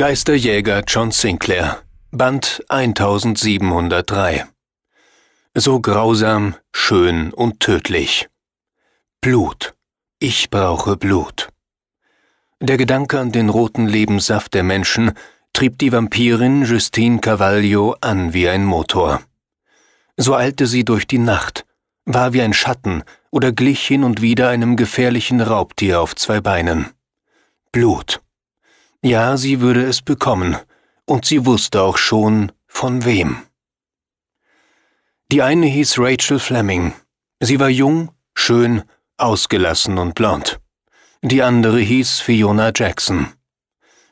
Geisterjäger John Sinclair, Band 1703. So grausam, schön und tödlich. Blut. Ich brauche Blut. Der Gedanke an den roten Lebenssaft der Menschen trieb die Vampirin Justine Cavaglio an wie ein Motor. So eilte sie durch die Nacht, war wie ein Schatten oder glich hin und wieder einem gefährlichen Raubtier auf zwei Beinen. Blut. Ja, sie würde es bekommen, und sie wusste auch schon, von wem. Die eine hieß Rachel Fleming. Sie war jung, schön, ausgelassen und blond. Die andere hieß Fiona Jackson.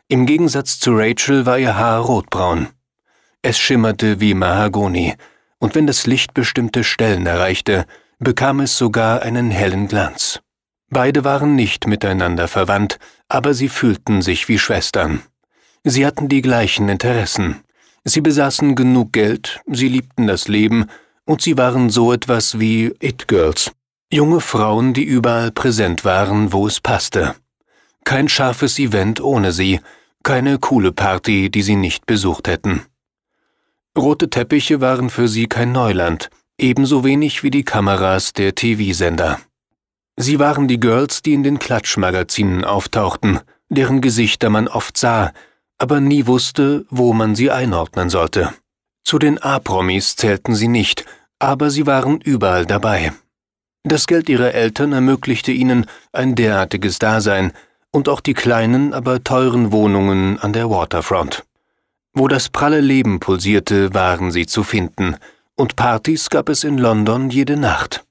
Im Gegensatz zu Rachel war ihr Haar rotbraun. Es schimmerte wie Mahagoni, und wenn das Licht bestimmte Stellen erreichte, bekam es sogar einen hellen Glanz. Beide waren nicht miteinander verwandt, aber sie fühlten sich wie Schwestern. Sie hatten die gleichen Interessen. Sie besaßen genug Geld, sie liebten das Leben und sie waren so etwas wie It-Girls. Junge Frauen, die überall präsent waren, wo es passte. Kein scharfes Event ohne sie, keine coole Party, die sie nicht besucht hätten. Rote Teppiche waren für sie kein Neuland, ebenso wenig wie die Kameras der TV-Sender. Sie waren die Girls, die in den Klatschmagazinen auftauchten, deren Gesichter man oft sah, aber nie wusste, wo man sie einordnen sollte. Zu den A-Promis zählten sie nicht, aber sie waren überall dabei. Das Geld ihrer Eltern ermöglichte ihnen ein derartiges Dasein und auch die kleinen, aber teuren Wohnungen an der Waterfront. Wo das pralle Leben pulsierte, waren sie zu finden, und Partys gab es in London jede Nacht.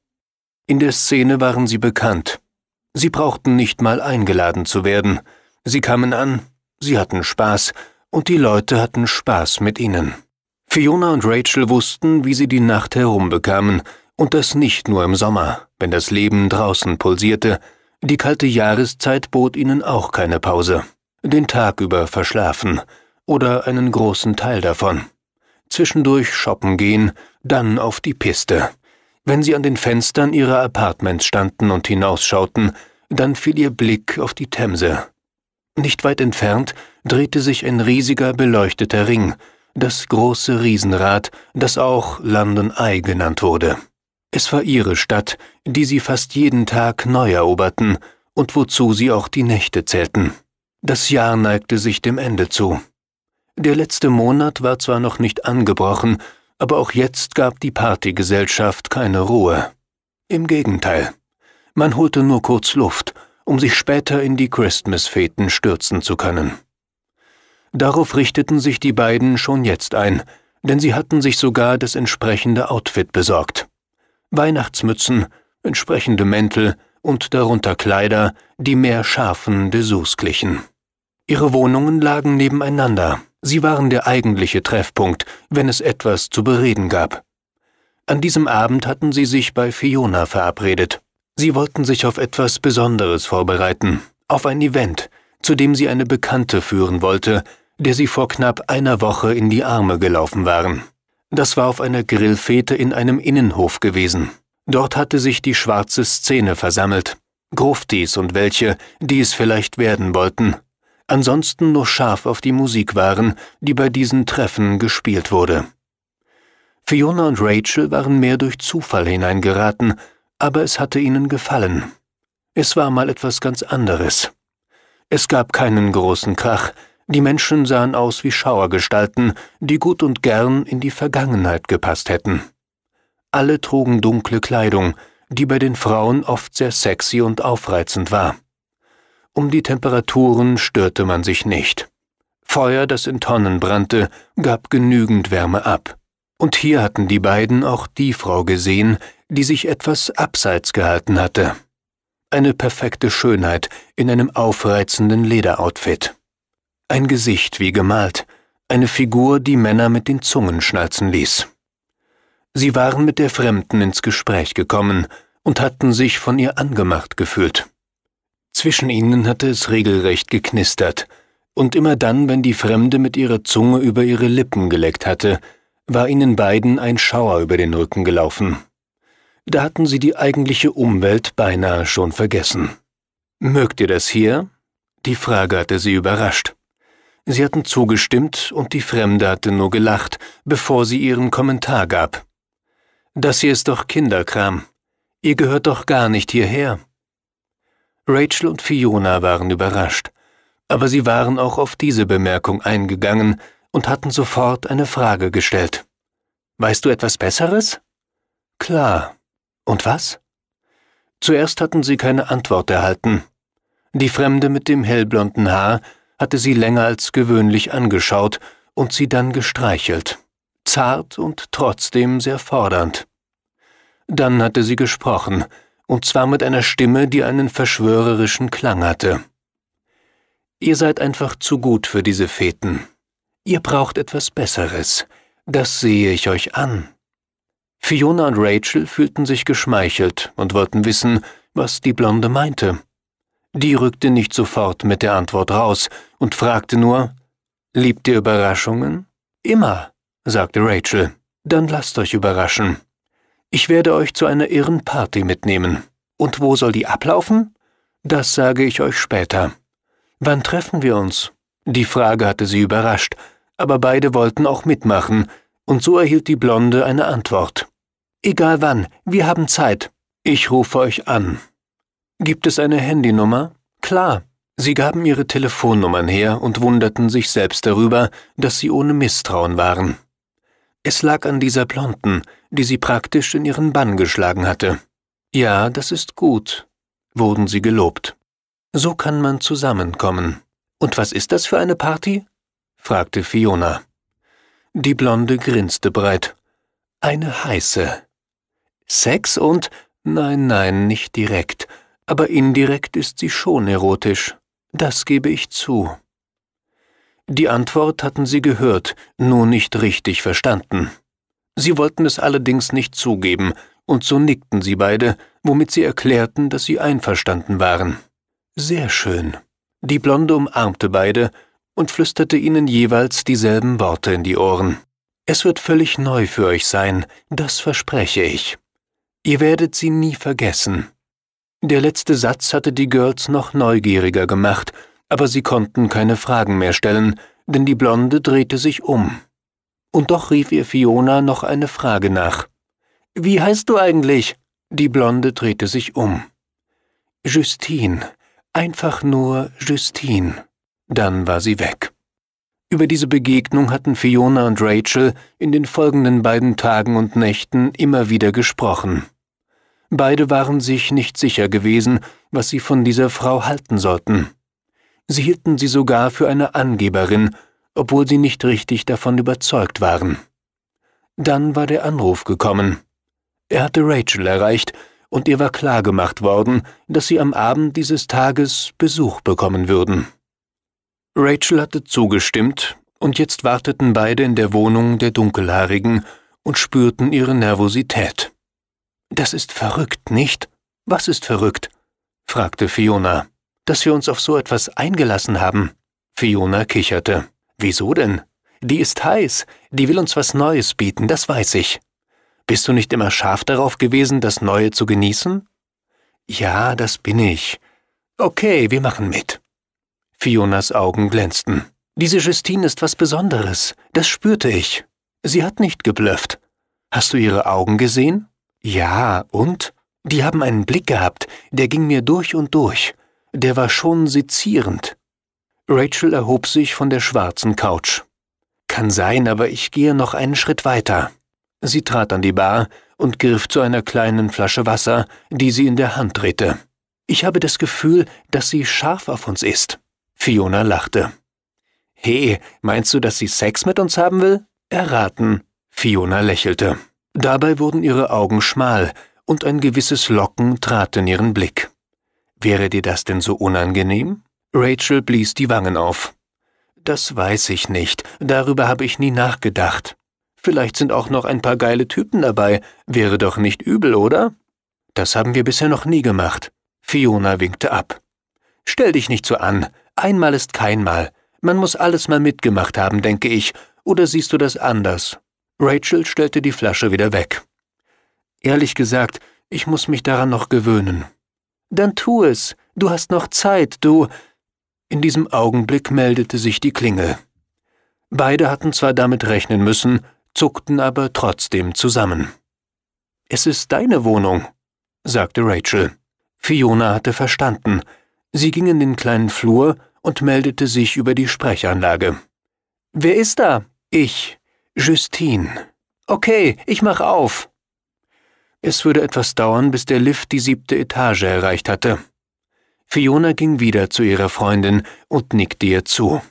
In der Szene waren sie bekannt. Sie brauchten nicht mal eingeladen zu werden. Sie kamen an, sie hatten Spaß und die Leute hatten Spaß mit ihnen. Fiona und Rachel wussten, wie sie die Nacht herumbekamen und das nicht nur im Sommer, wenn das Leben draußen pulsierte. Die kalte Jahreszeit bot ihnen auch keine Pause. Den Tag über verschlafen oder einen großen Teil davon. Zwischendurch shoppen gehen, dann auf die Piste. Wenn sie an den Fenstern ihrer Apartments standen und hinausschauten, dann fiel ihr Blick auf die Themse. Nicht weit entfernt drehte sich ein riesiger beleuchteter Ring, das große Riesenrad, das auch London Eye genannt wurde. Es war ihre Stadt, die sie fast jeden Tag neu eroberten und wozu sie auch die Nächte zählten. Das Jahr neigte sich dem Ende zu. Der letzte Monat war zwar noch nicht angebrochen, aber auch jetzt gab die Partygesellschaft keine Ruhe. Im Gegenteil, man holte nur kurz Luft, um sich später in die Christmas-Feten stürzen zu können. Darauf richteten sich die beiden schon jetzt ein, denn sie hatten sich sogar das entsprechende Outfit besorgt. Weihnachtsmützen, entsprechende Mäntel und darunter Kleider, die mehr scharfen Dessous glichen. Ihre Wohnungen lagen nebeneinander. Sie waren der eigentliche Treffpunkt, wenn es etwas zu bereden gab. An diesem Abend hatten sie sich bei Fiona verabredet. Sie wollten sich auf etwas Besonderes vorbereiten, auf ein Event, zu dem sie eine Bekannte führen wollte, der sie vor knapp einer Woche in die Arme gelaufen waren. Das war auf einer Grillfete in einem Innenhof gewesen. Dort hatte sich die schwarze Szene versammelt. Gruftis und welche, die es vielleicht werden wollten, ansonsten nur scharf auf die Musik waren, die bei diesen Treffen gespielt wurde. Fiona und Rachel waren mehr durch Zufall hineingeraten, aber es hatte ihnen gefallen. Es war mal etwas ganz anderes. Es gab keinen großen Krach, die Menschen sahen aus wie Schauergestalten, die gut und gern in die Vergangenheit gepasst hätten. Alle trugen dunkle Kleidung, die bei den Frauen oft sehr sexy und aufreizend war. Um die Temperaturen störte man sich nicht. Feuer, das in Tonnen brannte, gab genügend Wärme ab. Und hier hatten die beiden auch die Frau gesehen, die sich etwas abseits gehalten hatte. Eine perfekte Schönheit in einem aufreizenden Lederoutfit. Ein Gesicht wie gemalt, eine Figur, die Männer mit den Zungen schnalzen ließ. Sie waren mit der Fremden ins Gespräch gekommen und hatten sich von ihr angemacht gefühlt. Zwischen ihnen hatte es regelrecht geknistert, und immer dann, wenn die Fremde mit ihrer Zunge über ihre Lippen geleckt hatte, war ihnen beiden ein Schauer über den Rücken gelaufen. Da hatten sie die eigentliche Umwelt beinahe schon vergessen. Mögt ihr das hier? Die Frage hatte sie überrascht. Sie hatten zugestimmt und die Fremde hatte nur gelacht, bevor sie ihren Kommentar gab. Das hier ist doch Kinderkram. Ihr gehört doch gar nicht hierher. Rachel und Fiona waren überrascht, aber sie waren auch auf diese Bemerkung eingegangen und hatten sofort eine Frage gestellt. Weißt du etwas Besseres? Klar. Und was? Zuerst hatten sie keine Antwort erhalten. Die Fremde mit dem hellblonden Haar hatte sie länger als gewöhnlich angeschaut und sie dann gestreichelt, zart und trotzdem sehr fordernd. Dann hatte sie gesprochen, und zwar mit einer Stimme, die einen verschwörerischen Klang hatte. Ihr seid einfach zu gut für diese Feten. Ihr braucht etwas Besseres. Das sehe ich euch an. Fiona und Rachel fühlten sich geschmeichelt und wollten wissen, was die Blonde meinte. Die rückte nicht sofort mit der Antwort raus und fragte nur, Liebt ihr Überraschungen? Immer, sagte Rachel. Dann lasst euch überraschen. Ich werde euch zu einer irren Party mitnehmen. Und wo soll die ablaufen? Das sage ich euch später. Wann treffen wir uns? Die Frage hatte sie überrascht, aber beide wollten auch mitmachen, und so erhielt die Blonde eine Antwort. Egal wann, wir haben Zeit. Ich rufe euch an. Gibt es eine Handynummer? Klar. Sie gaben ihre Telefonnummern her und wunderten sich selbst darüber, dass sie ohne Misstrauen waren. Es lag an dieser Blonden, die sie praktisch in ihren Bann geschlagen hatte. Ja, das ist gut, wurden sie gelobt. So kann man zusammenkommen. Und was ist das für eine Party? fragte Fiona. Die Blonde grinste breit. Eine heiße. Sex und nein, nein, nicht direkt, aber indirekt ist sie schon erotisch. Das gebe ich zu. Die Antwort hatten sie gehört, nur nicht richtig verstanden. Sie wollten es allerdings nicht zugeben, und so nickten sie beide, womit sie erklärten, dass sie einverstanden waren. Sehr schön. Die Blonde umarmte beide und flüsterte ihnen jeweils dieselben Worte in die Ohren. Es wird völlig neu für euch sein, das verspreche ich. Ihr werdet sie nie vergessen. Der letzte Satz hatte die Girls noch neugieriger gemacht, aber sie konnten keine Fragen mehr stellen, denn die Blonde drehte sich um. Und doch rief ihr Fiona noch eine Frage nach. Wie heißt du eigentlich? Die Blonde drehte sich um. Justine, einfach nur Justine. Dann war sie weg. Über diese Begegnung hatten Fiona und Rachel in den folgenden beiden Tagen und Nächten immer wieder gesprochen. Beide waren sich nicht sicher gewesen, was sie von dieser Frau halten sollten. Sie hielten sie sogar für eine Angeberin obwohl sie nicht richtig davon überzeugt waren. Dann war der Anruf gekommen. Er hatte Rachel erreicht, und ihr war klargemacht worden, dass sie am Abend dieses Tages Besuch bekommen würden. Rachel hatte zugestimmt, und jetzt warteten beide in der Wohnung der Dunkelhaarigen und spürten ihre Nervosität. Das ist verrückt, nicht? Was ist verrückt? fragte Fiona. Dass wir uns auf so etwas eingelassen haben. Fiona kicherte. Wieso denn? Die ist heiß, die will uns was Neues bieten, das weiß ich. Bist du nicht immer scharf darauf gewesen, das Neue zu genießen? Ja, das bin ich. Okay, wir machen mit. Fionas Augen glänzten. Diese Justine ist was Besonderes, das spürte ich. Sie hat nicht geblufft. Hast du ihre Augen gesehen? Ja, und? Die haben einen Blick gehabt, der ging mir durch und durch. Der war schon sezierend. Rachel erhob sich von der schwarzen Couch. Kann sein, aber ich gehe noch einen Schritt weiter. Sie trat an die Bar und griff zu einer kleinen Flasche Wasser, die sie in der Hand drehte. Ich habe das Gefühl, dass sie scharf auf uns ist. Fiona lachte. He, meinst du, dass sie Sex mit uns haben will? Erraten. Fiona lächelte. Dabei wurden ihre Augen schmal und ein gewisses Locken trat in ihren Blick. Wäre dir das denn so unangenehm? Rachel blies die Wangen auf. Das weiß ich nicht, darüber habe ich nie nachgedacht. Vielleicht sind auch noch ein paar geile Typen dabei, wäre doch nicht übel, oder? Das haben wir bisher noch nie gemacht. Fiona winkte ab. Stell dich nicht so an, einmal ist keinmal. Man muss alles mal mitgemacht haben, denke ich, oder siehst du das anders? Rachel stellte die Flasche wieder weg. Ehrlich gesagt, ich muss mich daran noch gewöhnen. Dann tu es, du hast noch Zeit, du. In diesem Augenblick meldete sich die Klingel. Beide hatten zwar damit rechnen müssen, zuckten aber trotzdem zusammen. Es ist deine Wohnung, sagte Rachel. Fiona hatte verstanden. Sie ging in den kleinen Flur und meldete sich über die Sprechanlage. Wer ist da? Ich. Justine. Okay, ich mach auf. Es würde etwas dauern, bis der Lift die siebte Etage erreicht hatte. Fiona ging wieder zu ihrer Freundin und nickte ihr zu.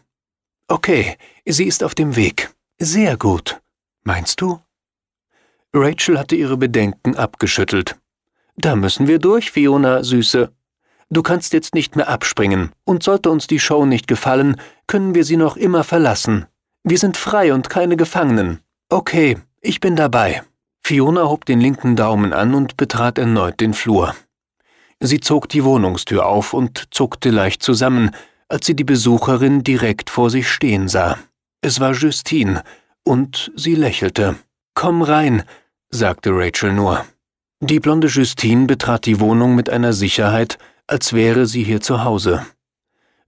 Okay, sie ist auf dem Weg. Sehr gut. Meinst du? Rachel hatte ihre Bedenken abgeschüttelt. Da müssen wir durch, Fiona, Süße. Du kannst jetzt nicht mehr abspringen, und sollte uns die Show nicht gefallen, können wir sie noch immer verlassen. Wir sind frei und keine Gefangenen. Okay, ich bin dabei. Fiona hob den linken Daumen an und betrat erneut den Flur. Sie zog die Wohnungstür auf und zuckte leicht zusammen, als sie die Besucherin direkt vor sich stehen sah. Es war Justine, und sie lächelte. Komm rein, sagte Rachel nur. Die blonde Justine betrat die Wohnung mit einer Sicherheit, als wäre sie hier zu Hause.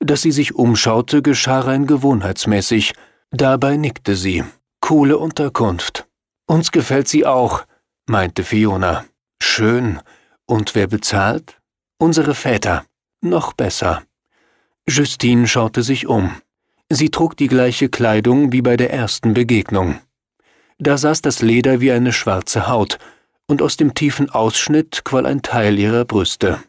Dass sie sich umschaute, geschah rein gewohnheitsmäßig, dabei nickte sie. Coole Unterkunft. Uns gefällt sie auch, meinte Fiona. Schön. Und wer bezahlt? Unsere Väter. Noch besser. Justine schaute sich um. Sie trug die gleiche Kleidung wie bei der ersten Begegnung. Da saß das Leder wie eine schwarze Haut, und aus dem tiefen Ausschnitt quoll ein Teil ihrer Brüste.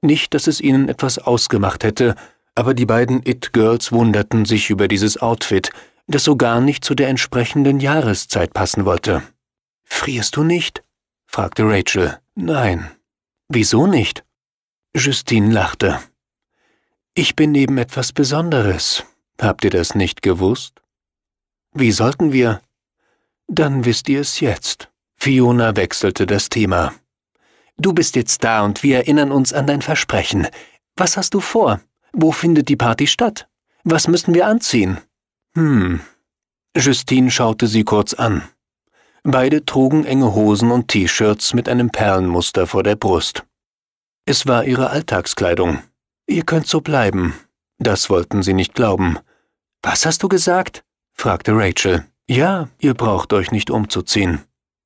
Nicht, dass es ihnen etwas ausgemacht hätte, aber die beiden It-Girls wunderten sich über dieses Outfit, das so gar nicht zu der entsprechenden Jahreszeit passen wollte. Frierst du nicht? fragte Rachel. Nein. Wieso nicht? Justine lachte. Ich bin eben etwas Besonderes. Habt ihr das nicht gewusst? Wie sollten wir? Dann wisst ihr es jetzt. Fiona wechselte das Thema. Du bist jetzt da und wir erinnern uns an dein Versprechen. Was hast du vor? Wo findet die Party statt? Was müssen wir anziehen? Hm. Justine schaute sie kurz an. Beide trugen enge Hosen und T-Shirts mit einem Perlenmuster vor der Brust. Es war ihre Alltagskleidung. Ihr könnt so bleiben. Das wollten sie nicht glauben. Was hast du gesagt? fragte Rachel. Ja, ihr braucht euch nicht umzuziehen.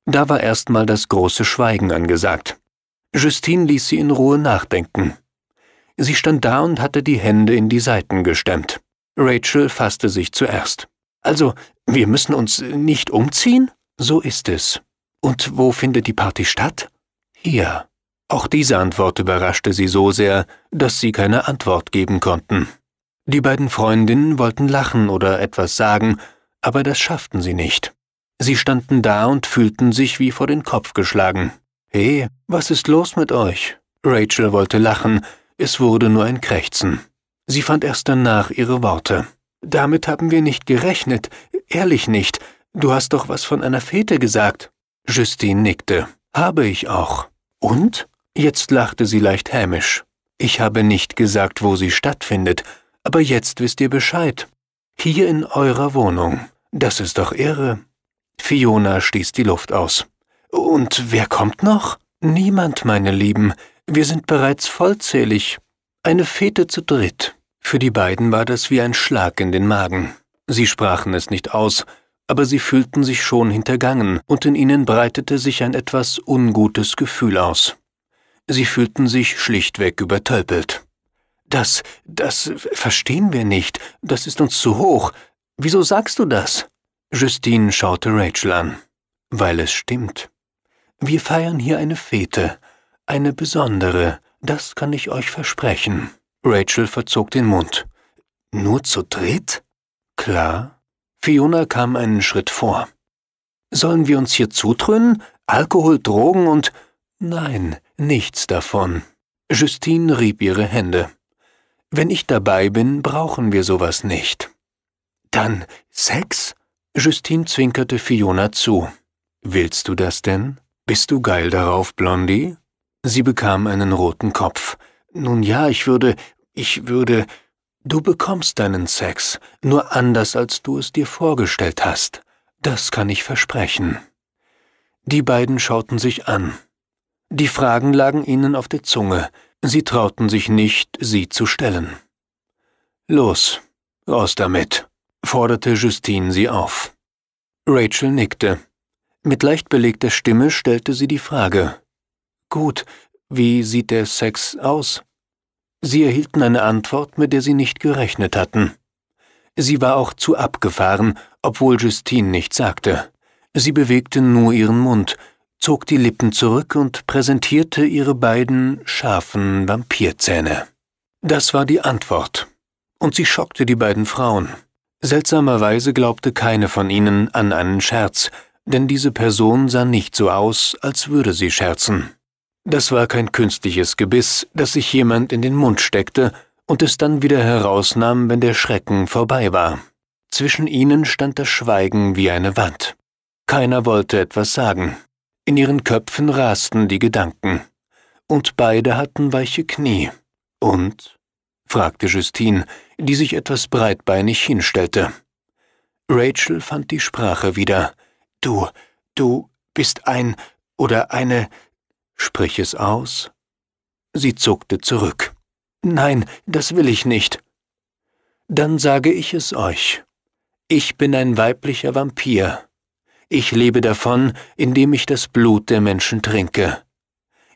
Da war erstmal das große Schweigen angesagt. Justine ließ sie in Ruhe nachdenken. Sie stand da und hatte die Hände in die Seiten gestemmt. Rachel fasste sich zuerst. Also, wir müssen uns nicht umziehen? So ist es. Und wo findet die Party statt? Hier. Auch diese Antwort überraschte sie so sehr, dass sie keine Antwort geben konnten. Die beiden Freundinnen wollten lachen oder etwas sagen, aber das schafften sie nicht. Sie standen da und fühlten sich wie vor den Kopf geschlagen. Hey, was ist los mit euch? Rachel wollte lachen, es wurde nur ein Krächzen. Sie fand erst danach ihre Worte. Damit haben wir nicht gerechnet, ehrlich nicht. Du hast doch was von einer Fete gesagt. Justine nickte. Habe ich auch. Und? Jetzt lachte sie leicht hämisch. Ich habe nicht gesagt, wo sie stattfindet, aber jetzt wisst ihr Bescheid. Hier in eurer Wohnung. Das ist doch irre. Fiona stieß die Luft aus. Und wer kommt noch? Niemand, meine Lieben. Wir sind bereits vollzählig. Eine Fete zu dritt. Für die beiden war das wie ein Schlag in den Magen. Sie sprachen es nicht aus, aber sie fühlten sich schon hintergangen, und in ihnen breitete sich ein etwas ungutes Gefühl aus. Sie fühlten sich schlichtweg übertölpelt. Das, das verstehen wir nicht, das ist uns zu hoch. Wieso sagst du das? Justine schaute Rachel an. Weil es stimmt. Wir feiern hier eine Fete, eine besondere, das kann ich euch versprechen. Rachel verzog den Mund. Nur zu dritt? Klar. Fiona kam einen Schritt vor. Sollen wir uns hier zutrünnen? Alkohol, Drogen und. Nein, nichts davon. Justine rieb ihre Hände. Wenn ich dabei bin, brauchen wir sowas nicht. Dann Sex? Justine zwinkerte Fiona zu. Willst du das denn? Bist du geil darauf, Blondie? Sie bekam einen roten Kopf. Nun ja, ich würde, ich würde. Du bekommst deinen Sex, nur anders, als du es dir vorgestellt hast. Das kann ich versprechen. Die beiden schauten sich an. Die Fragen lagen ihnen auf der Zunge, sie trauten sich nicht, sie zu stellen. Los, raus damit, forderte Justine sie auf. Rachel nickte. Mit leicht belegter Stimme stellte sie die Frage. Gut, wie sieht der Sex aus? Sie erhielten eine Antwort, mit der sie nicht gerechnet hatten. Sie war auch zu abgefahren, obwohl Justine nichts sagte. Sie bewegte nur ihren Mund, zog die Lippen zurück und präsentierte ihre beiden scharfen Vampirzähne. Das war die Antwort. Und sie schockte die beiden Frauen. Seltsamerweise glaubte keine von ihnen an einen Scherz, denn diese Person sah nicht so aus, als würde sie scherzen. Das war kein künstliches Gebiss, das sich jemand in den Mund steckte und es dann wieder herausnahm, wenn der Schrecken vorbei war. Zwischen ihnen stand das Schweigen wie eine Wand. Keiner wollte etwas sagen. In ihren Köpfen rasten die Gedanken. Und beide hatten weiche Knie. Und? fragte Justine, die sich etwas breitbeinig hinstellte. Rachel fand die Sprache wieder. Du, du bist ein oder eine. Sprich es aus. Sie zuckte zurück. Nein, das will ich nicht. Dann sage ich es euch. Ich bin ein weiblicher Vampir, ich lebe davon, indem ich das Blut der Menschen trinke.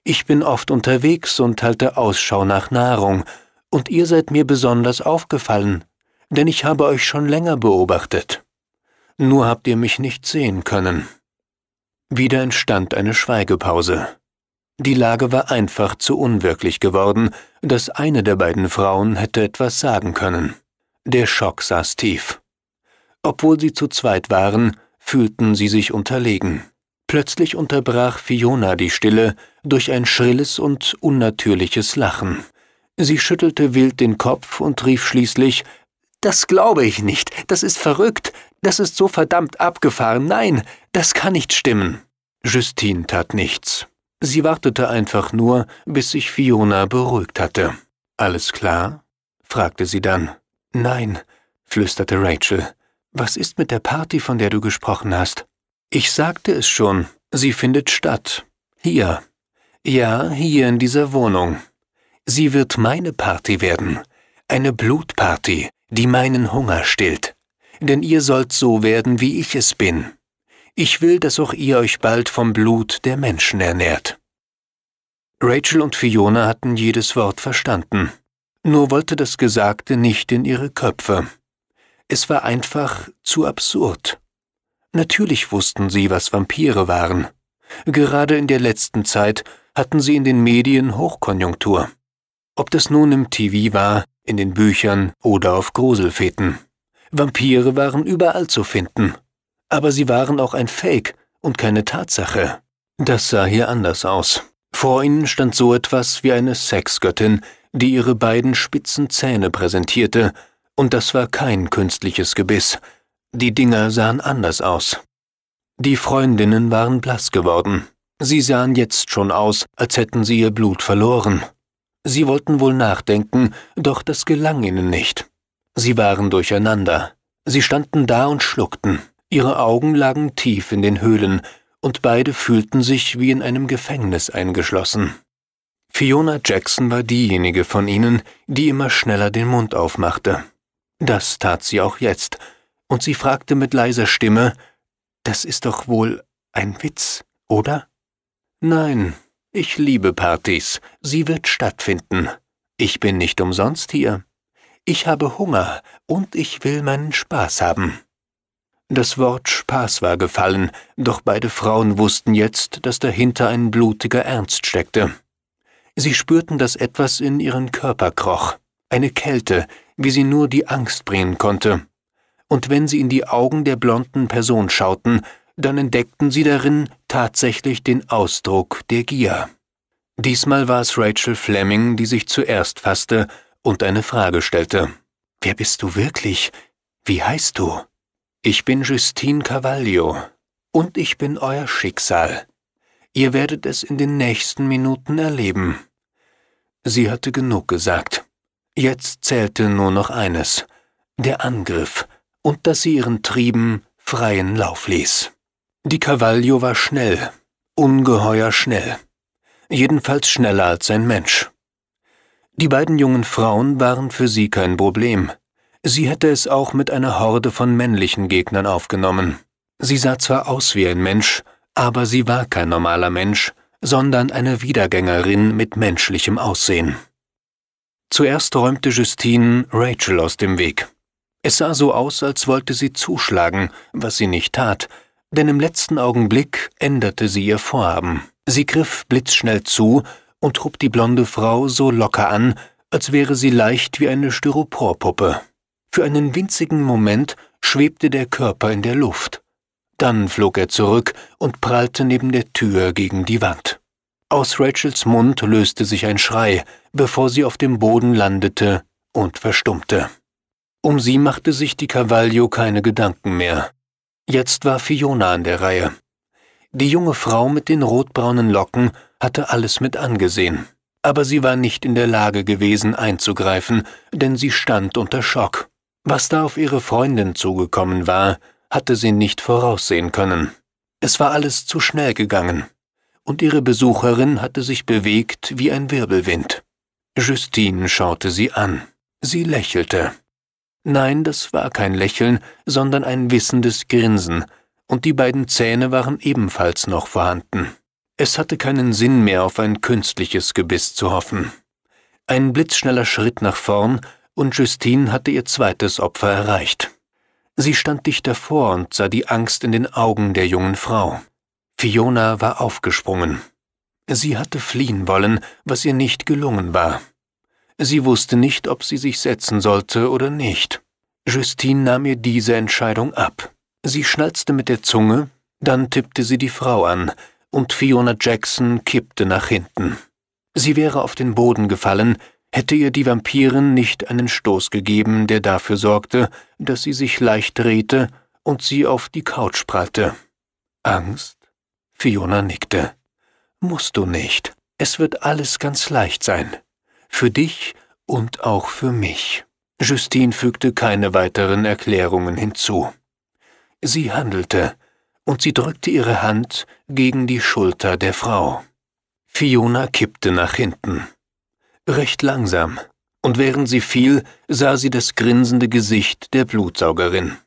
Ich bin oft unterwegs und halte Ausschau nach Nahrung, und ihr seid mir besonders aufgefallen, denn ich habe euch schon länger beobachtet. Nur habt ihr mich nicht sehen können. Wieder entstand eine Schweigepause. Die Lage war einfach zu unwirklich geworden, dass eine der beiden Frauen hätte etwas sagen können. Der Schock saß tief. Obwohl sie zu zweit waren, fühlten sie sich unterlegen. Plötzlich unterbrach Fiona die Stille durch ein schrilles und unnatürliches Lachen. Sie schüttelte wild den Kopf und rief schließlich Das glaube ich nicht, das ist verrückt, das ist so verdammt abgefahren, nein, das kann nicht stimmen. Justine tat nichts. Sie wartete einfach nur, bis sich Fiona beruhigt hatte. Alles klar? fragte sie dann. Nein, flüsterte Rachel. Was ist mit der Party, von der du gesprochen hast? Ich sagte es schon, sie findet statt. Hier. Ja, hier in dieser Wohnung. Sie wird meine Party werden. Eine Blutparty, die meinen Hunger stillt. Denn ihr sollt so werden, wie ich es bin. Ich will, dass auch ihr euch bald vom Blut der Menschen ernährt. Rachel und Fiona hatten jedes Wort verstanden, nur wollte das Gesagte nicht in ihre Köpfe. Es war einfach zu absurd. Natürlich wussten sie, was Vampire waren. Gerade in der letzten Zeit hatten sie in den Medien Hochkonjunktur. Ob das nun im TV war, in den Büchern oder auf Gruselfeten. Vampire waren überall zu finden. Aber sie waren auch ein Fake und keine Tatsache. Das sah hier anders aus. Vor ihnen stand so etwas wie eine Sexgöttin, die ihre beiden spitzen Zähne präsentierte und das war kein künstliches Gebiss, die Dinger sahen anders aus. Die Freundinnen waren blass geworden, sie sahen jetzt schon aus, als hätten sie ihr Blut verloren. Sie wollten wohl nachdenken, doch das gelang ihnen nicht. Sie waren durcheinander, sie standen da und schluckten, ihre Augen lagen tief in den Höhlen, und beide fühlten sich wie in einem Gefängnis eingeschlossen. Fiona Jackson war diejenige von ihnen, die immer schneller den Mund aufmachte. Das tat sie auch jetzt, und sie fragte mit leiser Stimme Das ist doch wohl ein Witz, oder? Nein, ich liebe Partys, sie wird stattfinden. Ich bin nicht umsonst hier. Ich habe Hunger und ich will meinen Spaß haben. Das Wort Spaß war gefallen, doch beide Frauen wussten jetzt, dass dahinter ein blutiger Ernst steckte. Sie spürten, dass etwas in ihren Körper kroch, eine Kälte, wie sie nur die Angst bringen konnte. Und wenn sie in die Augen der blonden Person schauten, dann entdeckten sie darin tatsächlich den Ausdruck der Gier. Diesmal war es Rachel Fleming, die sich zuerst fasste und eine Frage stellte. Wer bist du wirklich? Wie heißt du? Ich bin Justine Cavaglio und ich bin euer Schicksal. Ihr werdet es in den nächsten Minuten erleben. Sie hatte genug gesagt. Jetzt zählte nur noch eines, der Angriff und dass sie ihren Trieben freien Lauf ließ. Die Cavallio war schnell, ungeheuer schnell, jedenfalls schneller als ein Mensch. Die beiden jungen Frauen waren für sie kein Problem. Sie hätte es auch mit einer Horde von männlichen Gegnern aufgenommen. Sie sah zwar aus wie ein Mensch, aber sie war kein normaler Mensch, sondern eine Wiedergängerin mit menschlichem Aussehen. Zuerst räumte Justine Rachel aus dem Weg. Es sah so aus, als wollte sie zuschlagen, was sie nicht tat, denn im letzten Augenblick änderte sie ihr Vorhaben. Sie griff blitzschnell zu und hob die blonde Frau so locker an, als wäre sie leicht wie eine Styroporpuppe. Für einen winzigen Moment schwebte der Körper in der Luft. Dann flog er zurück und prallte neben der Tür gegen die Wand. Aus Rachels Mund löste sich ein Schrei, bevor sie auf dem Boden landete und verstummte. Um sie machte sich die Cavaglio keine Gedanken mehr. Jetzt war Fiona an der Reihe. Die junge Frau mit den rotbraunen Locken hatte alles mit angesehen, aber sie war nicht in der Lage gewesen einzugreifen, denn sie stand unter Schock. Was da auf ihre Freundin zugekommen war, hatte sie nicht voraussehen können. Es war alles zu schnell gegangen und ihre Besucherin hatte sich bewegt wie ein Wirbelwind. Justine schaute sie an. Sie lächelte. Nein, das war kein Lächeln, sondern ein wissendes Grinsen, und die beiden Zähne waren ebenfalls noch vorhanden. Es hatte keinen Sinn mehr, auf ein künstliches Gebiss zu hoffen. Ein blitzschneller Schritt nach vorn, und Justine hatte ihr zweites Opfer erreicht. Sie stand dicht davor und sah die Angst in den Augen der jungen Frau. Fiona war aufgesprungen. Sie hatte fliehen wollen, was ihr nicht gelungen war. Sie wusste nicht, ob sie sich setzen sollte oder nicht. Justine nahm ihr diese Entscheidung ab. Sie schnalzte mit der Zunge, dann tippte sie die Frau an, und Fiona Jackson kippte nach hinten. Sie wäre auf den Boden gefallen, hätte ihr die Vampirin nicht einen Stoß gegeben, der dafür sorgte, dass sie sich leicht drehte und sie auf die Couch prallte. Angst Fiona nickte. Musst du nicht. Es wird alles ganz leicht sein. Für dich und auch für mich. Justine fügte keine weiteren Erklärungen hinzu. Sie handelte, und sie drückte ihre Hand gegen die Schulter der Frau. Fiona kippte nach hinten. Recht langsam, und während sie fiel, sah sie das grinsende Gesicht der Blutsaugerin.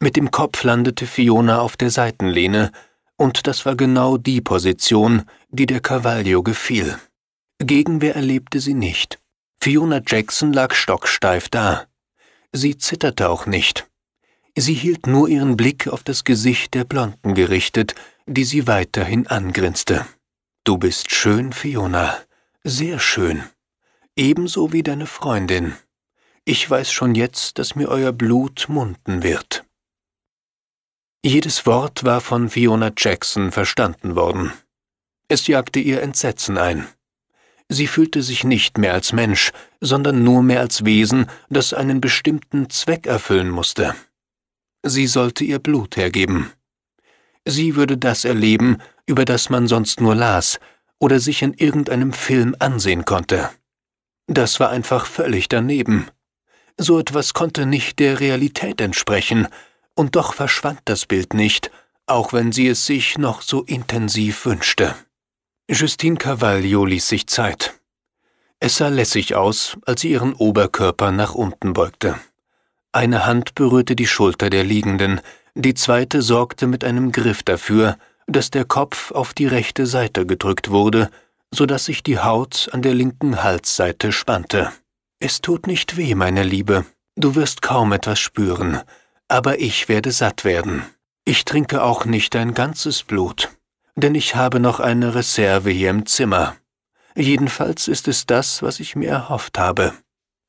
Mit dem Kopf landete Fiona auf der Seitenlehne und das war genau die Position, die der Cavallio gefiel. Gegenwehr erlebte sie nicht. Fiona Jackson lag stocksteif da. Sie zitterte auch nicht. Sie hielt nur ihren Blick auf das Gesicht der Blonden gerichtet, die sie weiterhin angrinste. Du bist schön, Fiona, sehr schön. Ebenso wie deine Freundin. Ich weiß schon jetzt, dass mir euer Blut munden wird. Jedes Wort war von Fiona Jackson verstanden worden. Es jagte ihr Entsetzen ein. Sie fühlte sich nicht mehr als Mensch, sondern nur mehr als Wesen, das einen bestimmten Zweck erfüllen musste. Sie sollte ihr Blut hergeben. Sie würde das erleben, über das man sonst nur las oder sich in irgendeinem Film ansehen konnte. Das war einfach völlig daneben. So etwas konnte nicht der Realität entsprechen, und doch verschwand das Bild nicht, auch wenn sie es sich noch so intensiv wünschte. Justine Cavaglio ließ sich Zeit. Es sah lässig aus, als sie ihren Oberkörper nach unten beugte. Eine Hand berührte die Schulter der Liegenden, die zweite sorgte mit einem Griff dafür, dass der Kopf auf die rechte Seite gedrückt wurde, so dass sich die Haut an der linken Halsseite spannte. Es tut nicht weh, meine Liebe, du wirst kaum etwas spüren, aber ich werde satt werden. Ich trinke auch nicht dein ganzes Blut, denn ich habe noch eine Reserve hier im Zimmer. Jedenfalls ist es das, was ich mir erhofft habe.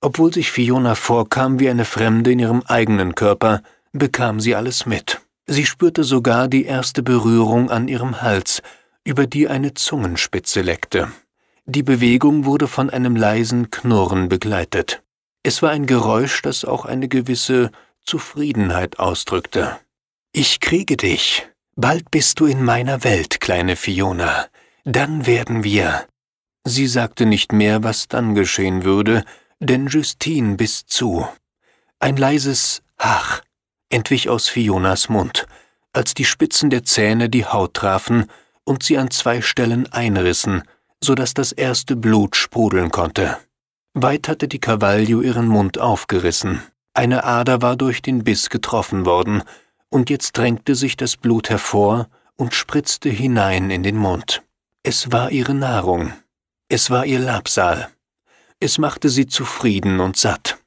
Obwohl sich Fiona vorkam wie eine Fremde in ihrem eigenen Körper, bekam sie alles mit. Sie spürte sogar die erste Berührung an ihrem Hals, über die eine Zungenspitze leckte. Die Bewegung wurde von einem leisen Knurren begleitet. Es war ein Geräusch, das auch eine gewisse Zufriedenheit ausdrückte. Ich kriege dich. Bald bist du in meiner Welt, kleine Fiona. Dann werden wir. Sie sagte nicht mehr, was dann geschehen würde, denn Justine biss zu. Ein leises Hach entwich aus Fionas Mund, als die Spitzen der Zähne die Haut trafen und sie an zwei Stellen einrissen, so dass das erste Blut sprudeln konnte. Weit hatte die Cavaglio ihren Mund aufgerissen. Eine Ader war durch den Biss getroffen worden, und jetzt drängte sich das Blut hervor und spritzte hinein in den Mund. Es war ihre Nahrung, es war ihr Labsal. Es machte sie zufrieden und satt.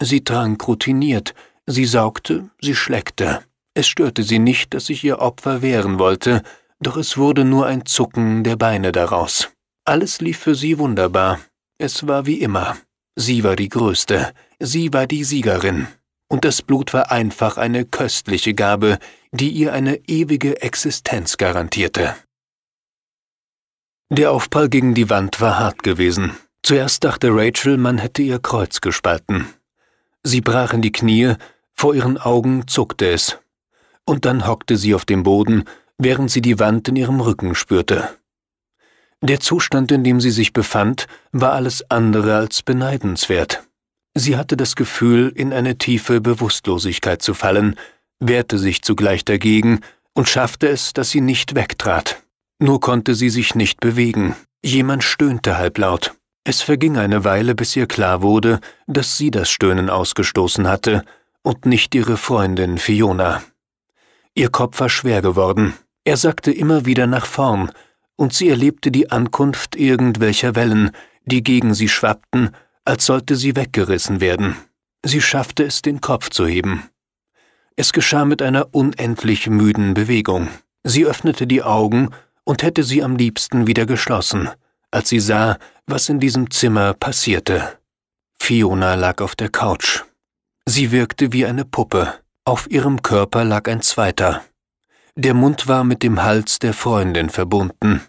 Sie trank routiniert, sie saugte, sie schleckte. Es störte sie nicht, dass sich ihr Opfer wehren wollte, doch es wurde nur ein Zucken der Beine daraus. Alles lief für sie wunderbar, es war wie immer. Sie war die Größte, sie war die Siegerin, und das Blut war einfach eine köstliche Gabe, die ihr eine ewige Existenz garantierte. Der Aufprall gegen die Wand war hart gewesen. Zuerst dachte Rachel, man hätte ihr Kreuz gespalten. Sie brach in die Knie, vor ihren Augen zuckte es. Und dann hockte sie auf dem Boden, während sie die Wand in ihrem Rücken spürte. Der Zustand, in dem sie sich befand, war alles andere als beneidenswert. Sie hatte das Gefühl, in eine tiefe Bewusstlosigkeit zu fallen, wehrte sich zugleich dagegen und schaffte es, dass sie nicht wegtrat. Nur konnte sie sich nicht bewegen. Jemand stöhnte halblaut. Es verging eine Weile, bis ihr klar wurde, dass sie das Stöhnen ausgestoßen hatte und nicht ihre Freundin Fiona. Ihr Kopf war schwer geworden. Er sackte immer wieder nach vorn, und sie erlebte die Ankunft irgendwelcher Wellen, die gegen sie schwappten, als sollte sie weggerissen werden. Sie schaffte es, den Kopf zu heben. Es geschah mit einer unendlich müden Bewegung. Sie öffnete die Augen und hätte sie am liebsten wieder geschlossen, als sie sah, was in diesem Zimmer passierte. Fiona lag auf der Couch. Sie wirkte wie eine Puppe. Auf ihrem Körper lag ein zweiter, der Mund war mit dem Hals der Freundin verbunden.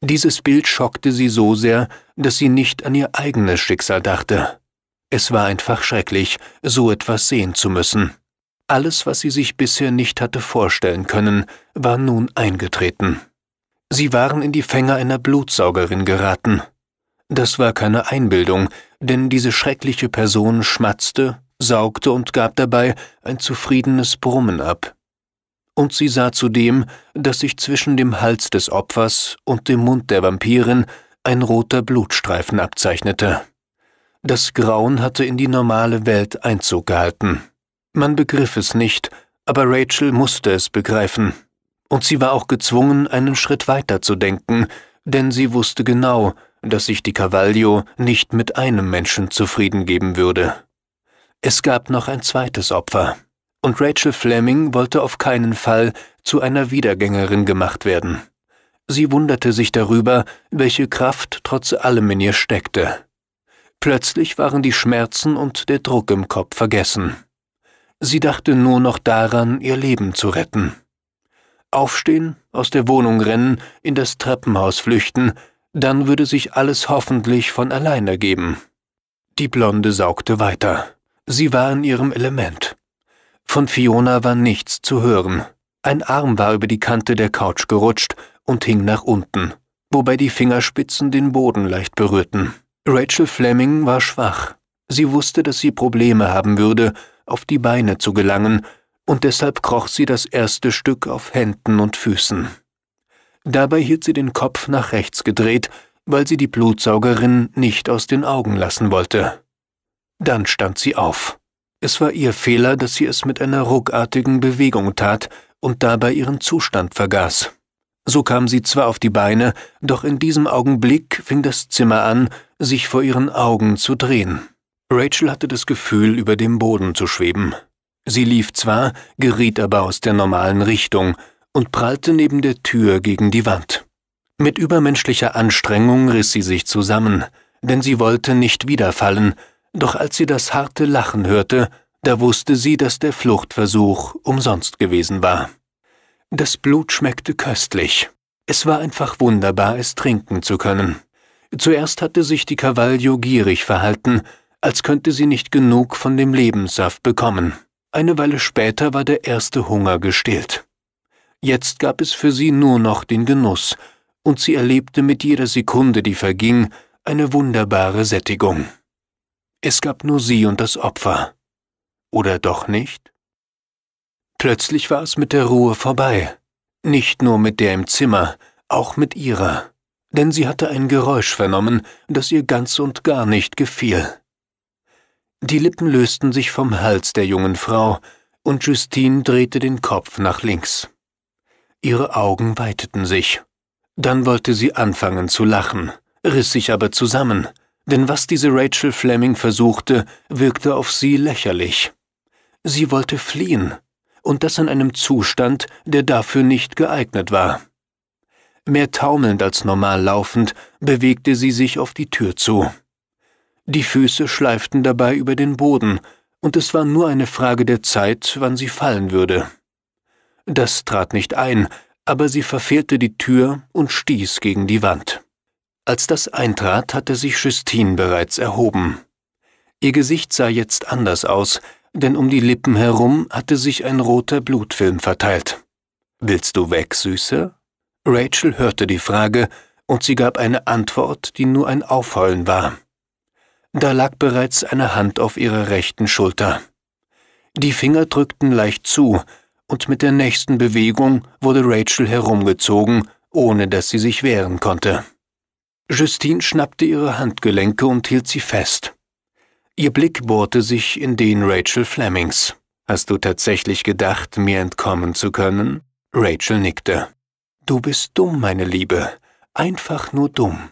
Dieses Bild schockte sie so sehr, dass sie nicht an ihr eigenes Schicksal dachte. Es war einfach schrecklich, so etwas sehen zu müssen. Alles, was sie sich bisher nicht hatte vorstellen können, war nun eingetreten. Sie waren in die Fänge einer Blutsaugerin geraten. Das war keine Einbildung, denn diese schreckliche Person schmatzte, saugte und gab dabei ein zufriedenes Brummen ab und sie sah zudem, dass sich zwischen dem Hals des Opfers und dem Mund der Vampirin ein roter Blutstreifen abzeichnete. Das Grauen hatte in die normale Welt Einzug gehalten. Man begriff es nicht, aber Rachel musste es begreifen. Und sie war auch gezwungen, einen Schritt weiter zu denken, denn sie wusste genau, dass sich die Cavaglio nicht mit einem Menschen zufrieden geben würde. Es gab noch ein zweites Opfer und Rachel Fleming wollte auf keinen Fall zu einer Wiedergängerin gemacht werden. Sie wunderte sich darüber, welche Kraft trotz allem in ihr steckte. Plötzlich waren die Schmerzen und der Druck im Kopf vergessen. Sie dachte nur noch daran, ihr Leben zu retten. Aufstehen, aus der Wohnung rennen, in das Treppenhaus flüchten, dann würde sich alles hoffentlich von allein ergeben. Die Blonde saugte weiter. Sie war in ihrem Element. Von Fiona war nichts zu hören. Ein Arm war über die Kante der Couch gerutscht und hing nach unten, wobei die Fingerspitzen den Boden leicht berührten. Rachel Fleming war schwach. Sie wusste, dass sie Probleme haben würde, auf die Beine zu gelangen, und deshalb kroch sie das erste Stück auf Händen und Füßen. Dabei hielt sie den Kopf nach rechts gedreht, weil sie die Blutsaugerin nicht aus den Augen lassen wollte. Dann stand sie auf. Es war ihr Fehler, dass sie es mit einer ruckartigen Bewegung tat und dabei ihren Zustand vergaß. So kam sie zwar auf die Beine, doch in diesem Augenblick fing das Zimmer an, sich vor ihren Augen zu drehen. Rachel hatte das Gefühl, über dem Boden zu schweben. Sie lief zwar, geriet aber aus der normalen Richtung und prallte neben der Tür gegen die Wand. Mit übermenschlicher Anstrengung riss sie sich zusammen, denn sie wollte nicht wiederfallen, doch als sie das harte Lachen hörte, da wusste sie, dass der Fluchtversuch umsonst gewesen war. Das Blut schmeckte köstlich. Es war einfach wunderbar, es trinken zu können. Zuerst hatte sich die Cavaglio gierig verhalten, als könnte sie nicht genug von dem Lebenssaft bekommen. Eine Weile später war der erste Hunger gestillt. Jetzt gab es für sie nur noch den Genuss, und sie erlebte mit jeder Sekunde, die verging, eine wunderbare Sättigung. Es gab nur sie und das Opfer. Oder doch nicht? Plötzlich war es mit der Ruhe vorbei. Nicht nur mit der im Zimmer, auch mit ihrer. Denn sie hatte ein Geräusch vernommen, das ihr ganz und gar nicht gefiel. Die Lippen lösten sich vom Hals der jungen Frau, und Justine drehte den Kopf nach links. Ihre Augen weiteten sich. Dann wollte sie anfangen zu lachen, riss sich aber zusammen, denn was diese Rachel Fleming versuchte, wirkte auf sie lächerlich. Sie wollte fliehen, und das in einem Zustand, der dafür nicht geeignet war. Mehr taumelnd als normal laufend bewegte sie sich auf die Tür zu. Die Füße schleiften dabei über den Boden, und es war nur eine Frage der Zeit, wann sie fallen würde. Das trat nicht ein, aber sie verfehlte die Tür und stieß gegen die Wand. Als das eintrat, hatte sich Justine bereits erhoben. Ihr Gesicht sah jetzt anders aus, denn um die Lippen herum hatte sich ein roter Blutfilm verteilt. Willst du weg, Süße? Rachel hörte die Frage, und sie gab eine Antwort, die nur ein Aufheulen war. Da lag bereits eine Hand auf ihrer rechten Schulter. Die Finger drückten leicht zu, und mit der nächsten Bewegung wurde Rachel herumgezogen, ohne dass sie sich wehren konnte. Justine schnappte ihre Handgelenke und hielt sie fest. Ihr Blick bohrte sich in den Rachel Flemings. Hast du tatsächlich gedacht, mir entkommen zu können? Rachel nickte. Du bist dumm, meine Liebe. Einfach nur dumm.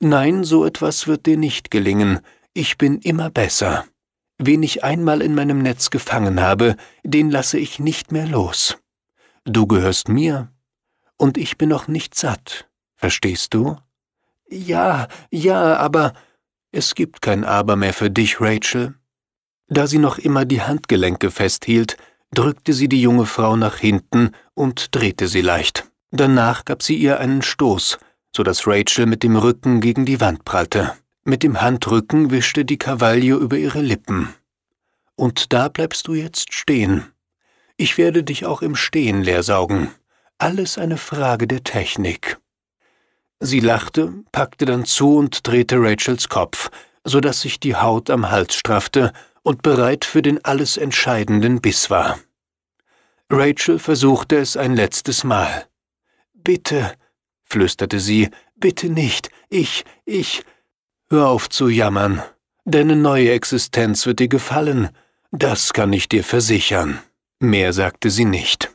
Nein, so etwas wird dir nicht gelingen. Ich bin immer besser. Wen ich einmal in meinem Netz gefangen habe, den lasse ich nicht mehr los. Du gehörst mir. Und ich bin noch nicht satt. Verstehst du? Ja, ja, aber es gibt kein Aber mehr für dich, Rachel. Da sie noch immer die Handgelenke festhielt, drückte sie die junge Frau nach hinten und drehte sie leicht. Danach gab sie ihr einen Stoß, so dass Rachel mit dem Rücken gegen die Wand prallte. Mit dem Handrücken wischte die Kavaille über ihre Lippen. Und da bleibst du jetzt stehen. Ich werde dich auch im Stehen leersaugen. Alles eine Frage der Technik. Sie lachte, packte dann zu und drehte Rachels Kopf, so dass sich die Haut am Hals straffte und bereit für den alles entscheidenden Biss war. Rachel versuchte es ein letztes Mal. Bitte, flüsterte sie, bitte nicht, ich, ich. Hör auf zu jammern. Deine neue Existenz wird dir gefallen, das kann ich dir versichern. Mehr sagte sie nicht.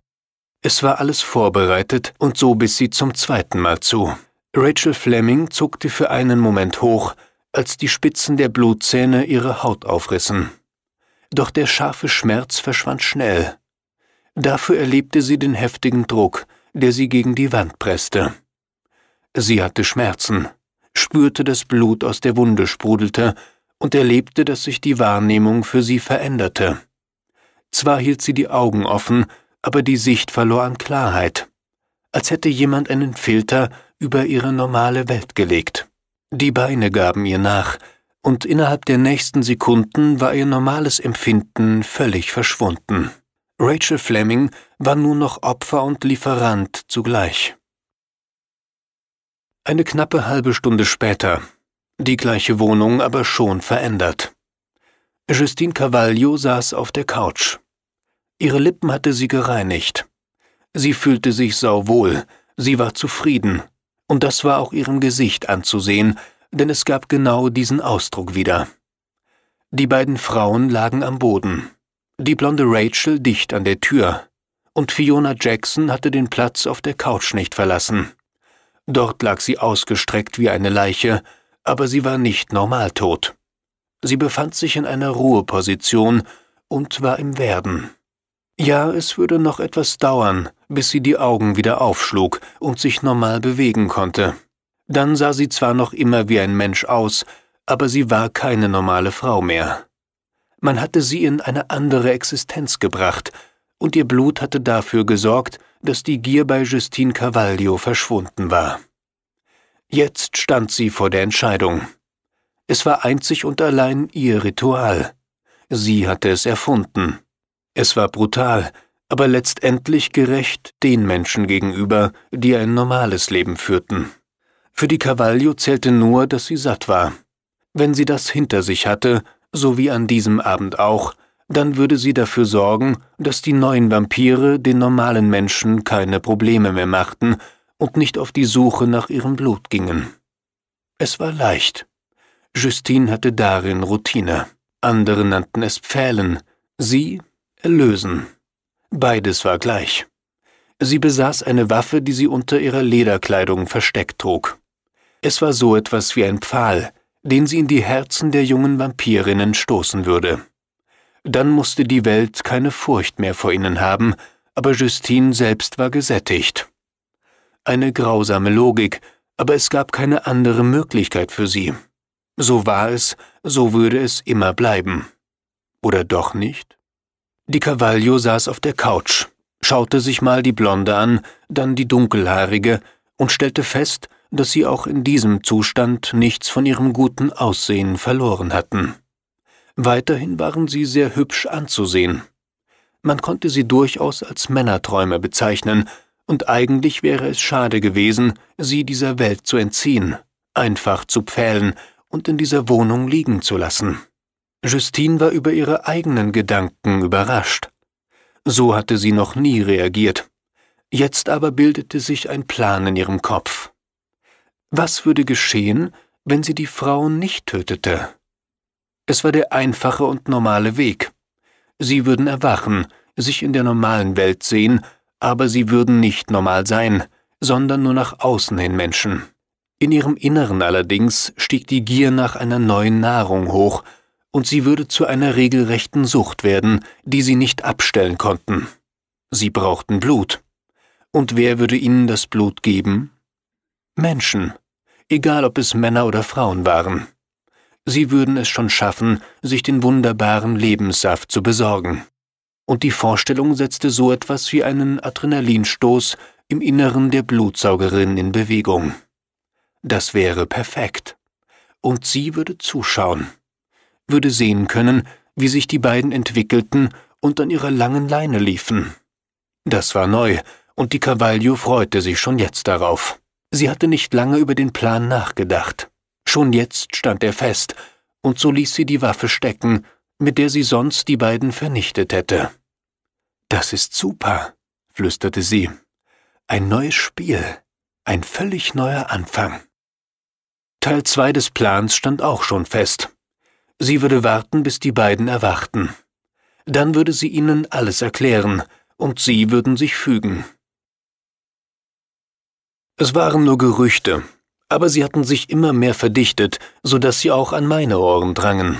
Es war alles vorbereitet, und so biss sie zum zweiten Mal zu. Rachel Fleming zuckte für einen Moment hoch, als die Spitzen der Blutzähne ihre Haut aufrissen. Doch der scharfe Schmerz verschwand schnell. Dafür erlebte sie den heftigen Druck, der sie gegen die Wand presste. Sie hatte Schmerzen, spürte, dass Blut aus der Wunde sprudelte und erlebte, dass sich die Wahrnehmung für sie veränderte. Zwar hielt sie die Augen offen, aber die Sicht verlor an Klarheit, als hätte jemand einen Filter über ihre normale Welt gelegt. Die Beine gaben ihr nach, und innerhalb der nächsten Sekunden war ihr normales Empfinden völlig verschwunden. Rachel Fleming war nur noch Opfer und Lieferant zugleich. Eine knappe halbe Stunde später, die gleiche Wohnung aber schon verändert. Justine Cavaglio saß auf der Couch. Ihre Lippen hatte sie gereinigt. Sie fühlte sich sauwohl, sie war zufrieden, und das war auch ihrem Gesicht anzusehen, denn es gab genau diesen Ausdruck wieder. Die beiden Frauen lagen am Boden, die blonde Rachel dicht an der Tür, und Fiona Jackson hatte den Platz auf der Couch nicht verlassen. Dort lag sie ausgestreckt wie eine Leiche, aber sie war nicht normal tot. Sie befand sich in einer Ruheposition und war im Werden. Ja, es würde noch etwas dauern, bis sie die Augen wieder aufschlug und sich normal bewegen konnte. Dann sah sie zwar noch immer wie ein Mensch aus, aber sie war keine normale Frau mehr. Man hatte sie in eine andere Existenz gebracht, und ihr Blut hatte dafür gesorgt, dass die Gier bei Justine Cavaglio verschwunden war. Jetzt stand sie vor der Entscheidung. Es war einzig und allein ihr Ritual. Sie hatte es erfunden. Es war brutal, aber letztendlich gerecht den Menschen gegenüber, die ein normales Leben führten. Für die Cavaglio zählte nur, dass sie satt war. Wenn sie das hinter sich hatte, so wie an diesem Abend auch, dann würde sie dafür sorgen, dass die neuen Vampire den normalen Menschen keine Probleme mehr machten und nicht auf die Suche nach ihrem Blut gingen. Es war leicht. Justine hatte darin Routine. Andere nannten es Pfählen, sie lösen. Beides war gleich. Sie besaß eine Waffe, die sie unter ihrer Lederkleidung versteckt trug. Es war so etwas wie ein Pfahl, den sie in die Herzen der jungen Vampirinnen stoßen würde. Dann musste die Welt keine Furcht mehr vor ihnen haben, aber Justine selbst war gesättigt. Eine grausame Logik, aber es gab keine andere Möglichkeit für sie. So war es, so würde es immer bleiben. Oder doch nicht? Die Cavaglio saß auf der Couch, schaute sich mal die Blonde an, dann die Dunkelhaarige und stellte fest, dass sie auch in diesem Zustand nichts von ihrem guten Aussehen verloren hatten. Weiterhin waren sie sehr hübsch anzusehen. Man konnte sie durchaus als Männerträume bezeichnen, und eigentlich wäre es schade gewesen, sie dieser Welt zu entziehen, einfach zu pfählen und in dieser Wohnung liegen zu lassen. Justine war über ihre eigenen Gedanken überrascht. So hatte sie noch nie reagiert. Jetzt aber bildete sich ein Plan in ihrem Kopf. Was würde geschehen, wenn sie die Frau nicht tötete? Es war der einfache und normale Weg. Sie würden erwachen, sich in der normalen Welt sehen, aber sie würden nicht normal sein, sondern nur nach außen hin Menschen. In ihrem Inneren allerdings stieg die Gier nach einer neuen Nahrung hoch, und sie würde zu einer regelrechten Sucht werden, die sie nicht abstellen konnten. Sie brauchten Blut. Und wer würde ihnen das Blut geben? Menschen, egal ob es Männer oder Frauen waren. Sie würden es schon schaffen, sich den wunderbaren Lebenssaft zu besorgen. Und die Vorstellung setzte so etwas wie einen Adrenalinstoß im Inneren der Blutsaugerin in Bewegung. Das wäre perfekt. Und sie würde zuschauen würde sehen können, wie sich die beiden entwickelten und an ihrer langen Leine liefen. Das war neu, und die Cavaglio freute sich schon jetzt darauf. Sie hatte nicht lange über den Plan nachgedacht. Schon jetzt stand er fest, und so ließ sie die Waffe stecken, mit der sie sonst die beiden vernichtet hätte. Das ist super, flüsterte sie. Ein neues Spiel, ein völlig neuer Anfang. Teil 2 des Plans stand auch schon fest. Sie würde warten, bis die beiden erwachten. Dann würde sie ihnen alles erklären, und sie würden sich fügen. Es waren nur Gerüchte, aber sie hatten sich immer mehr verdichtet, so dass sie auch an meine Ohren drangen.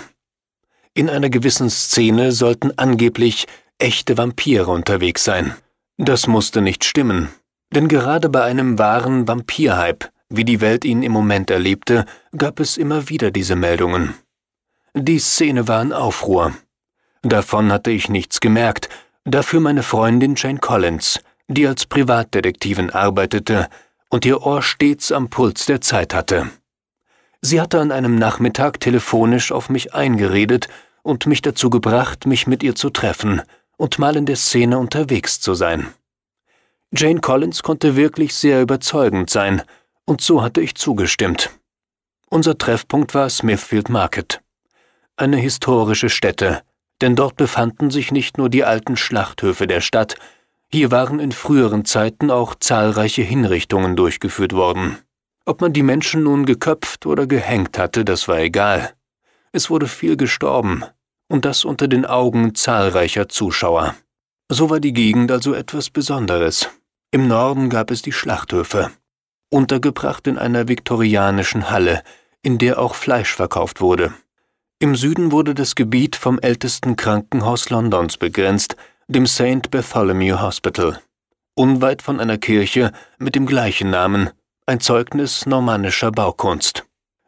In einer gewissen Szene sollten angeblich echte Vampire unterwegs sein. Das musste nicht stimmen, denn gerade bei einem wahren Vampirhype, wie die Welt ihn im Moment erlebte, gab es immer wieder diese Meldungen. Die Szene war in Aufruhr. Davon hatte ich nichts gemerkt, dafür meine Freundin Jane Collins, die als Privatdetektivin arbeitete und ihr Ohr stets am Puls der Zeit hatte. Sie hatte an einem Nachmittag telefonisch auf mich eingeredet und mich dazu gebracht, mich mit ihr zu treffen und mal in der Szene unterwegs zu sein. Jane Collins konnte wirklich sehr überzeugend sein, und so hatte ich zugestimmt. Unser Treffpunkt war Smithfield Market eine historische Stätte, denn dort befanden sich nicht nur die alten Schlachthöfe der Stadt, hier waren in früheren Zeiten auch zahlreiche Hinrichtungen durchgeführt worden. Ob man die Menschen nun geköpft oder gehängt hatte, das war egal. Es wurde viel gestorben, und das unter den Augen zahlreicher Zuschauer. So war die Gegend also etwas Besonderes. Im Norden gab es die Schlachthöfe, untergebracht in einer viktorianischen Halle, in der auch Fleisch verkauft wurde. Im Süden wurde das Gebiet vom ältesten Krankenhaus Londons begrenzt, dem St. Bartholomew Hospital, unweit von einer Kirche mit dem gleichen Namen, ein Zeugnis normannischer Baukunst.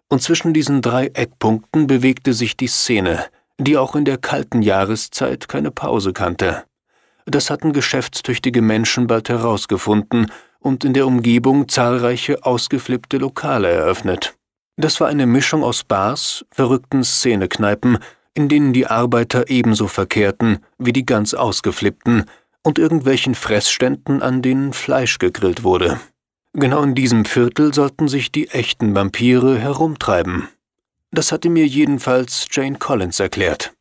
Und zwischen diesen drei Eckpunkten bewegte sich die Szene, die auch in der kalten Jahreszeit keine Pause kannte. Das hatten geschäftstüchtige Menschen bald herausgefunden und in der Umgebung zahlreiche ausgeflippte Lokale eröffnet. Das war eine Mischung aus Bars, verrückten Szenekneipen, in denen die Arbeiter ebenso verkehrten wie die ganz ausgeflippten, und irgendwelchen Fressständen, an denen Fleisch gegrillt wurde. Genau in diesem Viertel sollten sich die echten Vampire herumtreiben. Das hatte mir jedenfalls Jane Collins erklärt.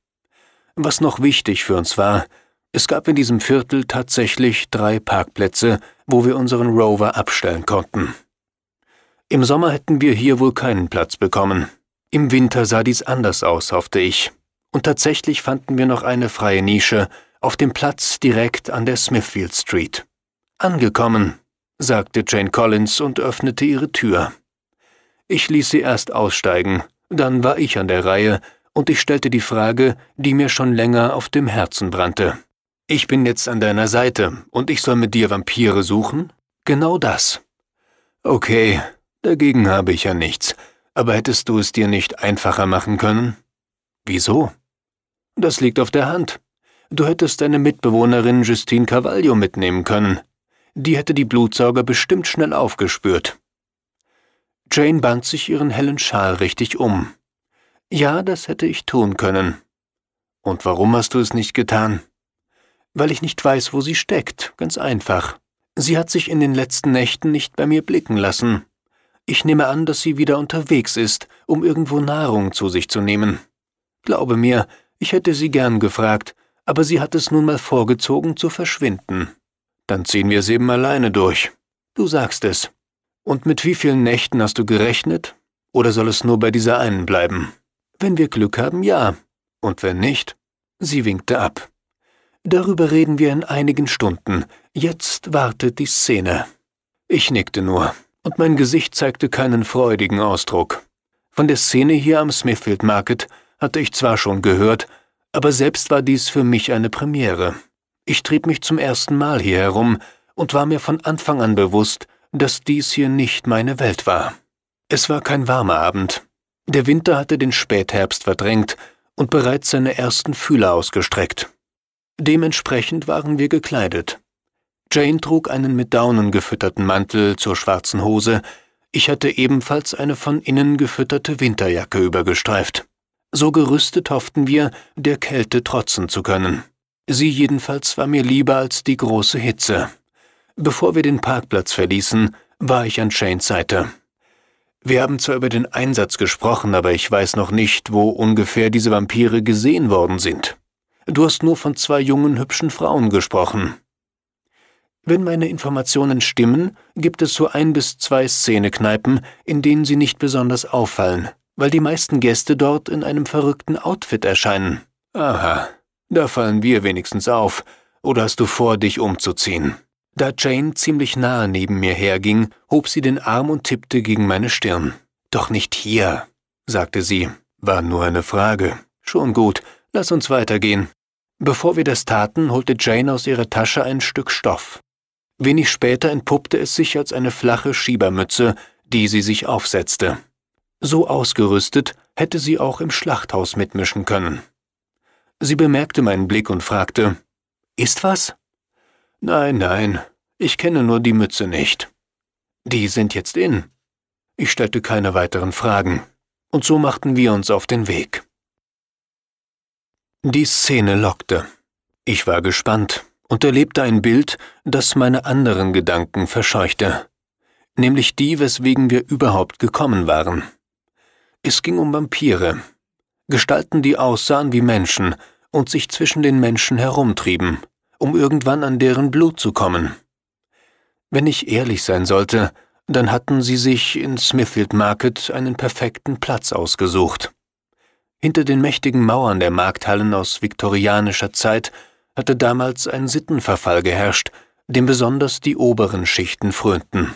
Was noch wichtig für uns war, es gab in diesem Viertel tatsächlich drei Parkplätze, wo wir unseren Rover abstellen konnten. Im Sommer hätten wir hier wohl keinen Platz bekommen. Im Winter sah dies anders aus, hoffte ich. Und tatsächlich fanden wir noch eine freie Nische auf dem Platz direkt an der Smithfield Street. Angekommen, sagte Jane Collins und öffnete ihre Tür. Ich ließ sie erst aussteigen, dann war ich an der Reihe und ich stellte die Frage, die mir schon länger auf dem Herzen brannte. Ich bin jetzt an deiner Seite und ich soll mit dir Vampire suchen? Genau das. Okay, Dagegen habe ich ja nichts. Aber hättest du es dir nicht einfacher machen können? Wieso? Das liegt auf der Hand. Du hättest deine Mitbewohnerin Justine Carvalho mitnehmen können. Die hätte die Blutsauger bestimmt schnell aufgespürt. Jane band sich ihren hellen Schal richtig um. Ja, das hätte ich tun können. Und warum hast du es nicht getan? Weil ich nicht weiß, wo sie steckt, ganz einfach. Sie hat sich in den letzten Nächten nicht bei mir blicken lassen, ich nehme an, dass sie wieder unterwegs ist, um irgendwo Nahrung zu sich zu nehmen. Glaube mir, ich hätte sie gern gefragt, aber sie hat es nun mal vorgezogen zu verschwinden. Dann ziehen wir es eben alleine durch. Du sagst es. Und mit wie vielen Nächten hast du gerechnet? Oder soll es nur bei dieser einen bleiben? Wenn wir Glück haben, ja. Und wenn nicht? Sie winkte ab. Darüber reden wir in einigen Stunden. Jetzt wartet die Szene. Ich nickte nur und mein Gesicht zeigte keinen freudigen Ausdruck. Von der Szene hier am Smithfield Market hatte ich zwar schon gehört, aber selbst war dies für mich eine Premiere. Ich trieb mich zum ersten Mal hier herum und war mir von Anfang an bewusst, dass dies hier nicht meine Welt war. Es war kein warmer Abend. Der Winter hatte den Spätherbst verdrängt und bereits seine ersten Fühler ausgestreckt. Dementsprechend waren wir gekleidet. Jane trug einen mit Daunen gefütterten Mantel zur schwarzen Hose, ich hatte ebenfalls eine von innen gefütterte Winterjacke übergestreift. So gerüstet hofften wir, der Kälte trotzen zu können. Sie jedenfalls war mir lieber als die große Hitze. Bevor wir den Parkplatz verließen, war ich an Shanes Seite. Wir haben zwar über den Einsatz gesprochen, aber ich weiß noch nicht, wo ungefähr diese Vampire gesehen worden sind. Du hast nur von zwei jungen, hübschen Frauen gesprochen. Wenn meine Informationen stimmen, gibt es so ein bis zwei Szenekneipen, in denen sie nicht besonders auffallen, weil die meisten Gäste dort in einem verrückten Outfit erscheinen. Aha, da fallen wir wenigstens auf. Oder hast du vor, dich umzuziehen? Da Jane ziemlich nahe neben mir herging, hob sie den Arm und tippte gegen meine Stirn. Doch nicht hier, sagte sie. War nur eine Frage. Schon gut, lass uns weitergehen. Bevor wir das taten, holte Jane aus ihrer Tasche ein Stück Stoff. Wenig später entpuppte es sich als eine flache Schiebermütze, die sie sich aufsetzte. So ausgerüstet hätte sie auch im Schlachthaus mitmischen können. Sie bemerkte meinen Blick und fragte, Ist was? Nein, nein, ich kenne nur die Mütze nicht. Die sind jetzt in. Ich stellte keine weiteren Fragen, und so machten wir uns auf den Weg. Die Szene lockte. Ich war gespannt, und erlebte ein Bild, das meine anderen Gedanken verscheuchte, nämlich die, weswegen wir überhaupt gekommen waren. Es ging um Vampire, Gestalten, die aussahen wie Menschen und sich zwischen den Menschen herumtrieben, um irgendwann an deren Blut zu kommen. Wenn ich ehrlich sein sollte, dann hatten sie sich in Smithfield Market einen perfekten Platz ausgesucht. Hinter den mächtigen Mauern der Markthallen aus viktorianischer Zeit hatte damals ein Sittenverfall geherrscht, dem besonders die oberen Schichten frönten.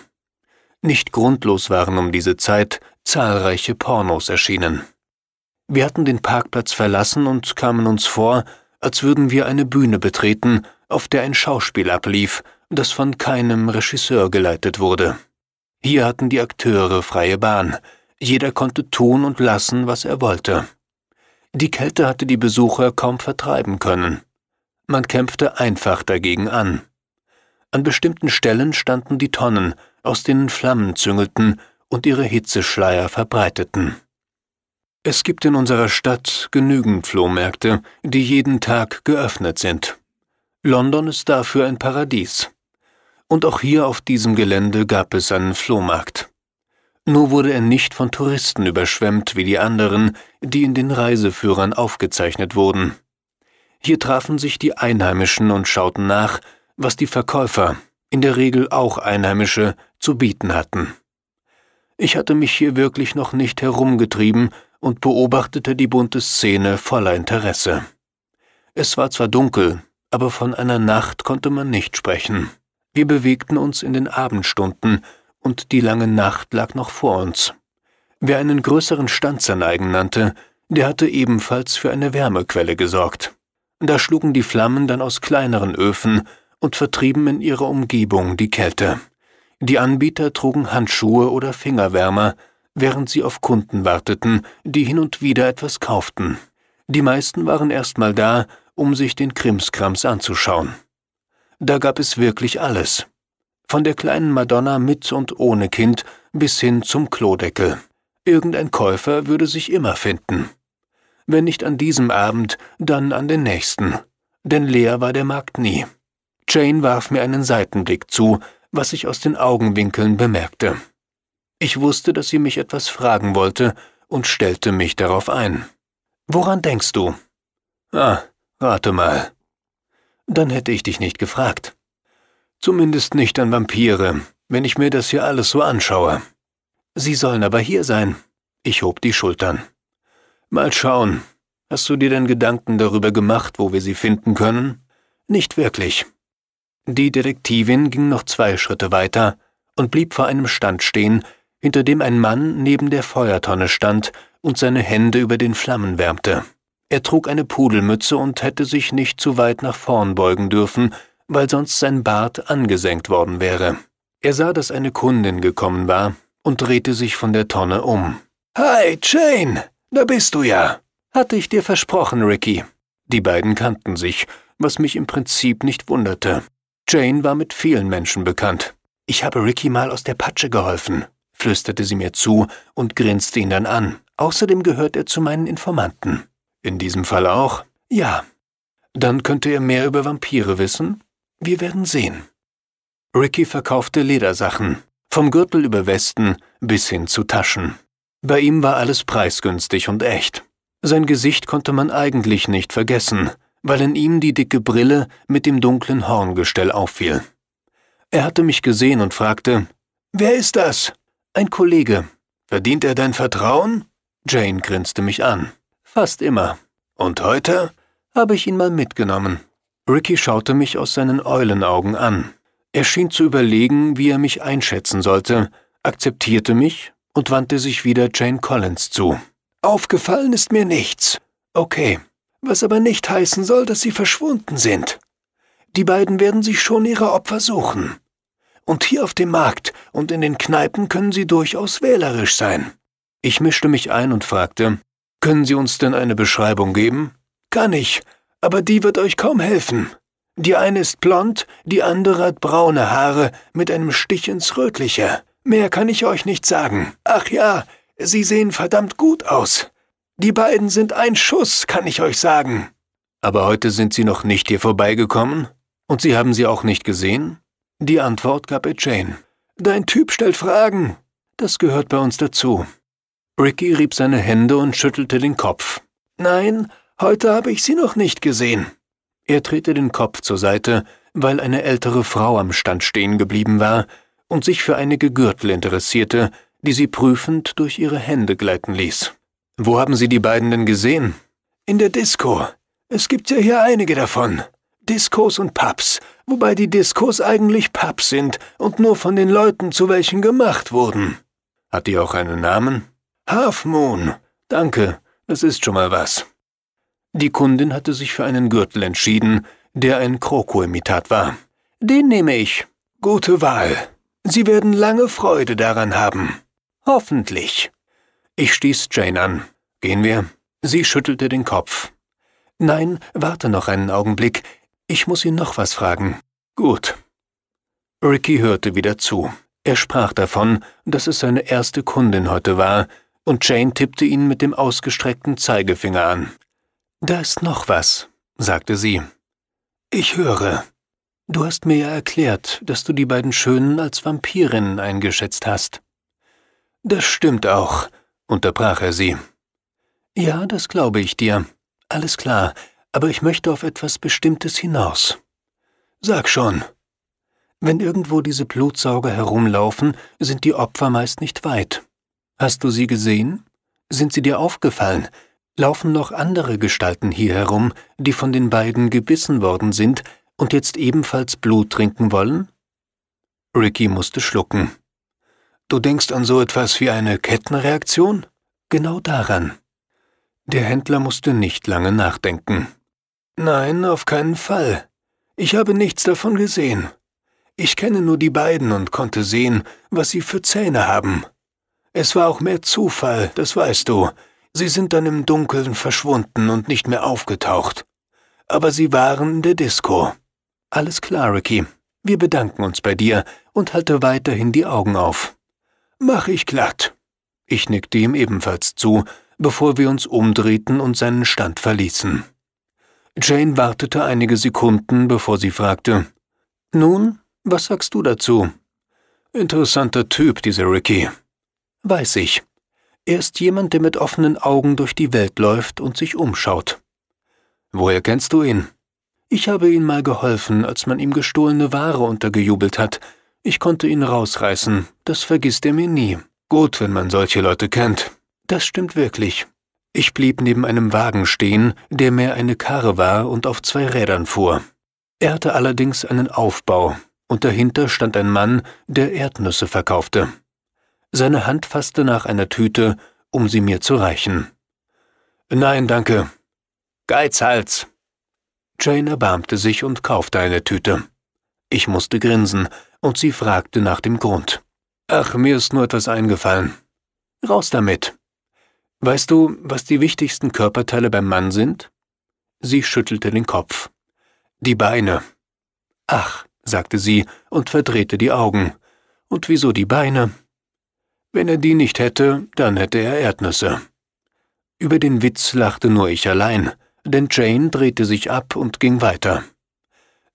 Nicht grundlos waren um diese Zeit zahlreiche Pornos erschienen. Wir hatten den Parkplatz verlassen und kamen uns vor, als würden wir eine Bühne betreten, auf der ein Schauspiel ablief, das von keinem Regisseur geleitet wurde. Hier hatten die Akteure freie Bahn, jeder konnte tun und lassen, was er wollte. Die Kälte hatte die Besucher kaum vertreiben können. Man kämpfte einfach dagegen an. An bestimmten Stellen standen die Tonnen, aus denen Flammen züngelten und ihre Hitzeschleier verbreiteten. Es gibt in unserer Stadt genügend Flohmärkte, die jeden Tag geöffnet sind. London ist dafür ein Paradies. Und auch hier auf diesem Gelände gab es einen Flohmarkt. Nur wurde er nicht von Touristen überschwemmt wie die anderen, die in den Reiseführern aufgezeichnet wurden. Hier trafen sich die Einheimischen und schauten nach, was die Verkäufer, in der Regel auch Einheimische, zu bieten hatten. Ich hatte mich hier wirklich noch nicht herumgetrieben und beobachtete die bunte Szene voller Interesse. Es war zwar dunkel, aber von einer Nacht konnte man nicht sprechen. Wir bewegten uns in den Abendstunden, und die lange Nacht lag noch vor uns. Wer einen größeren Stand Standsaneigen nannte, der hatte ebenfalls für eine Wärmequelle gesorgt. Da schlugen die Flammen dann aus kleineren Öfen und vertrieben in ihrer Umgebung die Kälte. Die Anbieter trugen Handschuhe oder Fingerwärmer, während sie auf Kunden warteten, die hin und wieder etwas kauften. Die meisten waren erstmal da, um sich den Krimskrams anzuschauen. Da gab es wirklich alles. Von der kleinen Madonna mit und ohne Kind bis hin zum Klodeckel. Irgendein Käufer würde sich immer finden wenn nicht an diesem Abend, dann an den nächsten. Denn leer war der Markt nie. Jane warf mir einen Seitenblick zu, was ich aus den Augenwinkeln bemerkte. Ich wusste, dass sie mich etwas fragen wollte und stellte mich darauf ein. Woran denkst du? Ah, warte mal. Dann hätte ich dich nicht gefragt. Zumindest nicht an Vampire, wenn ich mir das hier alles so anschaue. Sie sollen aber hier sein. Ich hob die Schultern. Mal schauen. Hast du dir denn Gedanken darüber gemacht, wo wir sie finden können? Nicht wirklich. Die Detektivin ging noch zwei Schritte weiter und blieb vor einem Stand stehen, hinter dem ein Mann neben der Feuertonne stand und seine Hände über den Flammen wärmte. Er trug eine Pudelmütze und hätte sich nicht zu weit nach vorn beugen dürfen, weil sonst sein Bart angesenkt worden wäre. Er sah, dass eine Kundin gekommen war und drehte sich von der Tonne um. Hi, Jane! Da bist du ja. Hatte ich dir versprochen, Ricky. Die beiden kannten sich, was mich im Prinzip nicht wunderte. Jane war mit vielen Menschen bekannt. Ich habe Ricky mal aus der Patsche geholfen, flüsterte sie mir zu und grinste ihn dann an. Außerdem gehört er zu meinen Informanten. In diesem Fall auch? Ja. Dann könnte er mehr über Vampire wissen? Wir werden sehen. Ricky verkaufte Ledersachen, vom Gürtel über Westen bis hin zu Taschen. Bei ihm war alles preisgünstig und echt. Sein Gesicht konnte man eigentlich nicht vergessen, weil in ihm die dicke Brille mit dem dunklen Horngestell auffiel. Er hatte mich gesehen und fragte, Wer ist das? Ein Kollege. Verdient er dein Vertrauen? Jane grinste mich an. Fast immer. Und heute habe ich ihn mal mitgenommen. Ricky schaute mich aus seinen Eulenaugen an. Er schien zu überlegen, wie er mich einschätzen sollte, akzeptierte mich, und wandte sich wieder Jane Collins zu. Aufgefallen ist mir nichts. Okay. Was aber nicht heißen soll, dass sie verschwunden sind. Die beiden werden sich schon ihre Opfer suchen. Und hier auf dem Markt und in den Kneipen können sie durchaus wählerisch sein. Ich mischte mich ein und fragte, können Sie uns denn eine Beschreibung geben? Kann ich, aber die wird euch kaum helfen. Die eine ist blond, die andere hat braune Haare mit einem Stich ins Rötliche. Mehr kann ich euch nicht sagen. Ach ja, sie sehen verdammt gut aus. Die beiden sind ein Schuss, kann ich euch sagen. Aber heute sind sie noch nicht hier vorbeigekommen? Und sie haben sie auch nicht gesehen? Die Antwort gab Jane. Dein Typ stellt Fragen. Das gehört bei uns dazu. Ricky rieb seine Hände und schüttelte den Kopf. Nein, heute habe ich sie noch nicht gesehen. Er drehte den Kopf zur Seite, weil eine ältere Frau am Stand stehen geblieben war, und sich für einige Gürtel interessierte, die sie prüfend durch ihre Hände gleiten ließ. Wo haben Sie die beiden denn gesehen? In der Disco. Es gibt ja hier einige davon. Diskos und Pubs, wobei die Diskos eigentlich Pubs sind und nur von den Leuten zu welchen gemacht wurden. Hat die auch einen Namen? Half Moon. Danke, das ist schon mal was. Die Kundin hatte sich für einen Gürtel entschieden, der ein Kroko-Imitat war. Den nehme ich. Gute Wahl. Sie werden lange Freude daran haben. Hoffentlich. Ich stieß Jane an. Gehen wir? Sie schüttelte den Kopf. Nein, warte noch einen Augenblick. Ich muss Ihnen noch was fragen. Gut. Ricky hörte wieder zu. Er sprach davon, dass es seine erste Kundin heute war, und Jane tippte ihn mit dem ausgestreckten Zeigefinger an. Da ist noch was, sagte sie. Ich höre. Du hast mir ja erklärt, dass du die beiden Schönen als Vampirinnen eingeschätzt hast. Das stimmt auch, unterbrach er sie. Ja, das glaube ich dir. Alles klar, aber ich möchte auf etwas Bestimmtes hinaus. Sag schon. Wenn irgendwo diese Blutsauger herumlaufen, sind die Opfer meist nicht weit. Hast du sie gesehen? Sind sie dir aufgefallen? Laufen noch andere Gestalten hier herum, die von den beiden gebissen worden sind, und jetzt ebenfalls Blut trinken wollen? Ricky musste schlucken. Du denkst an so etwas wie eine Kettenreaktion? Genau daran. Der Händler musste nicht lange nachdenken. Nein, auf keinen Fall. Ich habe nichts davon gesehen. Ich kenne nur die beiden und konnte sehen, was sie für Zähne haben. Es war auch mehr Zufall, das weißt du. Sie sind dann im Dunkeln verschwunden und nicht mehr aufgetaucht. Aber sie waren in der Disco. Alles klar, Ricky. Wir bedanken uns bei dir und halte weiterhin die Augen auf. Mach ich glatt. Ich nickte ihm ebenfalls zu, bevor wir uns umdrehten und seinen Stand verließen. Jane wartete einige Sekunden, bevor sie fragte, Nun, was sagst du dazu? Interessanter Typ, dieser Ricky. Weiß ich. Er ist jemand, der mit offenen Augen durch die Welt läuft und sich umschaut. Woher kennst du ihn? Ich habe ihm mal geholfen, als man ihm gestohlene Ware untergejubelt hat. Ich konnte ihn rausreißen, das vergisst er mir nie. Gut, wenn man solche Leute kennt. Das stimmt wirklich. Ich blieb neben einem Wagen stehen, der mehr eine Karre war und auf zwei Rädern fuhr. Er hatte allerdings einen Aufbau, und dahinter stand ein Mann, der Erdnüsse verkaufte. Seine Hand fasste nach einer Tüte, um sie mir zu reichen. Nein, danke. Geizhals, Jane erbarmte sich und kaufte eine Tüte. Ich musste grinsen, und sie fragte nach dem Grund. Ach, mir ist nur etwas eingefallen. Raus damit. Weißt du, was die wichtigsten Körperteile beim Mann sind? Sie schüttelte den Kopf. Die Beine. Ach, sagte sie und verdrehte die Augen. Und wieso die Beine? Wenn er die nicht hätte, dann hätte er Erdnüsse. Über den Witz lachte nur ich allein denn Jane drehte sich ab und ging weiter.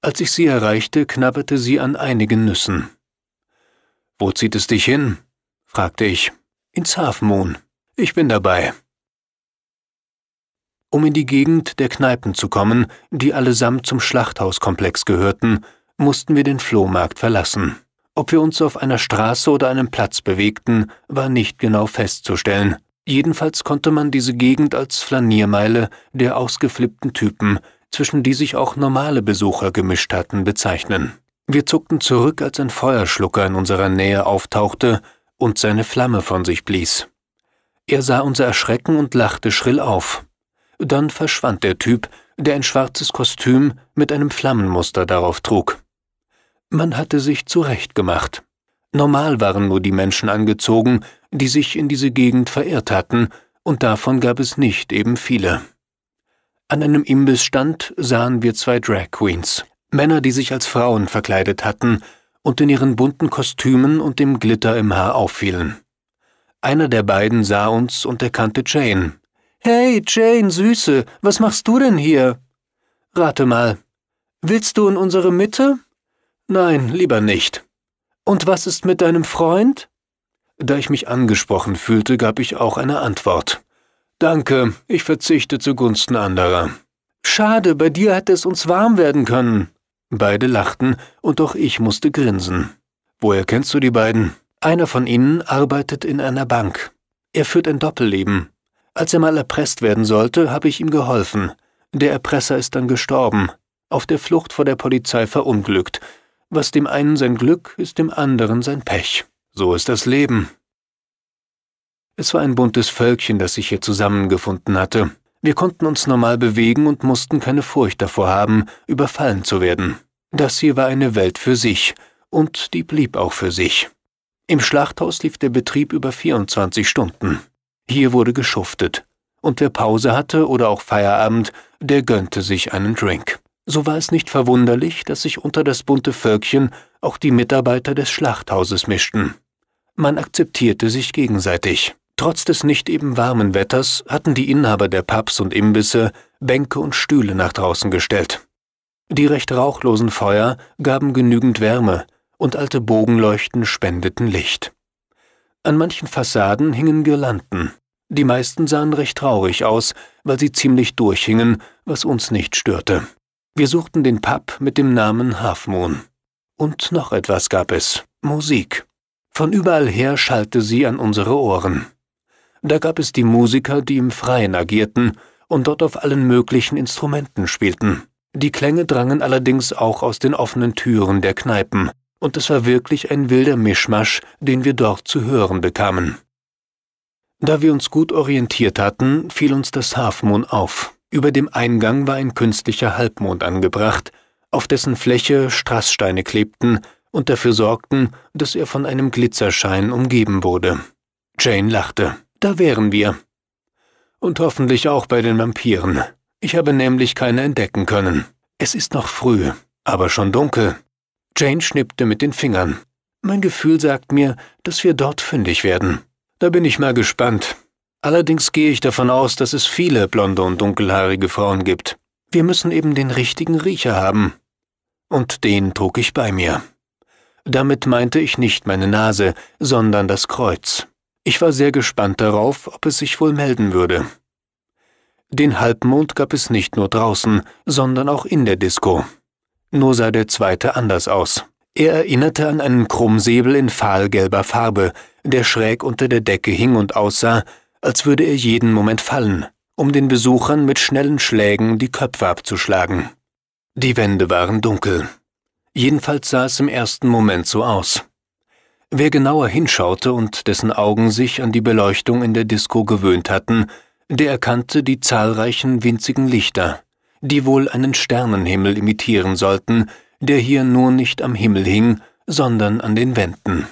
Als ich sie erreichte, knabberte sie an einigen Nüssen. Wo zieht es dich hin? fragte ich. Ins Half Moon. Ich bin dabei. Um in die Gegend der Kneipen zu kommen, die allesamt zum Schlachthauskomplex gehörten, mussten wir den Flohmarkt verlassen. Ob wir uns auf einer Straße oder einem Platz bewegten, war nicht genau festzustellen. Jedenfalls konnte man diese Gegend als Flaniermeile der ausgeflippten Typen, zwischen die sich auch normale Besucher gemischt hatten, bezeichnen. Wir zuckten zurück, als ein Feuerschlucker in unserer Nähe auftauchte und seine Flamme von sich blies. Er sah unser Erschrecken und lachte schrill auf. Dann verschwand der Typ, der ein schwarzes Kostüm mit einem Flammenmuster darauf trug. Man hatte sich zurechtgemacht. Normal waren nur die Menschen angezogen, die sich in diese Gegend verirrt hatten, und davon gab es nicht eben viele. An einem Imbissstand sahen wir zwei Drag Queens, Männer, die sich als Frauen verkleidet hatten und in ihren bunten Kostümen und dem Glitter im Haar auffielen. Einer der beiden sah uns und erkannte Jane. Hey, Jane, Süße, was machst du denn hier? Rate mal. Willst du in unsere Mitte? Nein, lieber nicht. Und was ist mit deinem Freund? Da ich mich angesprochen fühlte, gab ich auch eine Antwort. Danke, ich verzichte zugunsten anderer. Schade, bei dir hätte es uns warm werden können. Beide lachten, und auch ich musste grinsen. Woher kennst du die beiden? Einer von ihnen arbeitet in einer Bank. Er führt ein Doppelleben. Als er mal erpresst werden sollte, habe ich ihm geholfen. Der Erpresser ist dann gestorben, auf der Flucht vor der Polizei verunglückt. Was dem einen sein Glück, ist dem anderen sein Pech. So ist das Leben. Es war ein buntes Völkchen, das sich hier zusammengefunden hatte. Wir konnten uns normal bewegen und mussten keine Furcht davor haben, überfallen zu werden. Das hier war eine Welt für sich, und die blieb auch für sich. Im Schlachthaus lief der Betrieb über 24 Stunden. Hier wurde geschuftet. Und wer Pause hatte oder auch Feierabend, der gönnte sich einen Drink. So war es nicht verwunderlich, dass sich unter das bunte Völkchen auch die Mitarbeiter des Schlachthauses mischten. Man akzeptierte sich gegenseitig. Trotz des nicht eben warmen Wetters hatten die Inhaber der Pubs und Imbisse Bänke und Stühle nach draußen gestellt. Die recht rauchlosen Feuer gaben genügend Wärme und alte Bogenleuchten spendeten Licht. An manchen Fassaden hingen Girlanden. Die meisten sahen recht traurig aus, weil sie ziemlich durchhingen, was uns nicht störte. Wir suchten den Pub mit dem Namen Half Moon. Und noch etwas gab es: Musik. Von überall her schallte sie an unsere Ohren. Da gab es die Musiker, die im Freien agierten und dort auf allen möglichen Instrumenten spielten. Die Klänge drangen allerdings auch aus den offenen Türen der Kneipen, und es war wirklich ein wilder Mischmasch, den wir dort zu hören bekamen. Da wir uns gut orientiert hatten, fiel uns das Halfmoon auf. Über dem Eingang war ein künstlicher Halbmond angebracht, auf dessen Fläche Strasssteine klebten, und dafür sorgten, dass er von einem Glitzerschein umgeben wurde. Jane lachte. Da wären wir. Und hoffentlich auch bei den Vampiren. Ich habe nämlich keine entdecken können. Es ist noch früh, aber schon dunkel. Jane schnippte mit den Fingern. Mein Gefühl sagt mir, dass wir dort fündig werden. Da bin ich mal gespannt. Allerdings gehe ich davon aus, dass es viele blonde und dunkelhaarige Frauen gibt. Wir müssen eben den richtigen Riecher haben. Und den trug ich bei mir. Damit meinte ich nicht meine Nase, sondern das Kreuz. Ich war sehr gespannt darauf, ob es sich wohl melden würde. Den Halbmond gab es nicht nur draußen, sondern auch in der Disco. Nur sah der zweite anders aus. Er erinnerte an einen Krummsäbel in fahlgelber Farbe, der schräg unter der Decke hing und aussah, als würde er jeden Moment fallen, um den Besuchern mit schnellen Schlägen die Köpfe abzuschlagen. Die Wände waren dunkel. Jedenfalls sah es im ersten Moment so aus. Wer genauer hinschaute und dessen Augen sich an die Beleuchtung in der Disco gewöhnt hatten, der erkannte die zahlreichen winzigen Lichter, die wohl einen Sternenhimmel imitieren sollten, der hier nur nicht am Himmel hing, sondern an den Wänden.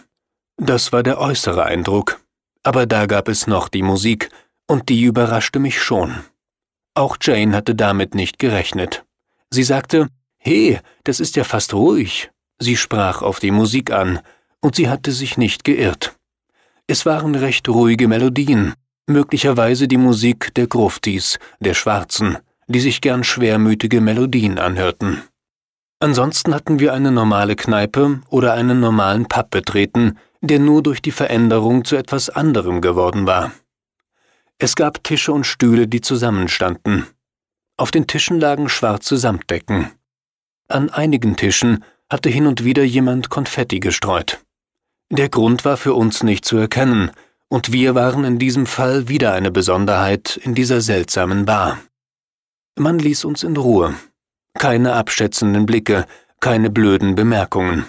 Das war der äußere Eindruck, aber da gab es noch die Musik, und die überraschte mich schon. Auch Jane hatte damit nicht gerechnet. Sie sagte, He, das ist ja fast ruhig. Sie sprach auf die Musik an, und sie hatte sich nicht geirrt. Es waren recht ruhige Melodien, möglicherweise die Musik der Gruftis, der Schwarzen, die sich gern schwermütige Melodien anhörten. Ansonsten hatten wir eine normale Kneipe oder einen normalen Pub betreten, der nur durch die Veränderung zu etwas anderem geworden war. Es gab Tische und Stühle, die zusammenstanden. Auf den Tischen lagen schwarze Samtdecken. An einigen Tischen hatte hin und wieder jemand Konfetti gestreut. Der Grund war für uns nicht zu erkennen, und wir waren in diesem Fall wieder eine Besonderheit in dieser seltsamen Bar. Man ließ uns in Ruhe. Keine abschätzenden Blicke, keine blöden Bemerkungen.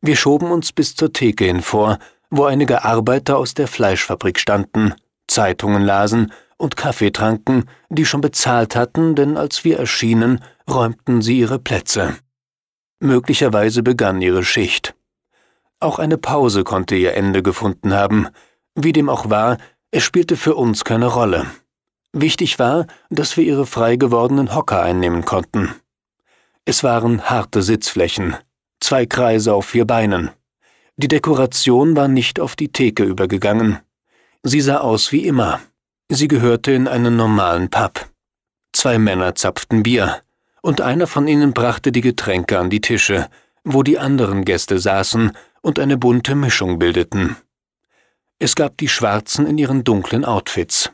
Wir schoben uns bis zur Theke hinvor, wo einige Arbeiter aus der Fleischfabrik standen, Zeitungen lasen und Kaffee tranken, die schon bezahlt hatten, denn als wir erschienen, räumten sie ihre Plätze. Möglicherweise begann ihre Schicht. Auch eine Pause konnte ihr Ende gefunden haben. Wie dem auch war, es spielte für uns keine Rolle. Wichtig war, dass wir ihre frei gewordenen Hocker einnehmen konnten. Es waren harte Sitzflächen, zwei Kreise auf vier Beinen. Die Dekoration war nicht auf die Theke übergegangen. Sie sah aus wie immer. Sie gehörte in einen normalen Pub. Zwei Männer zapften Bier, und einer von ihnen brachte die Getränke an die Tische, wo die anderen Gäste saßen und eine bunte Mischung bildeten. Es gab die Schwarzen in ihren dunklen Outfits.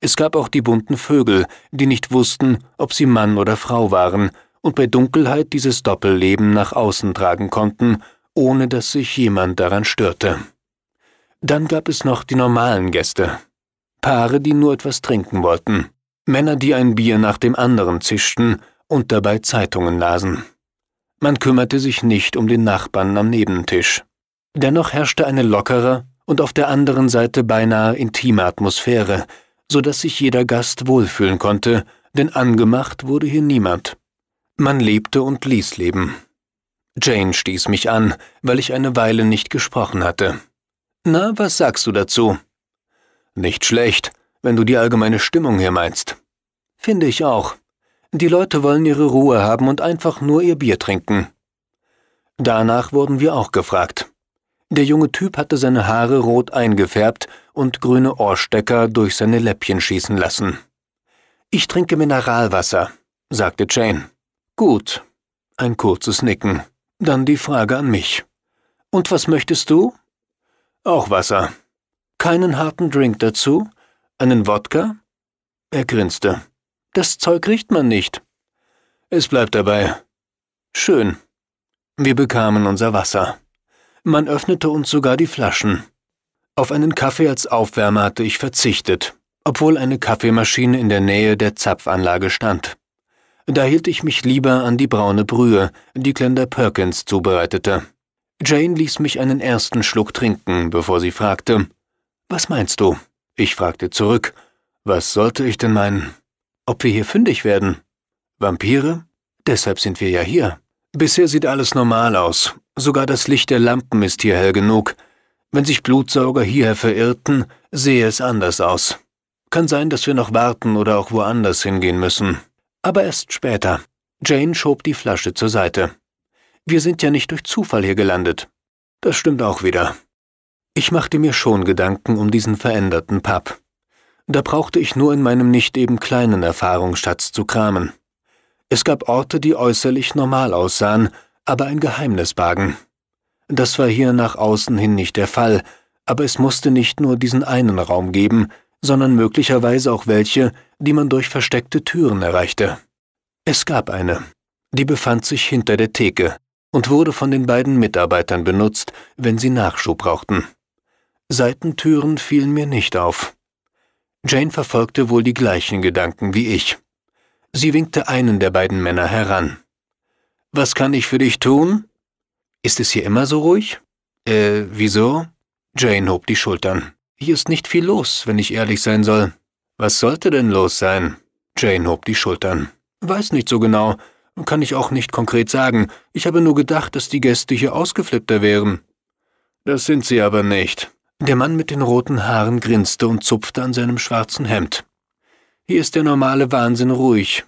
Es gab auch die bunten Vögel, die nicht wussten, ob sie Mann oder Frau waren und bei Dunkelheit dieses Doppelleben nach außen tragen konnten, ohne dass sich jemand daran störte. Dann gab es noch die normalen Gäste, Paare, die nur etwas trinken wollten, Männer, die ein Bier nach dem anderen zischten und dabei Zeitungen lasen. Man kümmerte sich nicht um den Nachbarn am Nebentisch. Dennoch herrschte eine lockere und auf der anderen Seite beinahe intime Atmosphäre, so dass sich jeder Gast wohlfühlen konnte, denn angemacht wurde hier niemand. Man lebte und ließ leben. Jane stieß mich an, weil ich eine Weile nicht gesprochen hatte. Na, was sagst du dazu? Nicht schlecht, wenn du die allgemeine Stimmung hier meinst. Finde ich auch. Die Leute wollen ihre Ruhe haben und einfach nur ihr Bier trinken. Danach wurden wir auch gefragt. Der junge Typ hatte seine Haare rot eingefärbt und grüne Ohrstecker durch seine Läppchen schießen lassen. Ich trinke Mineralwasser, sagte Jane. Gut. Ein kurzes Nicken. Dann die Frage an mich. Und was möchtest du? Auch Wasser, keinen harten Drink dazu? Einen Wodka? Er grinste. Das Zeug riecht man nicht. Es bleibt dabei. Schön. Wir bekamen unser Wasser. Man öffnete uns sogar die Flaschen. Auf einen Kaffee als Aufwärmer hatte ich verzichtet, obwohl eine Kaffeemaschine in der Nähe der Zapfanlage stand. Da hielt ich mich lieber an die braune Brühe, die Glenda Perkins zubereitete. Jane ließ mich einen ersten Schluck trinken, bevor sie fragte, was meinst du? Ich fragte zurück. Was sollte ich denn meinen? Ob wir hier fündig werden? Vampire? Deshalb sind wir ja hier. Bisher sieht alles normal aus. Sogar das Licht der Lampen ist hier hell genug. Wenn sich Blutsauger hierher verirrten, sehe es anders aus. Kann sein, dass wir noch warten oder auch woanders hingehen müssen. Aber erst später. Jane schob die Flasche zur Seite. Wir sind ja nicht durch Zufall hier gelandet. Das stimmt auch wieder. Ich machte mir schon Gedanken um diesen veränderten Pub. Da brauchte ich nur in meinem nicht eben kleinen Erfahrungsschatz zu kramen. Es gab Orte, die äußerlich normal aussahen, aber ein Geheimnis bargen. Das war hier nach außen hin nicht der Fall, aber es musste nicht nur diesen einen Raum geben, sondern möglicherweise auch welche, die man durch versteckte Türen erreichte. Es gab eine. Die befand sich hinter der Theke und wurde von den beiden Mitarbeitern benutzt, wenn sie Nachschub brauchten. Seitentüren fielen mir nicht auf. Jane verfolgte wohl die gleichen Gedanken wie ich. Sie winkte einen der beiden Männer heran. Was kann ich für dich tun? Ist es hier immer so ruhig? Äh, wieso? Jane hob die Schultern. Hier ist nicht viel los, wenn ich ehrlich sein soll. Was sollte denn los sein? Jane hob die Schultern. Weiß nicht so genau. Kann ich auch nicht konkret sagen. Ich habe nur gedacht, dass die Gäste hier ausgeflippter wären. Das sind sie aber nicht. Der Mann mit den roten Haaren grinste und zupfte an seinem schwarzen Hemd. Hier ist der normale Wahnsinn ruhig.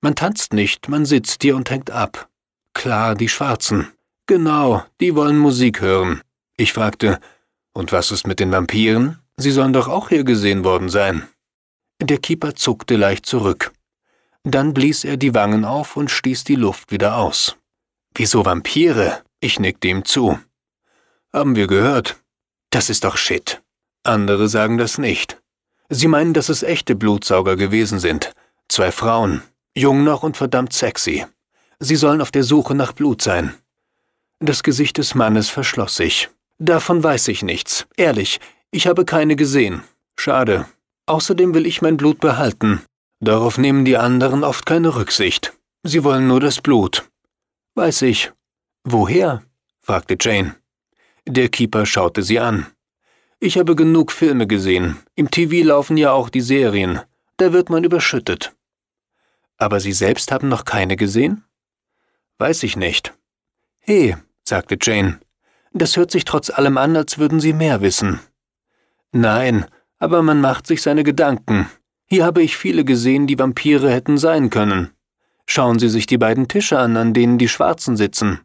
Man tanzt nicht, man sitzt hier und hängt ab. Klar, die Schwarzen. Genau, die wollen Musik hören. Ich fragte, und was ist mit den Vampiren? Sie sollen doch auch hier gesehen worden sein. Der Keeper zuckte leicht zurück. Dann blies er die Wangen auf und stieß die Luft wieder aus. Wieso Vampire? Ich nickte ihm zu. Haben wir gehört. Das ist doch Shit. Andere sagen das nicht. Sie meinen, dass es echte Blutsauger gewesen sind. Zwei Frauen, jung noch und verdammt sexy. Sie sollen auf der Suche nach Blut sein. Das Gesicht des Mannes verschloss sich. Davon weiß ich nichts. Ehrlich, ich habe keine gesehen. Schade. Außerdem will ich mein Blut behalten. Darauf nehmen die anderen oft keine Rücksicht. Sie wollen nur das Blut. Weiß ich. Woher? fragte Jane. Der Keeper schaute sie an. Ich habe genug Filme gesehen. Im TV laufen ja auch die Serien. Da wird man überschüttet. Aber Sie selbst haben noch keine gesehen? Weiß ich nicht. He, sagte Jane. Das hört sich trotz allem an, als würden Sie mehr wissen. Nein, aber man macht sich seine Gedanken. Hier habe ich viele gesehen, die Vampire hätten sein können. Schauen Sie sich die beiden Tische an, an denen die Schwarzen sitzen.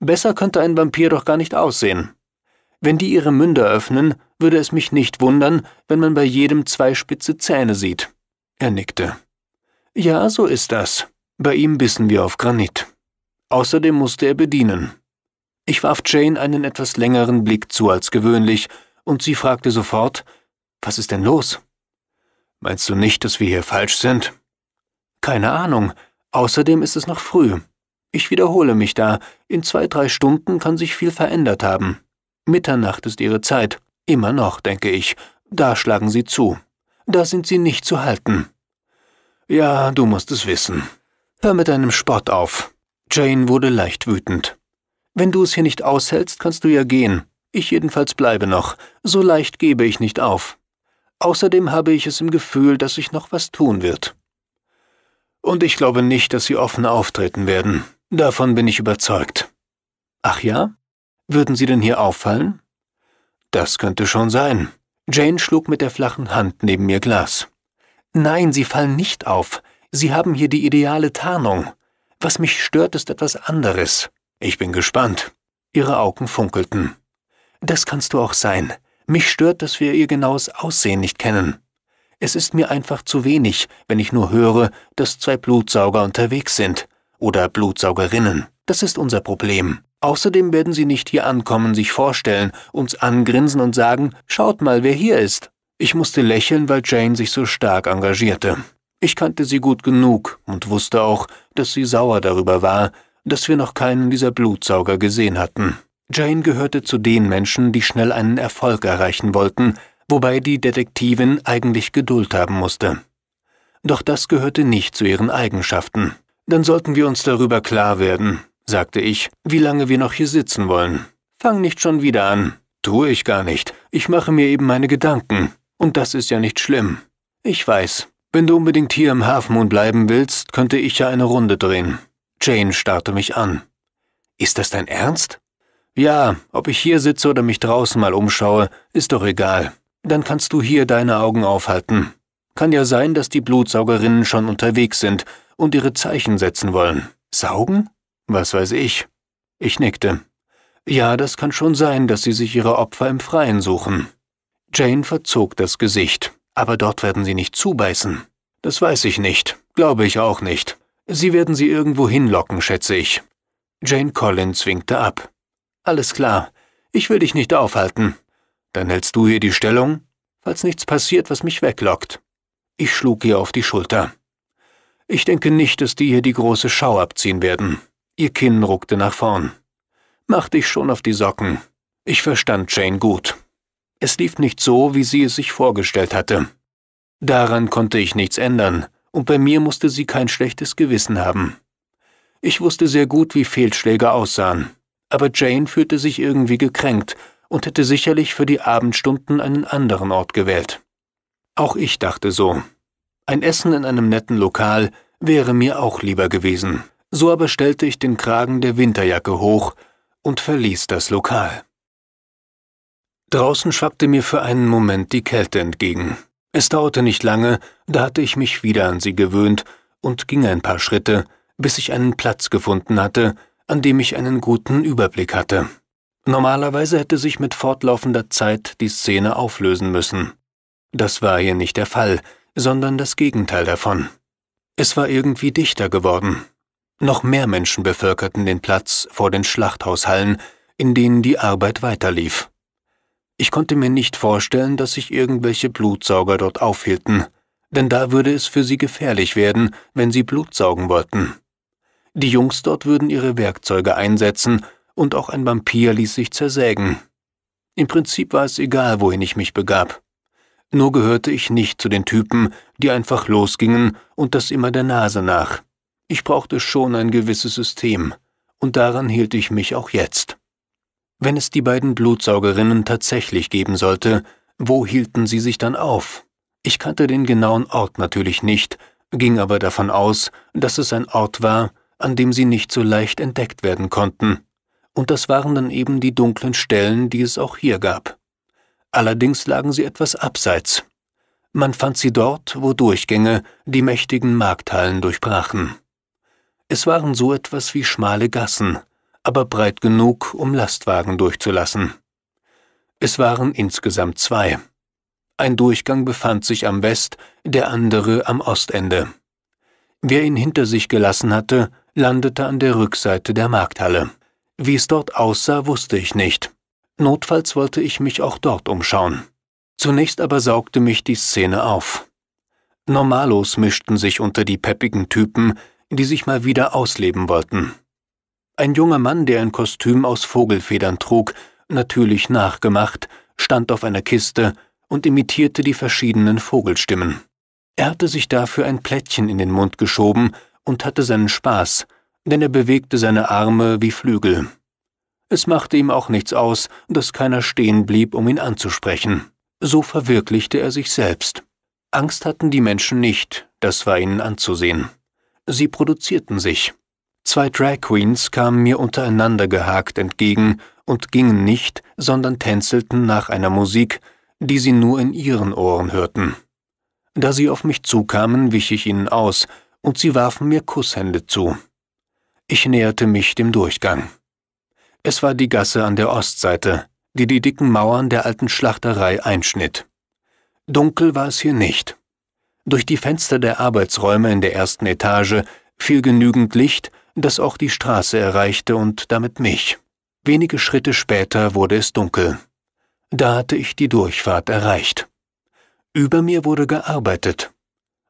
Besser könnte ein Vampir doch gar nicht aussehen. Wenn die ihre Münder öffnen, würde es mich nicht wundern, wenn man bei jedem zwei spitze Zähne sieht. Er nickte. Ja, so ist das. Bei ihm bissen wir auf Granit. Außerdem musste er bedienen. Ich warf Jane einen etwas längeren Blick zu als gewöhnlich, und sie fragte sofort, was ist denn los? Meinst du nicht, dass wir hier falsch sind? Keine Ahnung. Außerdem ist es noch früh. Ich wiederhole mich da, in zwei, drei Stunden kann sich viel verändert haben. Mitternacht ist ihre Zeit, immer noch, denke ich, da schlagen sie zu. Da sind sie nicht zu halten. Ja, du musst es wissen. Hör mit deinem Spott auf. Jane wurde leicht wütend. Wenn du es hier nicht aushältst, kannst du ja gehen. Ich jedenfalls bleibe noch. So leicht gebe ich nicht auf. Außerdem habe ich es im Gefühl, dass sich noch was tun wird. Und ich glaube nicht, dass sie offen auftreten werden. Davon bin ich überzeugt. Ach ja? Würden Sie denn hier auffallen? Das könnte schon sein. Jane schlug mit der flachen Hand neben ihr Glas. Nein, Sie fallen nicht auf. Sie haben hier die ideale Tarnung. Was mich stört, ist etwas anderes. Ich bin gespannt. Ihre Augen funkelten. Das kannst du auch sein. Mich stört, dass wir ihr genaues Aussehen nicht kennen. Es ist mir einfach zu wenig, wenn ich nur höre, dass zwei Blutsauger unterwegs sind oder Blutsaugerinnen. Das ist unser Problem. Außerdem werden sie nicht hier ankommen, sich vorstellen, uns angrinsen und sagen, schaut mal, wer hier ist. Ich musste lächeln, weil Jane sich so stark engagierte. Ich kannte sie gut genug und wusste auch, dass sie sauer darüber war, dass wir noch keinen dieser Blutsauger gesehen hatten. Jane gehörte zu den Menschen, die schnell einen Erfolg erreichen wollten, wobei die Detektivin eigentlich Geduld haben musste. Doch das gehörte nicht zu ihren Eigenschaften. Dann sollten wir uns darüber klar werden, sagte ich, wie lange wir noch hier sitzen wollen. Fang nicht schon wieder an. Tue ich gar nicht. Ich mache mir eben meine Gedanken. Und das ist ja nicht schlimm. Ich weiß. Wenn du unbedingt hier im Halfmoon bleiben willst, könnte ich ja eine Runde drehen. Jane starrte mich an. Ist das dein Ernst? Ja, ob ich hier sitze oder mich draußen mal umschaue, ist doch egal. Dann kannst du hier deine Augen aufhalten. Kann ja sein, dass die Blutsaugerinnen schon unterwegs sind, und ihre Zeichen setzen wollen. Saugen? Was weiß ich. Ich nickte. Ja, das kann schon sein, dass sie sich ihre Opfer im Freien suchen. Jane verzog das Gesicht. Aber dort werden sie nicht zubeißen. Das weiß ich nicht. Glaube ich auch nicht. Sie werden sie irgendwo hinlocken, schätze ich. Jane Collins winkte ab. Alles klar. Ich will dich nicht aufhalten. Dann hältst du hier die Stellung, falls nichts passiert, was mich weglockt. Ich schlug ihr auf die Schulter. Ich denke nicht, dass die hier die große Schau abziehen werden. Ihr Kinn ruckte nach vorn. Mach dich schon auf die Socken. Ich verstand Jane gut. Es lief nicht so, wie sie es sich vorgestellt hatte. Daran konnte ich nichts ändern, und bei mir musste sie kein schlechtes Gewissen haben. Ich wusste sehr gut, wie Fehlschläge aussahen, aber Jane fühlte sich irgendwie gekränkt und hätte sicherlich für die Abendstunden einen anderen Ort gewählt. Auch ich dachte so, ein Essen in einem netten Lokal wäre mir auch lieber gewesen, so aber stellte ich den Kragen der Winterjacke hoch und verließ das Lokal. Draußen schwappte mir für einen Moment die Kälte entgegen. Es dauerte nicht lange, da hatte ich mich wieder an sie gewöhnt und ging ein paar Schritte, bis ich einen Platz gefunden hatte, an dem ich einen guten Überblick hatte. Normalerweise hätte sich mit fortlaufender Zeit die Szene auflösen müssen. Das war hier nicht der Fall, sondern das Gegenteil davon. Es war irgendwie dichter geworden. Noch mehr Menschen bevölkerten den Platz vor den Schlachthaushallen, in denen die Arbeit weiterlief. Ich konnte mir nicht vorstellen, dass sich irgendwelche Blutsauger dort aufhielten, denn da würde es für sie gefährlich werden, wenn sie Blut saugen wollten. Die Jungs dort würden ihre Werkzeuge einsetzen, und auch ein Vampir ließ sich zersägen. Im Prinzip war es egal, wohin ich mich begab. Nur gehörte ich nicht zu den Typen, die einfach losgingen und das immer der Nase nach. Ich brauchte schon ein gewisses System, und daran hielt ich mich auch jetzt. Wenn es die beiden Blutsaugerinnen tatsächlich geben sollte, wo hielten sie sich dann auf? Ich kannte den genauen Ort natürlich nicht, ging aber davon aus, dass es ein Ort war, an dem sie nicht so leicht entdeckt werden konnten. Und das waren dann eben die dunklen Stellen, die es auch hier gab allerdings lagen sie etwas abseits. Man fand sie dort, wo Durchgänge die mächtigen Markthallen durchbrachen. Es waren so etwas wie schmale Gassen, aber breit genug, um Lastwagen durchzulassen. Es waren insgesamt zwei. Ein Durchgang befand sich am West, der andere am Ostende. Wer ihn hinter sich gelassen hatte, landete an der Rückseite der Markthalle. Wie es dort aussah, wusste ich nicht. Notfalls wollte ich mich auch dort umschauen. Zunächst aber saugte mich die Szene auf. Normalos mischten sich unter die peppigen Typen, die sich mal wieder ausleben wollten. Ein junger Mann, der ein Kostüm aus Vogelfedern trug, natürlich nachgemacht, stand auf einer Kiste und imitierte die verschiedenen Vogelstimmen. Er hatte sich dafür ein Plättchen in den Mund geschoben und hatte seinen Spaß, denn er bewegte seine Arme wie Flügel. Es machte ihm auch nichts aus, dass keiner stehen blieb, um ihn anzusprechen. So verwirklichte er sich selbst. Angst hatten die Menschen nicht, das war ihnen anzusehen. Sie produzierten sich. Zwei Drag Queens kamen mir untereinander gehakt entgegen und gingen nicht, sondern tänzelten nach einer Musik, die sie nur in ihren Ohren hörten. Da sie auf mich zukamen, wich ich ihnen aus, und sie warfen mir Kusshände zu. Ich näherte mich dem Durchgang. Es war die Gasse an der Ostseite, die die dicken Mauern der alten Schlachterei einschnitt. Dunkel war es hier nicht. Durch die Fenster der Arbeitsräume in der ersten Etage fiel genügend Licht, das auch die Straße erreichte und damit mich. Wenige Schritte später wurde es dunkel. Da hatte ich die Durchfahrt erreicht. Über mir wurde gearbeitet.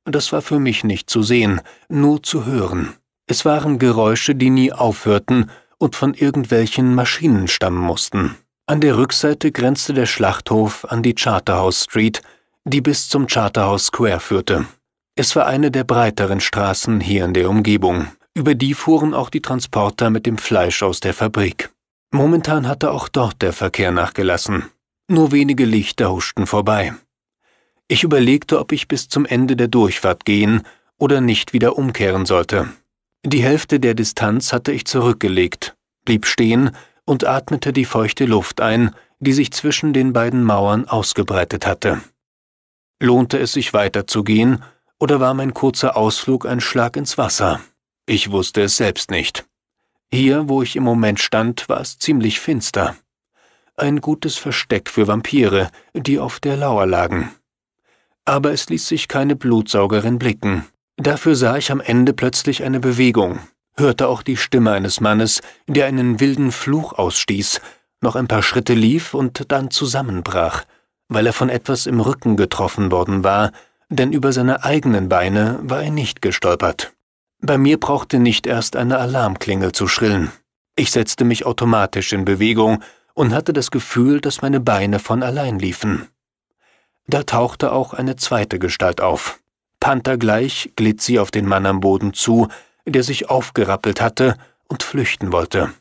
Das war für mich nicht zu sehen, nur zu hören. Es waren Geräusche, die nie aufhörten und von irgendwelchen Maschinen stammen mussten. An der Rückseite grenzte der Schlachthof an die Charterhouse Street, die bis zum Charterhouse Square führte. Es war eine der breiteren Straßen hier in der Umgebung. Über die fuhren auch die Transporter mit dem Fleisch aus der Fabrik. Momentan hatte auch dort der Verkehr nachgelassen. Nur wenige Lichter huschten vorbei. Ich überlegte, ob ich bis zum Ende der Durchfahrt gehen oder nicht wieder umkehren sollte. Die Hälfte der Distanz hatte ich zurückgelegt, blieb stehen und atmete die feuchte Luft ein, die sich zwischen den beiden Mauern ausgebreitet hatte. Lohnte es sich weiterzugehen, oder war mein kurzer Ausflug ein Schlag ins Wasser? Ich wusste es selbst nicht. Hier, wo ich im Moment stand, war es ziemlich finster. Ein gutes Versteck für Vampire, die auf der Lauer lagen. Aber es ließ sich keine Blutsaugerin blicken, Dafür sah ich am Ende plötzlich eine Bewegung, hörte auch die Stimme eines Mannes, der einen wilden Fluch ausstieß, noch ein paar Schritte lief und dann zusammenbrach, weil er von etwas im Rücken getroffen worden war, denn über seine eigenen Beine war er nicht gestolpert. Bei mir brauchte nicht erst eine Alarmklingel zu schrillen. Ich setzte mich automatisch in Bewegung und hatte das Gefühl, dass meine Beine von allein liefen. Da tauchte auch eine zweite Gestalt auf. Panthergleich glitt sie auf den Mann am Boden zu, der sich aufgerappelt hatte und flüchten wollte.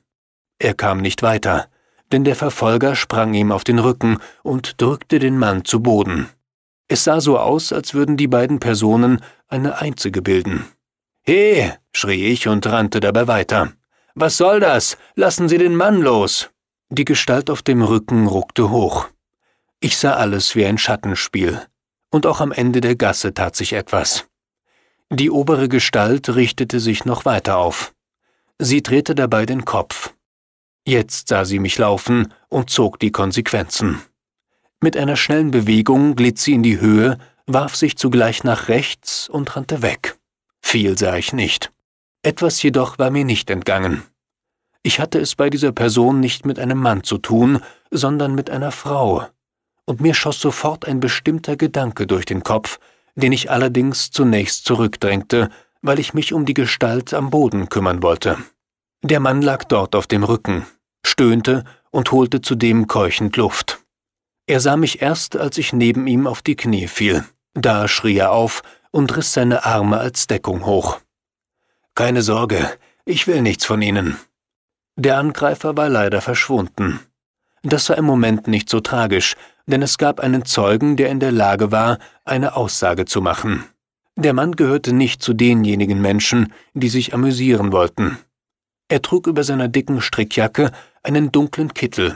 Er kam nicht weiter, denn der Verfolger sprang ihm auf den Rücken und drückte den Mann zu Boden. Es sah so aus, als würden die beiden Personen eine einzige bilden. He! schrie ich und rannte dabei weiter. Was soll das? Lassen Sie den Mann los! Die Gestalt auf dem Rücken ruckte hoch. Ich sah alles wie ein Schattenspiel und auch am Ende der Gasse tat sich etwas. Die obere Gestalt richtete sich noch weiter auf. Sie drehte dabei den Kopf. Jetzt sah sie mich laufen und zog die Konsequenzen. Mit einer schnellen Bewegung glitt sie in die Höhe, warf sich zugleich nach rechts und rannte weg. Viel sah ich nicht. Etwas jedoch war mir nicht entgangen. Ich hatte es bei dieser Person nicht mit einem Mann zu tun, sondern mit einer Frau, und mir schoss sofort ein bestimmter Gedanke durch den Kopf, den ich allerdings zunächst zurückdrängte, weil ich mich um die Gestalt am Boden kümmern wollte. Der Mann lag dort auf dem Rücken, stöhnte und holte zudem keuchend Luft. Er sah mich erst, als ich neben ihm auf die Knie fiel. Da schrie er auf und riss seine Arme als Deckung hoch. Keine Sorge, ich will nichts von Ihnen. Der Angreifer war leider verschwunden. Das war im Moment nicht so tragisch, denn es gab einen Zeugen, der in der Lage war, eine Aussage zu machen. Der Mann gehörte nicht zu denjenigen Menschen, die sich amüsieren wollten. Er trug über seiner dicken Strickjacke einen dunklen Kittel,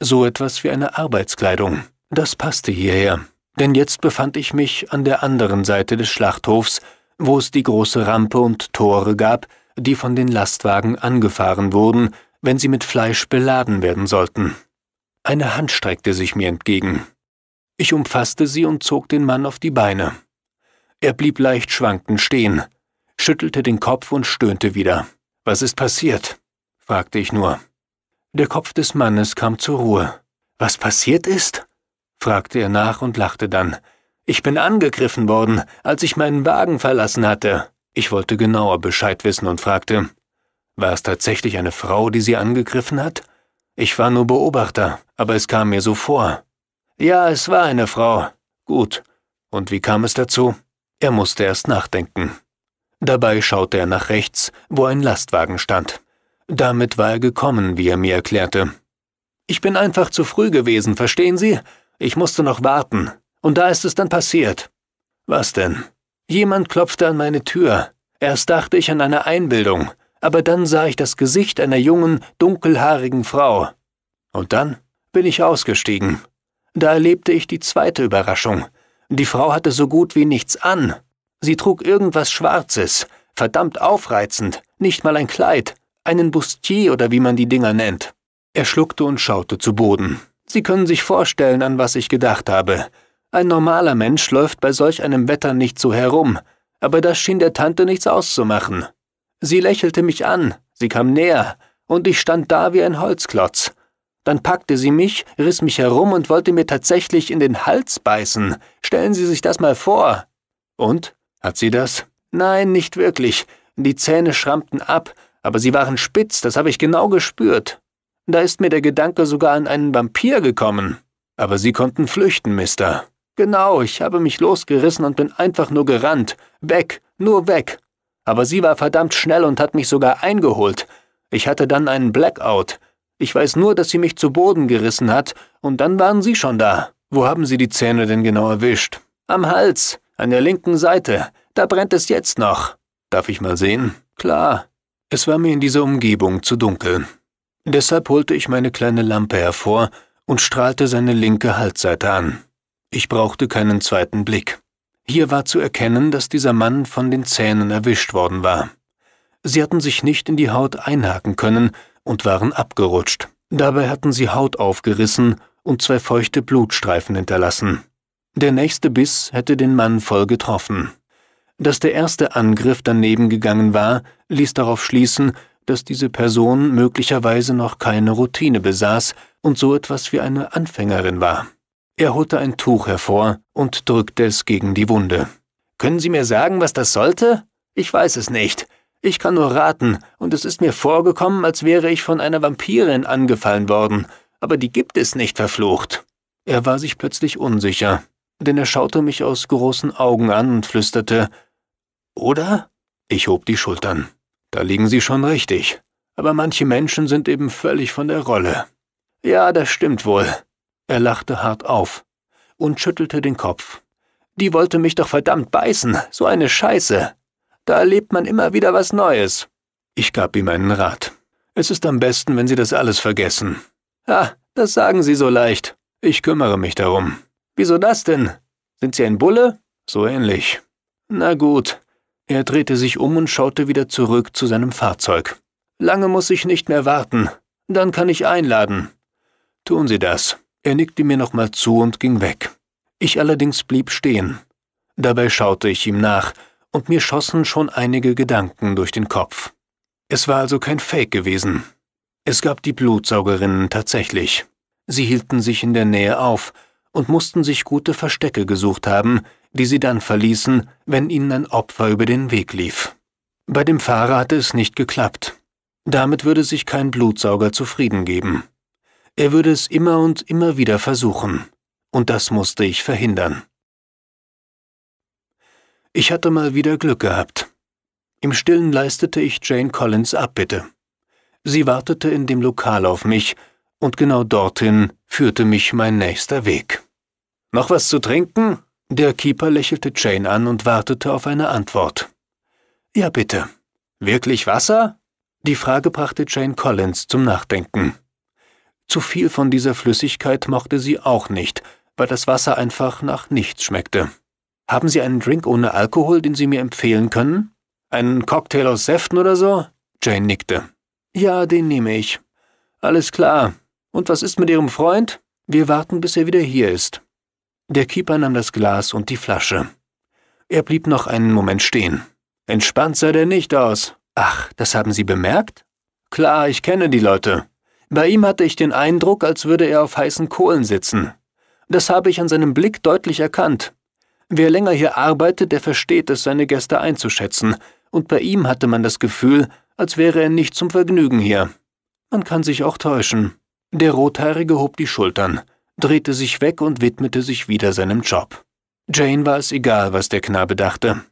so etwas wie eine Arbeitskleidung. Das passte hierher, denn jetzt befand ich mich an der anderen Seite des Schlachthofs, wo es die große Rampe und Tore gab, die von den Lastwagen angefahren wurden, wenn sie mit Fleisch beladen werden sollten. Eine Hand streckte sich mir entgegen. Ich umfasste sie und zog den Mann auf die Beine. Er blieb leicht schwankend stehen, schüttelte den Kopf und stöhnte wieder. Was ist passiert? fragte ich nur. Der Kopf des Mannes kam zur Ruhe. Was passiert ist? fragte er nach und lachte dann. Ich bin angegriffen worden, als ich meinen Wagen verlassen hatte. Ich wollte genauer Bescheid wissen und fragte, war es tatsächlich eine Frau, die sie angegriffen hat? Ich war nur Beobachter, aber es kam mir so vor. Ja, es war eine Frau. Gut. Und wie kam es dazu? Er musste erst nachdenken. Dabei schaute er nach rechts, wo ein Lastwagen stand. Damit war er gekommen, wie er mir erklärte. Ich bin einfach zu früh gewesen, verstehen Sie? Ich musste noch warten. Und da ist es dann passiert. Was denn? Jemand klopfte an meine Tür. Erst dachte ich an eine Einbildung, aber dann sah ich das Gesicht einer jungen, dunkelhaarigen Frau. Und dann bin ich ausgestiegen. Da erlebte ich die zweite Überraschung. Die Frau hatte so gut wie nichts an. Sie trug irgendwas Schwarzes, verdammt aufreizend, nicht mal ein Kleid, einen Bustier oder wie man die Dinger nennt. Er schluckte und schaute zu Boden. Sie können sich vorstellen, an was ich gedacht habe. Ein normaler Mensch läuft bei solch einem Wetter nicht so herum, aber das schien der Tante nichts auszumachen. Sie lächelte mich an, sie kam näher, und ich stand da wie ein Holzklotz. Dann packte sie mich, riss mich herum und wollte mir tatsächlich in den Hals beißen. Stellen Sie sich das mal vor. Und? Hat sie das? Nein, nicht wirklich. Die Zähne schrammten ab, aber sie waren spitz, das habe ich genau gespürt. Da ist mir der Gedanke sogar an einen Vampir gekommen. Aber Sie konnten flüchten, Mister. Genau, ich habe mich losgerissen und bin einfach nur gerannt. Weg, nur weg aber sie war verdammt schnell und hat mich sogar eingeholt. Ich hatte dann einen Blackout. Ich weiß nur, dass sie mich zu Boden gerissen hat, und dann waren Sie schon da. Wo haben Sie die Zähne denn genau erwischt? Am Hals, an der linken Seite. Da brennt es jetzt noch. Darf ich mal sehen? Klar. Es war mir in dieser Umgebung zu dunkel. Deshalb holte ich meine kleine Lampe hervor und strahlte seine linke Halsseite an. Ich brauchte keinen zweiten Blick. Hier war zu erkennen, dass dieser Mann von den Zähnen erwischt worden war. Sie hatten sich nicht in die Haut einhaken können und waren abgerutscht. Dabei hatten sie Haut aufgerissen und zwei feuchte Blutstreifen hinterlassen. Der nächste Biss hätte den Mann voll getroffen. Dass der erste Angriff daneben gegangen war, ließ darauf schließen, dass diese Person möglicherweise noch keine Routine besaß und so etwas wie eine Anfängerin war. Er holte ein Tuch hervor und drückte es gegen die Wunde. Können Sie mir sagen, was das sollte? Ich weiß es nicht. Ich kann nur raten, und es ist mir vorgekommen, als wäre ich von einer Vampirin angefallen worden, aber die gibt es nicht verflucht. Er war sich plötzlich unsicher, denn er schaute mich aus großen Augen an und flüsterte Oder? Ich hob die Schultern. Da liegen Sie schon richtig. Aber manche Menschen sind eben völlig von der Rolle. Ja, das stimmt wohl. Er lachte hart auf und schüttelte den Kopf. Die wollte mich doch verdammt beißen, so eine Scheiße. Da erlebt man immer wieder was Neues. Ich gab ihm einen Rat. Es ist am besten, wenn Sie das alles vergessen. Ha, das sagen Sie so leicht. Ich kümmere mich darum. Wieso das denn? Sind Sie ein Bulle? So ähnlich. Na gut. Er drehte sich um und schaute wieder zurück zu seinem Fahrzeug. Lange muss ich nicht mehr warten. Dann kann ich einladen. Tun Sie das. Er nickte mir nochmal zu und ging weg. Ich allerdings blieb stehen. Dabei schaute ich ihm nach, und mir schossen schon einige Gedanken durch den Kopf. Es war also kein Fake gewesen. Es gab die Blutsaugerinnen tatsächlich. Sie hielten sich in der Nähe auf und mussten sich gute Verstecke gesucht haben, die sie dann verließen, wenn ihnen ein Opfer über den Weg lief. Bei dem Fahrer hatte es nicht geklappt. Damit würde sich kein Blutsauger zufrieden geben. Er würde es immer und immer wieder versuchen, und das musste ich verhindern. Ich hatte mal wieder Glück gehabt. Im Stillen leistete ich Jane Collins Abbitte. Sie wartete in dem Lokal auf mich, und genau dorthin führte mich mein nächster Weg. Noch was zu trinken? Der Keeper lächelte Jane an und wartete auf eine Antwort. Ja, bitte. Wirklich Wasser? Die Frage brachte Jane Collins zum Nachdenken. Zu viel von dieser Flüssigkeit mochte sie auch nicht, weil das Wasser einfach nach nichts schmeckte. Haben Sie einen Drink ohne Alkohol, den Sie mir empfehlen können? Einen Cocktail aus Säften oder so? Jane nickte. Ja, den nehme ich. Alles klar. Und was ist mit Ihrem Freund? Wir warten, bis er wieder hier ist. Der Keeper nahm das Glas und die Flasche. Er blieb noch einen Moment stehen. Entspannt sah der nicht aus. Ach, das haben Sie bemerkt? Klar, ich kenne die Leute. Bei ihm hatte ich den Eindruck, als würde er auf heißen Kohlen sitzen. Das habe ich an seinem Blick deutlich erkannt. Wer länger hier arbeitet, der versteht es, seine Gäste einzuschätzen, und bei ihm hatte man das Gefühl, als wäre er nicht zum Vergnügen hier. Man kann sich auch täuschen. Der Rothaarige hob die Schultern, drehte sich weg und widmete sich wieder seinem Job. Jane war es egal, was der Knabe dachte.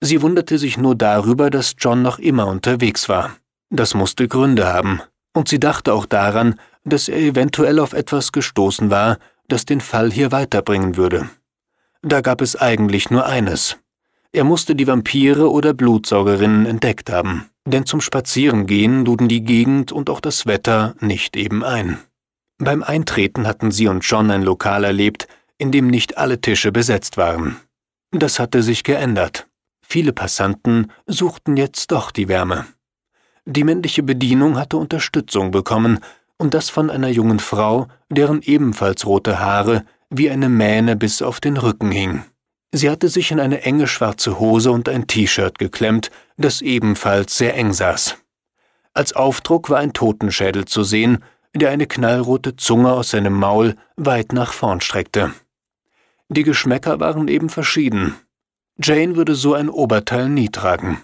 Sie wunderte sich nur darüber, dass John noch immer unterwegs war. Das musste Gründe haben und sie dachte auch daran, dass er eventuell auf etwas gestoßen war, das den Fall hier weiterbringen würde. Da gab es eigentlich nur eines. Er musste die Vampire oder Blutsaugerinnen entdeckt haben, denn zum Spazierengehen luden die Gegend und auch das Wetter nicht eben ein. Beim Eintreten hatten sie und John ein Lokal erlebt, in dem nicht alle Tische besetzt waren. Das hatte sich geändert. Viele Passanten suchten jetzt doch die Wärme. Die männliche Bedienung hatte Unterstützung bekommen, und das von einer jungen Frau, deren ebenfalls rote Haare wie eine Mähne bis auf den Rücken hing. Sie hatte sich in eine enge schwarze Hose und ein T-Shirt geklemmt, das ebenfalls sehr eng saß. Als Aufdruck war ein Totenschädel zu sehen, der eine knallrote Zunge aus seinem Maul weit nach vorn streckte. Die Geschmäcker waren eben verschieden. Jane würde so ein Oberteil nie tragen.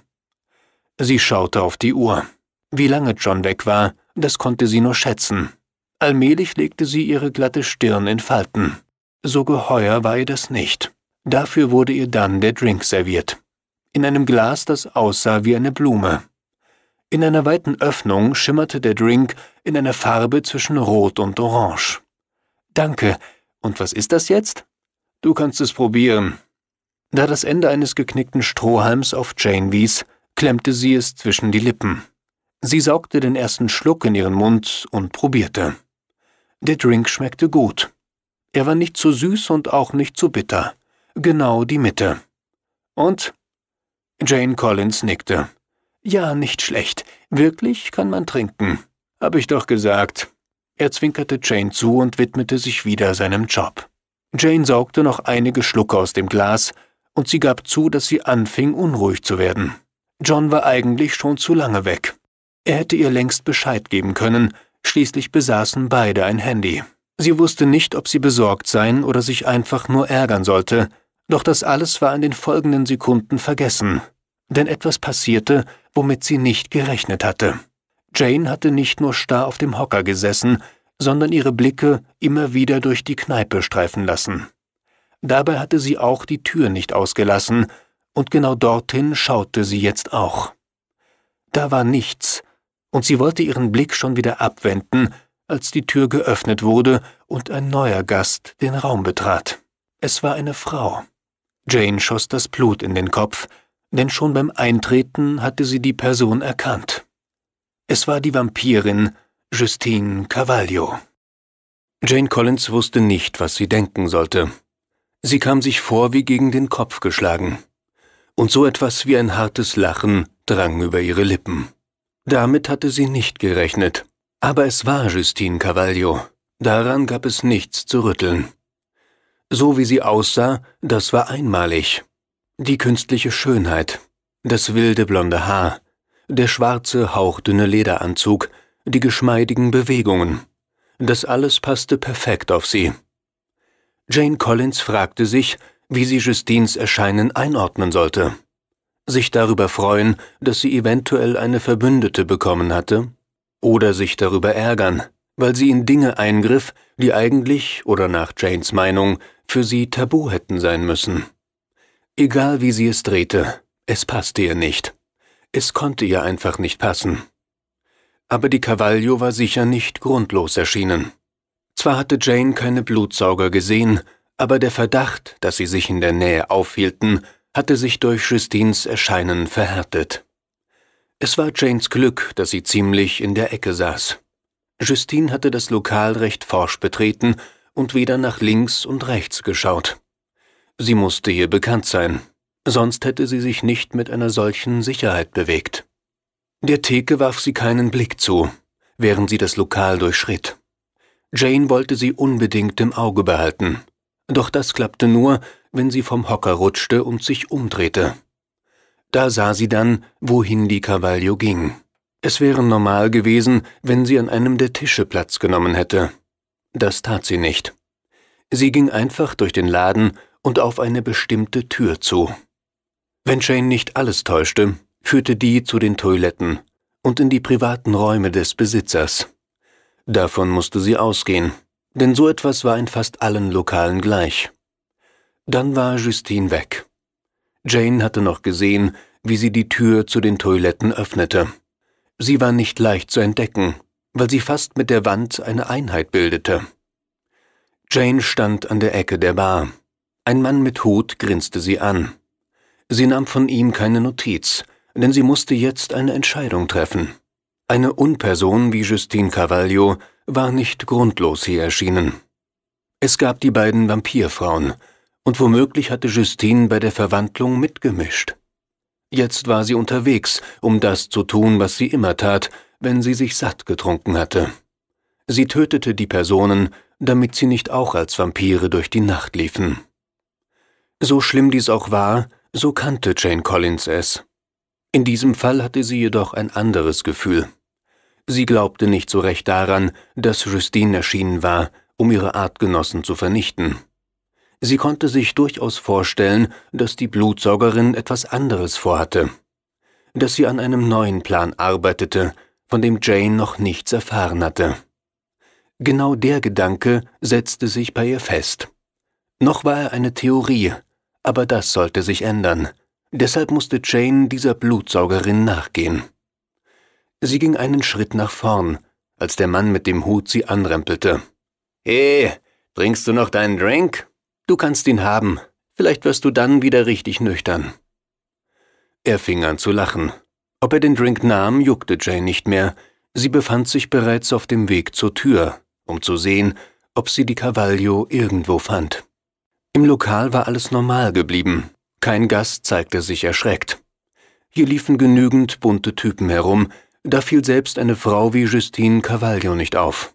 Sie schaute auf die Uhr. Wie lange John weg war, das konnte sie nur schätzen. Allmählich legte sie ihre glatte Stirn in Falten. So geheuer war ihr das nicht. Dafür wurde ihr dann der Drink serviert. In einem Glas, das aussah wie eine Blume. In einer weiten Öffnung schimmerte der Drink in einer Farbe zwischen Rot und Orange. Danke. Und was ist das jetzt? Du kannst es probieren. Da das Ende eines geknickten Strohhalms auf Jane wies, klemmte sie es zwischen die Lippen. Sie saugte den ersten Schluck in ihren Mund und probierte. Der Drink schmeckte gut. Er war nicht zu süß und auch nicht zu bitter. Genau die Mitte. Und? Jane Collins nickte. Ja, nicht schlecht. Wirklich kann man trinken. Hab ich doch gesagt. Er zwinkerte Jane zu und widmete sich wieder seinem Job. Jane saugte noch einige Schlucke aus dem Glas, und sie gab zu, dass sie anfing, unruhig zu werden. John war eigentlich schon zu lange weg. Er hätte ihr längst Bescheid geben können, schließlich besaßen beide ein Handy. Sie wusste nicht, ob sie besorgt sein oder sich einfach nur ärgern sollte, doch das alles war in den folgenden Sekunden vergessen, denn etwas passierte, womit sie nicht gerechnet hatte. Jane hatte nicht nur starr auf dem Hocker gesessen, sondern ihre Blicke immer wieder durch die Kneipe streifen lassen. Dabei hatte sie auch die Tür nicht ausgelassen, und genau dorthin schaute sie jetzt auch. Da war nichts, und sie wollte ihren Blick schon wieder abwenden, als die Tür geöffnet wurde und ein neuer Gast den Raum betrat. Es war eine Frau. Jane schoss das Blut in den Kopf, denn schon beim Eintreten hatte sie die Person erkannt. Es war die Vampirin Justine Cavaglio. Jane Collins wusste nicht, was sie denken sollte. Sie kam sich vor wie gegen den Kopf geschlagen und so etwas wie ein hartes Lachen drang über ihre Lippen. Damit hatte sie nicht gerechnet. Aber es war Justine Cavaglio. Daran gab es nichts zu rütteln. So wie sie aussah, das war einmalig. Die künstliche Schönheit, das wilde blonde Haar, der schwarze, hauchdünne Lederanzug, die geschmeidigen Bewegungen. Das alles passte perfekt auf sie. Jane Collins fragte sich, wie sie Justins Erscheinen einordnen sollte, sich darüber freuen, dass sie eventuell eine Verbündete bekommen hatte, oder sich darüber ärgern, weil sie in Dinge eingriff, die eigentlich oder nach Janes Meinung für sie tabu hätten sein müssen. Egal wie sie es drehte, es passte ihr nicht. Es konnte ihr einfach nicht passen. Aber die Cavaglio war sicher nicht grundlos erschienen. Zwar hatte Jane keine Blutsauger gesehen, aber der Verdacht, dass sie sich in der Nähe aufhielten, hatte sich durch Justins Erscheinen verhärtet. Es war Janes Glück, dass sie ziemlich in der Ecke saß. Justine hatte das Lokal recht forsch betreten und weder nach links und rechts geschaut. Sie musste ihr bekannt sein, sonst hätte sie sich nicht mit einer solchen Sicherheit bewegt. Der Theke warf sie keinen Blick zu, während sie das Lokal durchschritt. Jane wollte sie unbedingt im Auge behalten, doch das klappte nur, wenn sie vom Hocker rutschte und sich umdrehte. Da sah sie dann, wohin die Cavaglio ging. Es wäre normal gewesen, wenn sie an einem der Tische Platz genommen hätte. Das tat sie nicht. Sie ging einfach durch den Laden und auf eine bestimmte Tür zu. Wenn Shane nicht alles täuschte, führte die zu den Toiletten und in die privaten Räume des Besitzers. Davon musste sie ausgehen denn so etwas war in fast allen Lokalen gleich. Dann war Justine weg. Jane hatte noch gesehen, wie sie die Tür zu den Toiletten öffnete. Sie war nicht leicht zu entdecken, weil sie fast mit der Wand eine Einheit bildete. Jane stand an der Ecke der Bar. Ein Mann mit Hut grinste sie an. Sie nahm von ihm keine Notiz, denn sie musste jetzt eine Entscheidung treffen. Eine Unperson wie Justine Carvalho war nicht grundlos hier erschienen. Es gab die beiden Vampirfrauen, und womöglich hatte Justine bei der Verwandlung mitgemischt. Jetzt war sie unterwegs, um das zu tun, was sie immer tat, wenn sie sich satt getrunken hatte. Sie tötete die Personen, damit sie nicht auch als Vampire durch die Nacht liefen. So schlimm dies auch war, so kannte Jane Collins es. In diesem Fall hatte sie jedoch ein anderes Gefühl. Sie glaubte nicht so recht daran, dass Justine erschienen war, um ihre Artgenossen zu vernichten. Sie konnte sich durchaus vorstellen, dass die Blutsaugerin etwas anderes vorhatte, dass sie an einem neuen Plan arbeitete, von dem Jane noch nichts erfahren hatte. Genau der Gedanke setzte sich bei ihr fest. Noch war er eine Theorie, aber das sollte sich ändern. Deshalb musste Jane dieser Blutsaugerin nachgehen. Sie ging einen Schritt nach vorn, als der Mann mit dem Hut sie anrempelte. Hey, trinkst du noch deinen Drink? Du kannst ihn haben. Vielleicht wirst du dann wieder richtig nüchtern. Er fing an zu lachen. Ob er den Drink nahm, juckte Jane nicht mehr. Sie befand sich bereits auf dem Weg zur Tür, um zu sehen, ob sie die Cavaglio irgendwo fand. Im Lokal war alles normal geblieben. Kein Gast zeigte sich erschreckt. Hier liefen genügend bunte Typen herum, da fiel selbst eine Frau wie Justine Cavaglio nicht auf.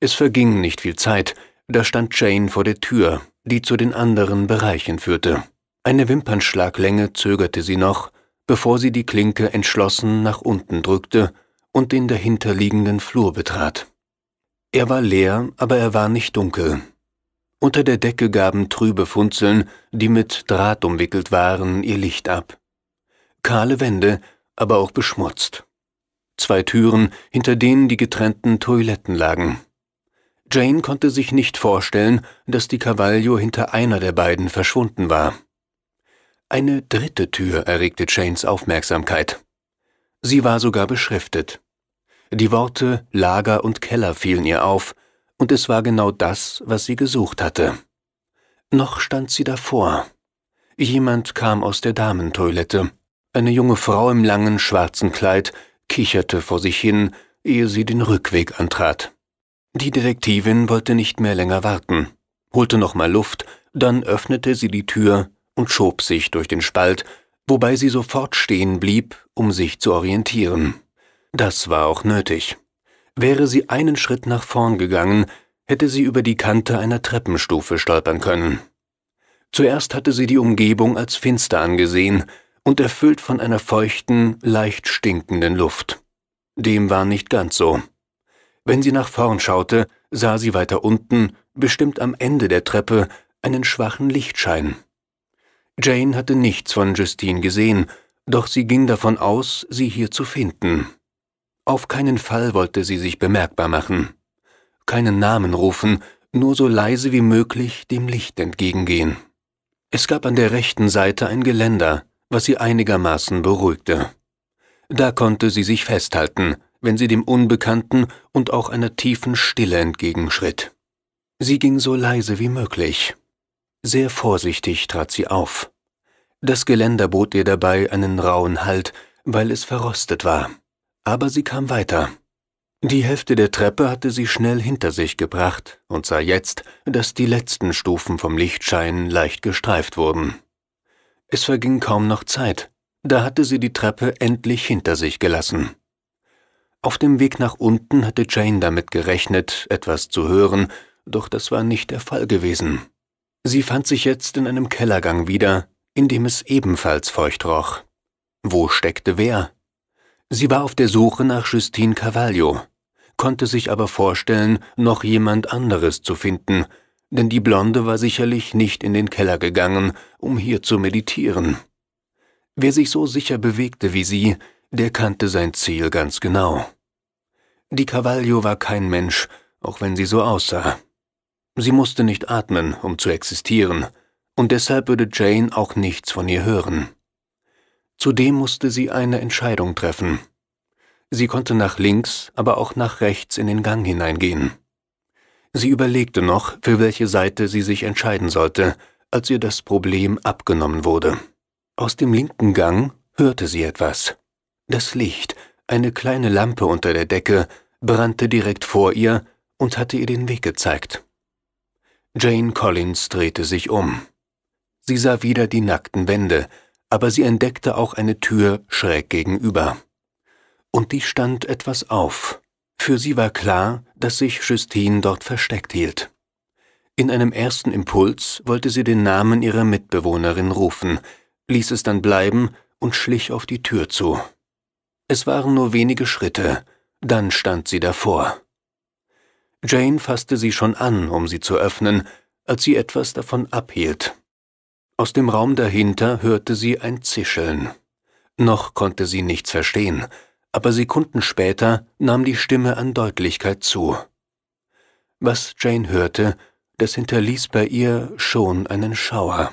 Es verging nicht viel Zeit, da stand Jane vor der Tür, die zu den anderen Bereichen führte. Eine Wimpernschlaglänge zögerte sie noch, bevor sie die Klinke entschlossen nach unten drückte und den dahinterliegenden Flur betrat. Er war leer, aber er war nicht dunkel. Unter der Decke gaben trübe Funzeln, die mit Draht umwickelt waren, ihr Licht ab. Kahle Wände, aber auch beschmutzt zwei Türen, hinter denen die getrennten Toiletten lagen. Jane konnte sich nicht vorstellen, dass die Cavaglio hinter einer der beiden verschwunden war. Eine dritte Tür erregte Janes Aufmerksamkeit. Sie war sogar beschriftet. Die Worte Lager und Keller fielen ihr auf, und es war genau das, was sie gesucht hatte. Noch stand sie davor. Jemand kam aus der Damentoilette. Eine junge Frau im langen schwarzen Kleid, kicherte vor sich hin, ehe sie den Rückweg antrat. Die Detektivin wollte nicht mehr länger warten, holte nochmal Luft, dann öffnete sie die Tür und schob sich durch den Spalt, wobei sie sofort stehen blieb, um sich zu orientieren. Das war auch nötig. Wäre sie einen Schritt nach vorn gegangen, hätte sie über die Kante einer Treppenstufe stolpern können. Zuerst hatte sie die Umgebung als finster angesehen, und erfüllt von einer feuchten, leicht stinkenden Luft. Dem war nicht ganz so. Wenn sie nach vorn schaute, sah sie weiter unten, bestimmt am Ende der Treppe, einen schwachen Lichtschein. Jane hatte nichts von Justine gesehen, doch sie ging davon aus, sie hier zu finden. Auf keinen Fall wollte sie sich bemerkbar machen. Keinen Namen rufen, nur so leise wie möglich dem Licht entgegengehen. Es gab an der rechten Seite ein Geländer, was sie einigermaßen beruhigte. Da konnte sie sich festhalten, wenn sie dem Unbekannten und auch einer tiefen Stille entgegenschritt. Sie ging so leise wie möglich. Sehr vorsichtig trat sie auf. Das Geländer bot ihr dabei einen rauen Halt, weil es verrostet war. Aber sie kam weiter. Die Hälfte der Treppe hatte sie schnell hinter sich gebracht und sah jetzt, dass die letzten Stufen vom Lichtschein leicht gestreift wurden. Es verging kaum noch Zeit, da hatte sie die Treppe endlich hinter sich gelassen. Auf dem Weg nach unten hatte Jane damit gerechnet, etwas zu hören, doch das war nicht der Fall gewesen. Sie fand sich jetzt in einem Kellergang wieder, in dem es ebenfalls feucht roch. Wo steckte wer? Sie war auf der Suche nach Justine Cavaglio, konnte sich aber vorstellen, noch jemand anderes zu finden, denn die Blonde war sicherlich nicht in den Keller gegangen, um hier zu meditieren. Wer sich so sicher bewegte wie sie, der kannte sein Ziel ganz genau. Die Cavaglio war kein Mensch, auch wenn sie so aussah. Sie musste nicht atmen, um zu existieren, und deshalb würde Jane auch nichts von ihr hören. Zudem musste sie eine Entscheidung treffen. Sie konnte nach links, aber auch nach rechts in den Gang hineingehen. Sie überlegte noch, für welche Seite sie sich entscheiden sollte, als ihr das Problem abgenommen wurde. Aus dem linken Gang hörte sie etwas. Das Licht, eine kleine Lampe unter der Decke, brannte direkt vor ihr und hatte ihr den Weg gezeigt. Jane Collins drehte sich um. Sie sah wieder die nackten Wände, aber sie entdeckte auch eine Tür schräg gegenüber. Und die stand etwas auf. Für sie war klar, dass sich Justine dort versteckt hielt. In einem ersten Impuls wollte sie den Namen ihrer Mitbewohnerin rufen, ließ es dann bleiben und schlich auf die Tür zu. Es waren nur wenige Schritte, dann stand sie davor. Jane fasste sie schon an, um sie zu öffnen, als sie etwas davon abhielt. Aus dem Raum dahinter hörte sie ein Zischeln. Noch konnte sie nichts verstehen, aber Sekunden später nahm die Stimme an Deutlichkeit zu. Was Jane hörte, das hinterließ bei ihr schon einen Schauer.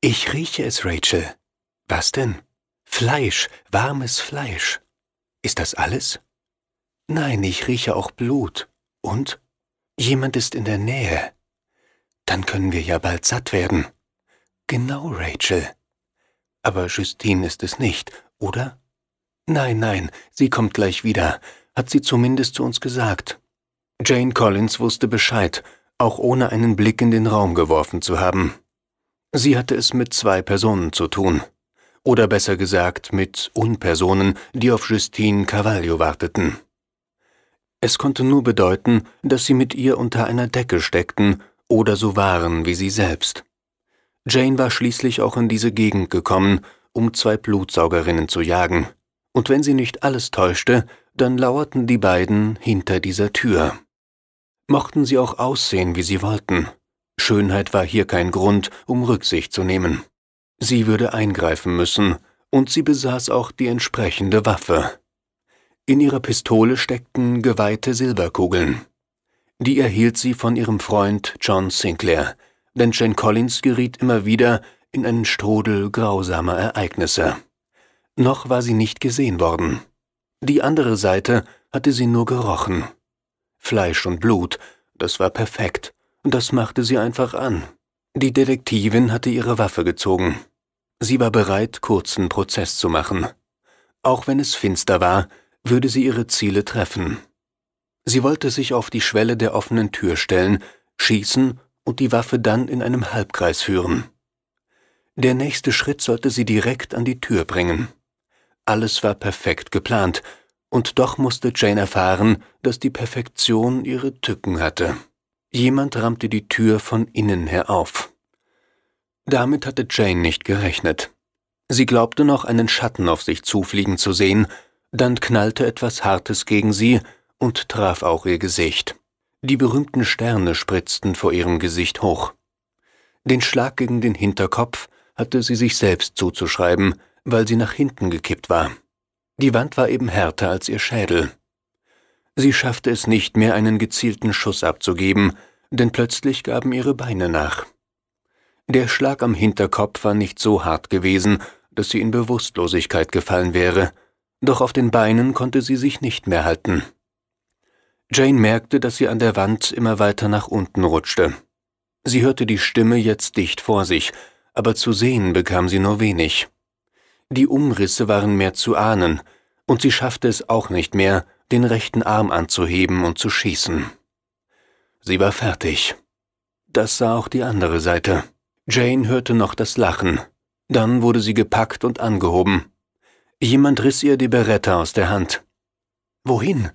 Ich rieche es, Rachel. Was denn? Fleisch, warmes Fleisch. Ist das alles? Nein, ich rieche auch Blut. Und? Jemand ist in der Nähe. Dann können wir ja bald satt werden. Genau, Rachel. Aber Justine ist es nicht, oder? Nein, nein, sie kommt gleich wieder, hat sie zumindest zu uns gesagt. Jane Collins wusste Bescheid, auch ohne einen Blick in den Raum geworfen zu haben. Sie hatte es mit zwei Personen zu tun. Oder besser gesagt mit Unpersonen, die auf Justine Carvalho warteten. Es konnte nur bedeuten, dass sie mit ihr unter einer Decke steckten oder so waren wie sie selbst. Jane war schließlich auch in diese Gegend gekommen, um zwei Blutsaugerinnen zu jagen, und wenn sie nicht alles täuschte, dann lauerten die beiden hinter dieser Tür. Mochten sie auch aussehen, wie sie wollten, Schönheit war hier kein Grund, um Rücksicht zu nehmen. Sie würde eingreifen müssen, und sie besaß auch die entsprechende Waffe. In ihrer Pistole steckten geweihte Silberkugeln. Die erhielt sie von ihrem Freund John Sinclair, denn Jane Collins geriet immer wieder in einen Strudel grausamer Ereignisse noch war sie nicht gesehen worden. Die andere Seite hatte sie nur gerochen. Fleisch und Blut, das war perfekt, das machte sie einfach an. Die Detektivin hatte ihre Waffe gezogen. Sie war bereit, kurzen Prozess zu machen. Auch wenn es finster war, würde sie ihre Ziele treffen. Sie wollte sich auf die Schwelle der offenen Tür stellen, schießen und die Waffe dann in einem Halbkreis führen. Der nächste Schritt sollte sie direkt an die Tür bringen. Alles war perfekt geplant, und doch musste Jane erfahren, dass die Perfektion ihre Tücken hatte. Jemand rammte die Tür von innen her auf. Damit hatte Jane nicht gerechnet. Sie glaubte noch einen Schatten auf sich zufliegen zu sehen, dann knallte etwas Hartes gegen sie und traf auch ihr Gesicht. Die berühmten Sterne spritzten vor ihrem Gesicht hoch. Den Schlag gegen den Hinterkopf hatte sie sich selbst zuzuschreiben, weil sie nach hinten gekippt war. Die Wand war eben härter als ihr Schädel. Sie schaffte es nicht mehr, einen gezielten Schuss abzugeben, denn plötzlich gaben ihre Beine nach. Der Schlag am Hinterkopf war nicht so hart gewesen, dass sie in Bewusstlosigkeit gefallen wäre, doch auf den Beinen konnte sie sich nicht mehr halten. Jane merkte, dass sie an der Wand immer weiter nach unten rutschte. Sie hörte die Stimme jetzt dicht vor sich, aber zu sehen bekam sie nur wenig. Die Umrisse waren mehr zu ahnen, und sie schaffte es auch nicht mehr, den rechten Arm anzuheben und zu schießen. Sie war fertig. Das sah auch die andere Seite. Jane hörte noch das Lachen. Dann wurde sie gepackt und angehoben. Jemand riss ihr die Beretta aus der Hand. Wohin?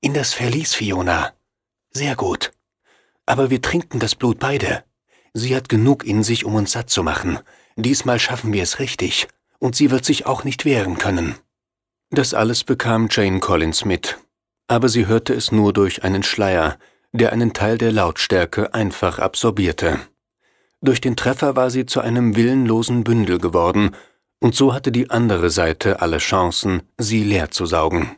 In das Verlies, Fiona. Sehr gut. Aber wir trinken das Blut beide. Sie hat genug in sich, um uns satt zu machen. Diesmal schaffen wir es richtig und sie wird sich auch nicht wehren können. Das alles bekam Jane Collins mit, aber sie hörte es nur durch einen Schleier, der einen Teil der Lautstärke einfach absorbierte. Durch den Treffer war sie zu einem willenlosen Bündel geworden, und so hatte die andere Seite alle Chancen, sie leer zu saugen.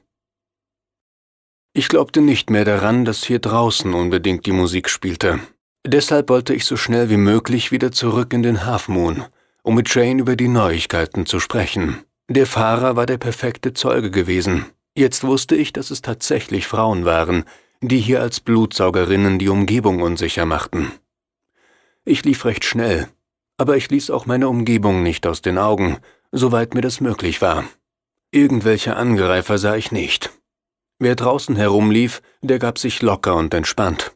Ich glaubte nicht mehr daran, dass hier draußen unbedingt die Musik spielte. Deshalb wollte ich so schnell wie möglich wieder zurück in den Half Moon – um mit Jane über die Neuigkeiten zu sprechen. Der Fahrer war der perfekte Zeuge gewesen. Jetzt wusste ich, dass es tatsächlich Frauen waren, die hier als Blutsaugerinnen die Umgebung unsicher machten. Ich lief recht schnell, aber ich ließ auch meine Umgebung nicht aus den Augen, soweit mir das möglich war. Irgendwelche Angreifer sah ich nicht. Wer draußen herumlief, der gab sich locker und entspannt.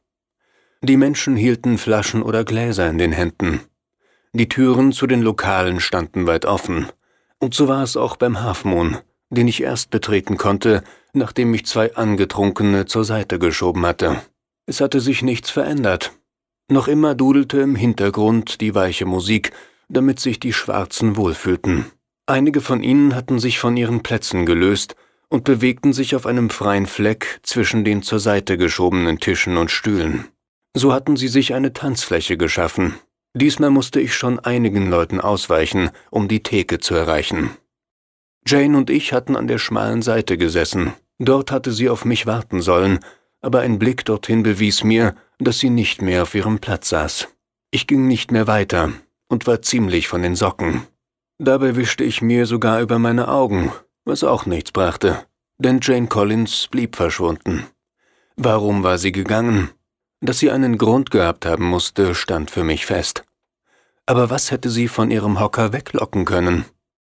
Die Menschen hielten Flaschen oder Gläser in den Händen. Die Türen zu den Lokalen standen weit offen. Und so war es auch beim Halfmoon, den ich erst betreten konnte, nachdem mich zwei Angetrunkene zur Seite geschoben hatte. Es hatte sich nichts verändert. Noch immer dudelte im Hintergrund die weiche Musik, damit sich die Schwarzen wohlfühlten. Einige von ihnen hatten sich von ihren Plätzen gelöst und bewegten sich auf einem freien Fleck zwischen den zur Seite geschobenen Tischen und Stühlen. So hatten sie sich eine Tanzfläche geschaffen, Diesmal musste ich schon einigen Leuten ausweichen, um die Theke zu erreichen. Jane und ich hatten an der schmalen Seite gesessen. Dort hatte sie auf mich warten sollen, aber ein Blick dorthin bewies mir, dass sie nicht mehr auf ihrem Platz saß. Ich ging nicht mehr weiter und war ziemlich von den Socken. Dabei wischte ich mir sogar über meine Augen, was auch nichts brachte, denn Jane Collins blieb verschwunden. Warum war sie gegangen? Dass sie einen Grund gehabt haben musste, stand für mich fest. Aber was hätte sie von ihrem Hocker weglocken können?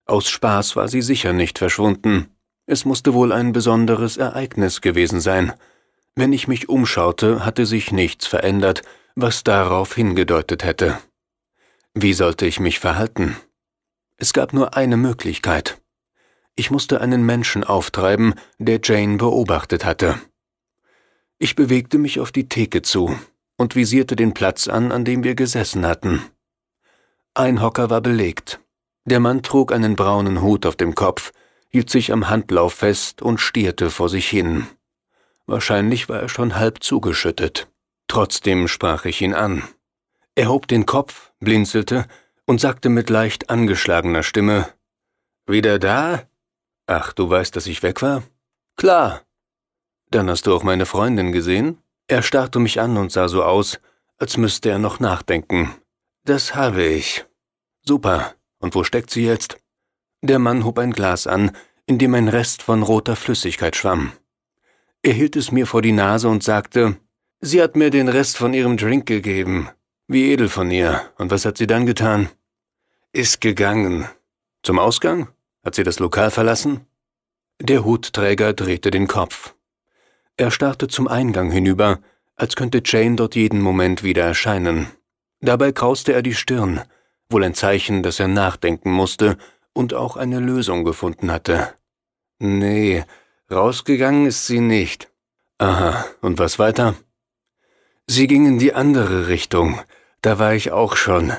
Aus Spaß war sie sicher nicht verschwunden. Es musste wohl ein besonderes Ereignis gewesen sein. Wenn ich mich umschaute, hatte sich nichts verändert, was darauf hingedeutet hätte. Wie sollte ich mich verhalten? Es gab nur eine Möglichkeit. Ich musste einen Menschen auftreiben, der Jane beobachtet hatte. Ich bewegte mich auf die Theke zu und visierte den Platz an, an dem wir gesessen hatten. Ein Hocker war belegt. Der Mann trug einen braunen Hut auf dem Kopf, hielt sich am Handlauf fest und stierte vor sich hin. Wahrscheinlich war er schon halb zugeschüttet. Trotzdem sprach ich ihn an. Er hob den Kopf, blinzelte und sagte mit leicht angeschlagener Stimme Wieder da? Ach, du weißt, dass ich weg war? Klar, dann hast du auch meine Freundin gesehen? Er starrte mich an und sah so aus, als müsste er noch nachdenken. Das habe ich. Super. Und wo steckt sie jetzt? Der Mann hob ein Glas an, in dem ein Rest von roter Flüssigkeit schwamm. Er hielt es mir vor die Nase und sagte, Sie hat mir den Rest von ihrem Drink gegeben. Wie edel von ihr. Und was hat sie dann getan? Ist gegangen. Zum Ausgang? Hat sie das Lokal verlassen? Der Hutträger drehte den Kopf. Er starrte zum Eingang hinüber, als könnte Jane dort jeden Moment wieder erscheinen. Dabei krauste er die Stirn, wohl ein Zeichen, dass er nachdenken musste und auch eine Lösung gefunden hatte. Nee, rausgegangen ist sie nicht. Aha, und was weiter? Sie ging in die andere Richtung, da war ich auch schon.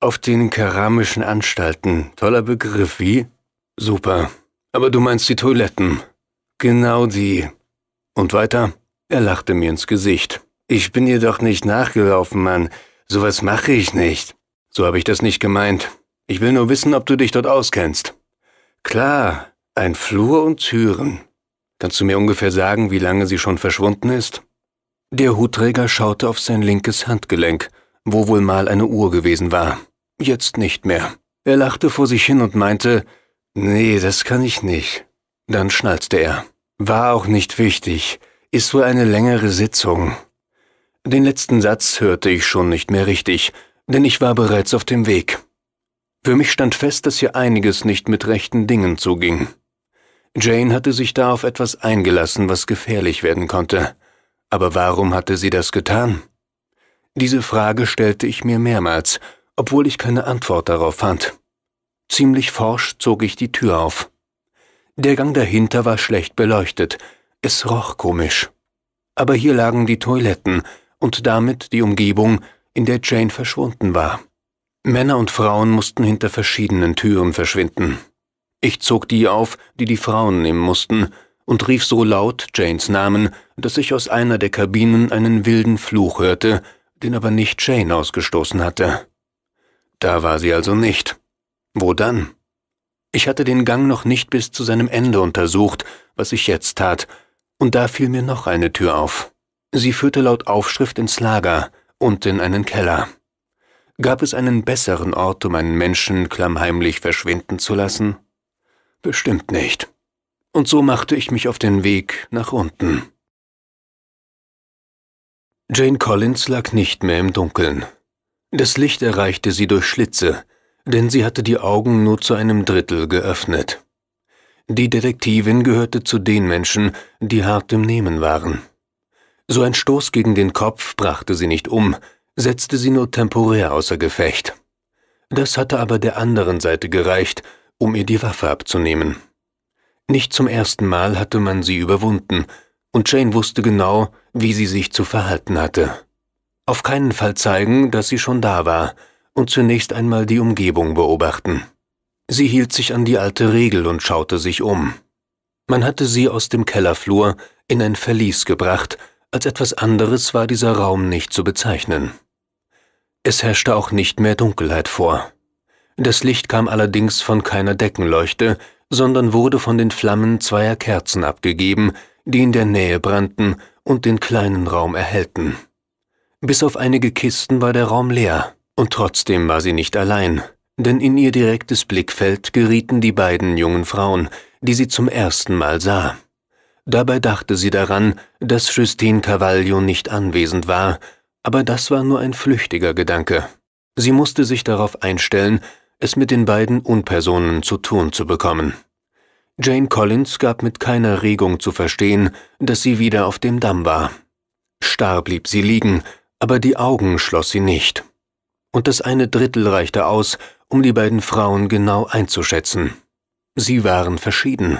Auf den keramischen Anstalten, toller Begriff, wie? Super. Aber du meinst die Toiletten. Genau die. Und weiter? Er lachte mir ins Gesicht. Ich bin ihr doch nicht nachgelaufen, Mann. Sowas mache ich nicht. So habe ich das nicht gemeint. Ich will nur wissen, ob du dich dort auskennst. Klar, ein Flur und Türen. Kannst du mir ungefähr sagen, wie lange sie schon verschwunden ist? Der Hutträger schaute auf sein linkes Handgelenk, wo wohl mal eine Uhr gewesen war. Jetzt nicht mehr. Er lachte vor sich hin und meinte, Nee, das kann ich nicht. Dann schnalzte er. War auch nicht wichtig, ist wohl eine längere Sitzung. Den letzten Satz hörte ich schon nicht mehr richtig, denn ich war bereits auf dem Weg. Für mich stand fest, dass hier einiges nicht mit rechten Dingen zuging. Jane hatte sich da auf etwas eingelassen, was gefährlich werden konnte. Aber warum hatte sie das getan? Diese Frage stellte ich mir mehrmals, obwohl ich keine Antwort darauf fand. Ziemlich forsch zog ich die Tür auf. Der Gang dahinter war schlecht beleuchtet, es roch komisch. Aber hier lagen die Toiletten und damit die Umgebung, in der Jane verschwunden war. Männer und Frauen mussten hinter verschiedenen Türen verschwinden. Ich zog die auf, die die Frauen nehmen mussten, und rief so laut Janes Namen, dass ich aus einer der Kabinen einen wilden Fluch hörte, den aber nicht Jane ausgestoßen hatte. Da war sie also nicht. Wo dann? Ich hatte den Gang noch nicht bis zu seinem Ende untersucht, was ich jetzt tat, und da fiel mir noch eine Tür auf. Sie führte laut Aufschrift ins Lager und in einen Keller. Gab es einen besseren Ort, um einen Menschen klammheimlich verschwinden zu lassen? Bestimmt nicht. Und so machte ich mich auf den Weg nach unten. Jane Collins lag nicht mehr im Dunkeln. Das Licht erreichte sie durch Schlitze, denn sie hatte die Augen nur zu einem Drittel geöffnet. Die Detektivin gehörte zu den Menschen, die hart im Nehmen waren. So ein Stoß gegen den Kopf brachte sie nicht um, setzte sie nur temporär außer Gefecht. Das hatte aber der anderen Seite gereicht, um ihr die Waffe abzunehmen. Nicht zum ersten Mal hatte man sie überwunden, und Jane wusste genau, wie sie sich zu verhalten hatte. Auf keinen Fall zeigen, dass sie schon da war, und zunächst einmal die Umgebung beobachten. Sie hielt sich an die alte Regel und schaute sich um. Man hatte sie aus dem Kellerflur in ein Verlies gebracht, als etwas anderes war dieser Raum nicht zu bezeichnen. Es herrschte auch nicht mehr Dunkelheit vor. Das Licht kam allerdings von keiner Deckenleuchte, sondern wurde von den Flammen zweier Kerzen abgegeben, die in der Nähe brannten und den kleinen Raum erhellten. Bis auf einige Kisten war der Raum leer. Und trotzdem war sie nicht allein, denn in ihr direktes Blickfeld gerieten die beiden jungen Frauen, die sie zum ersten Mal sah. Dabei dachte sie daran, dass Justine Cavaglio nicht anwesend war, aber das war nur ein flüchtiger Gedanke. Sie musste sich darauf einstellen, es mit den beiden Unpersonen zu tun zu bekommen. Jane Collins gab mit keiner Regung zu verstehen, dass sie wieder auf dem Damm war. Starr blieb sie liegen, aber die Augen schloss sie nicht und das eine Drittel reichte aus, um die beiden Frauen genau einzuschätzen. Sie waren verschieden.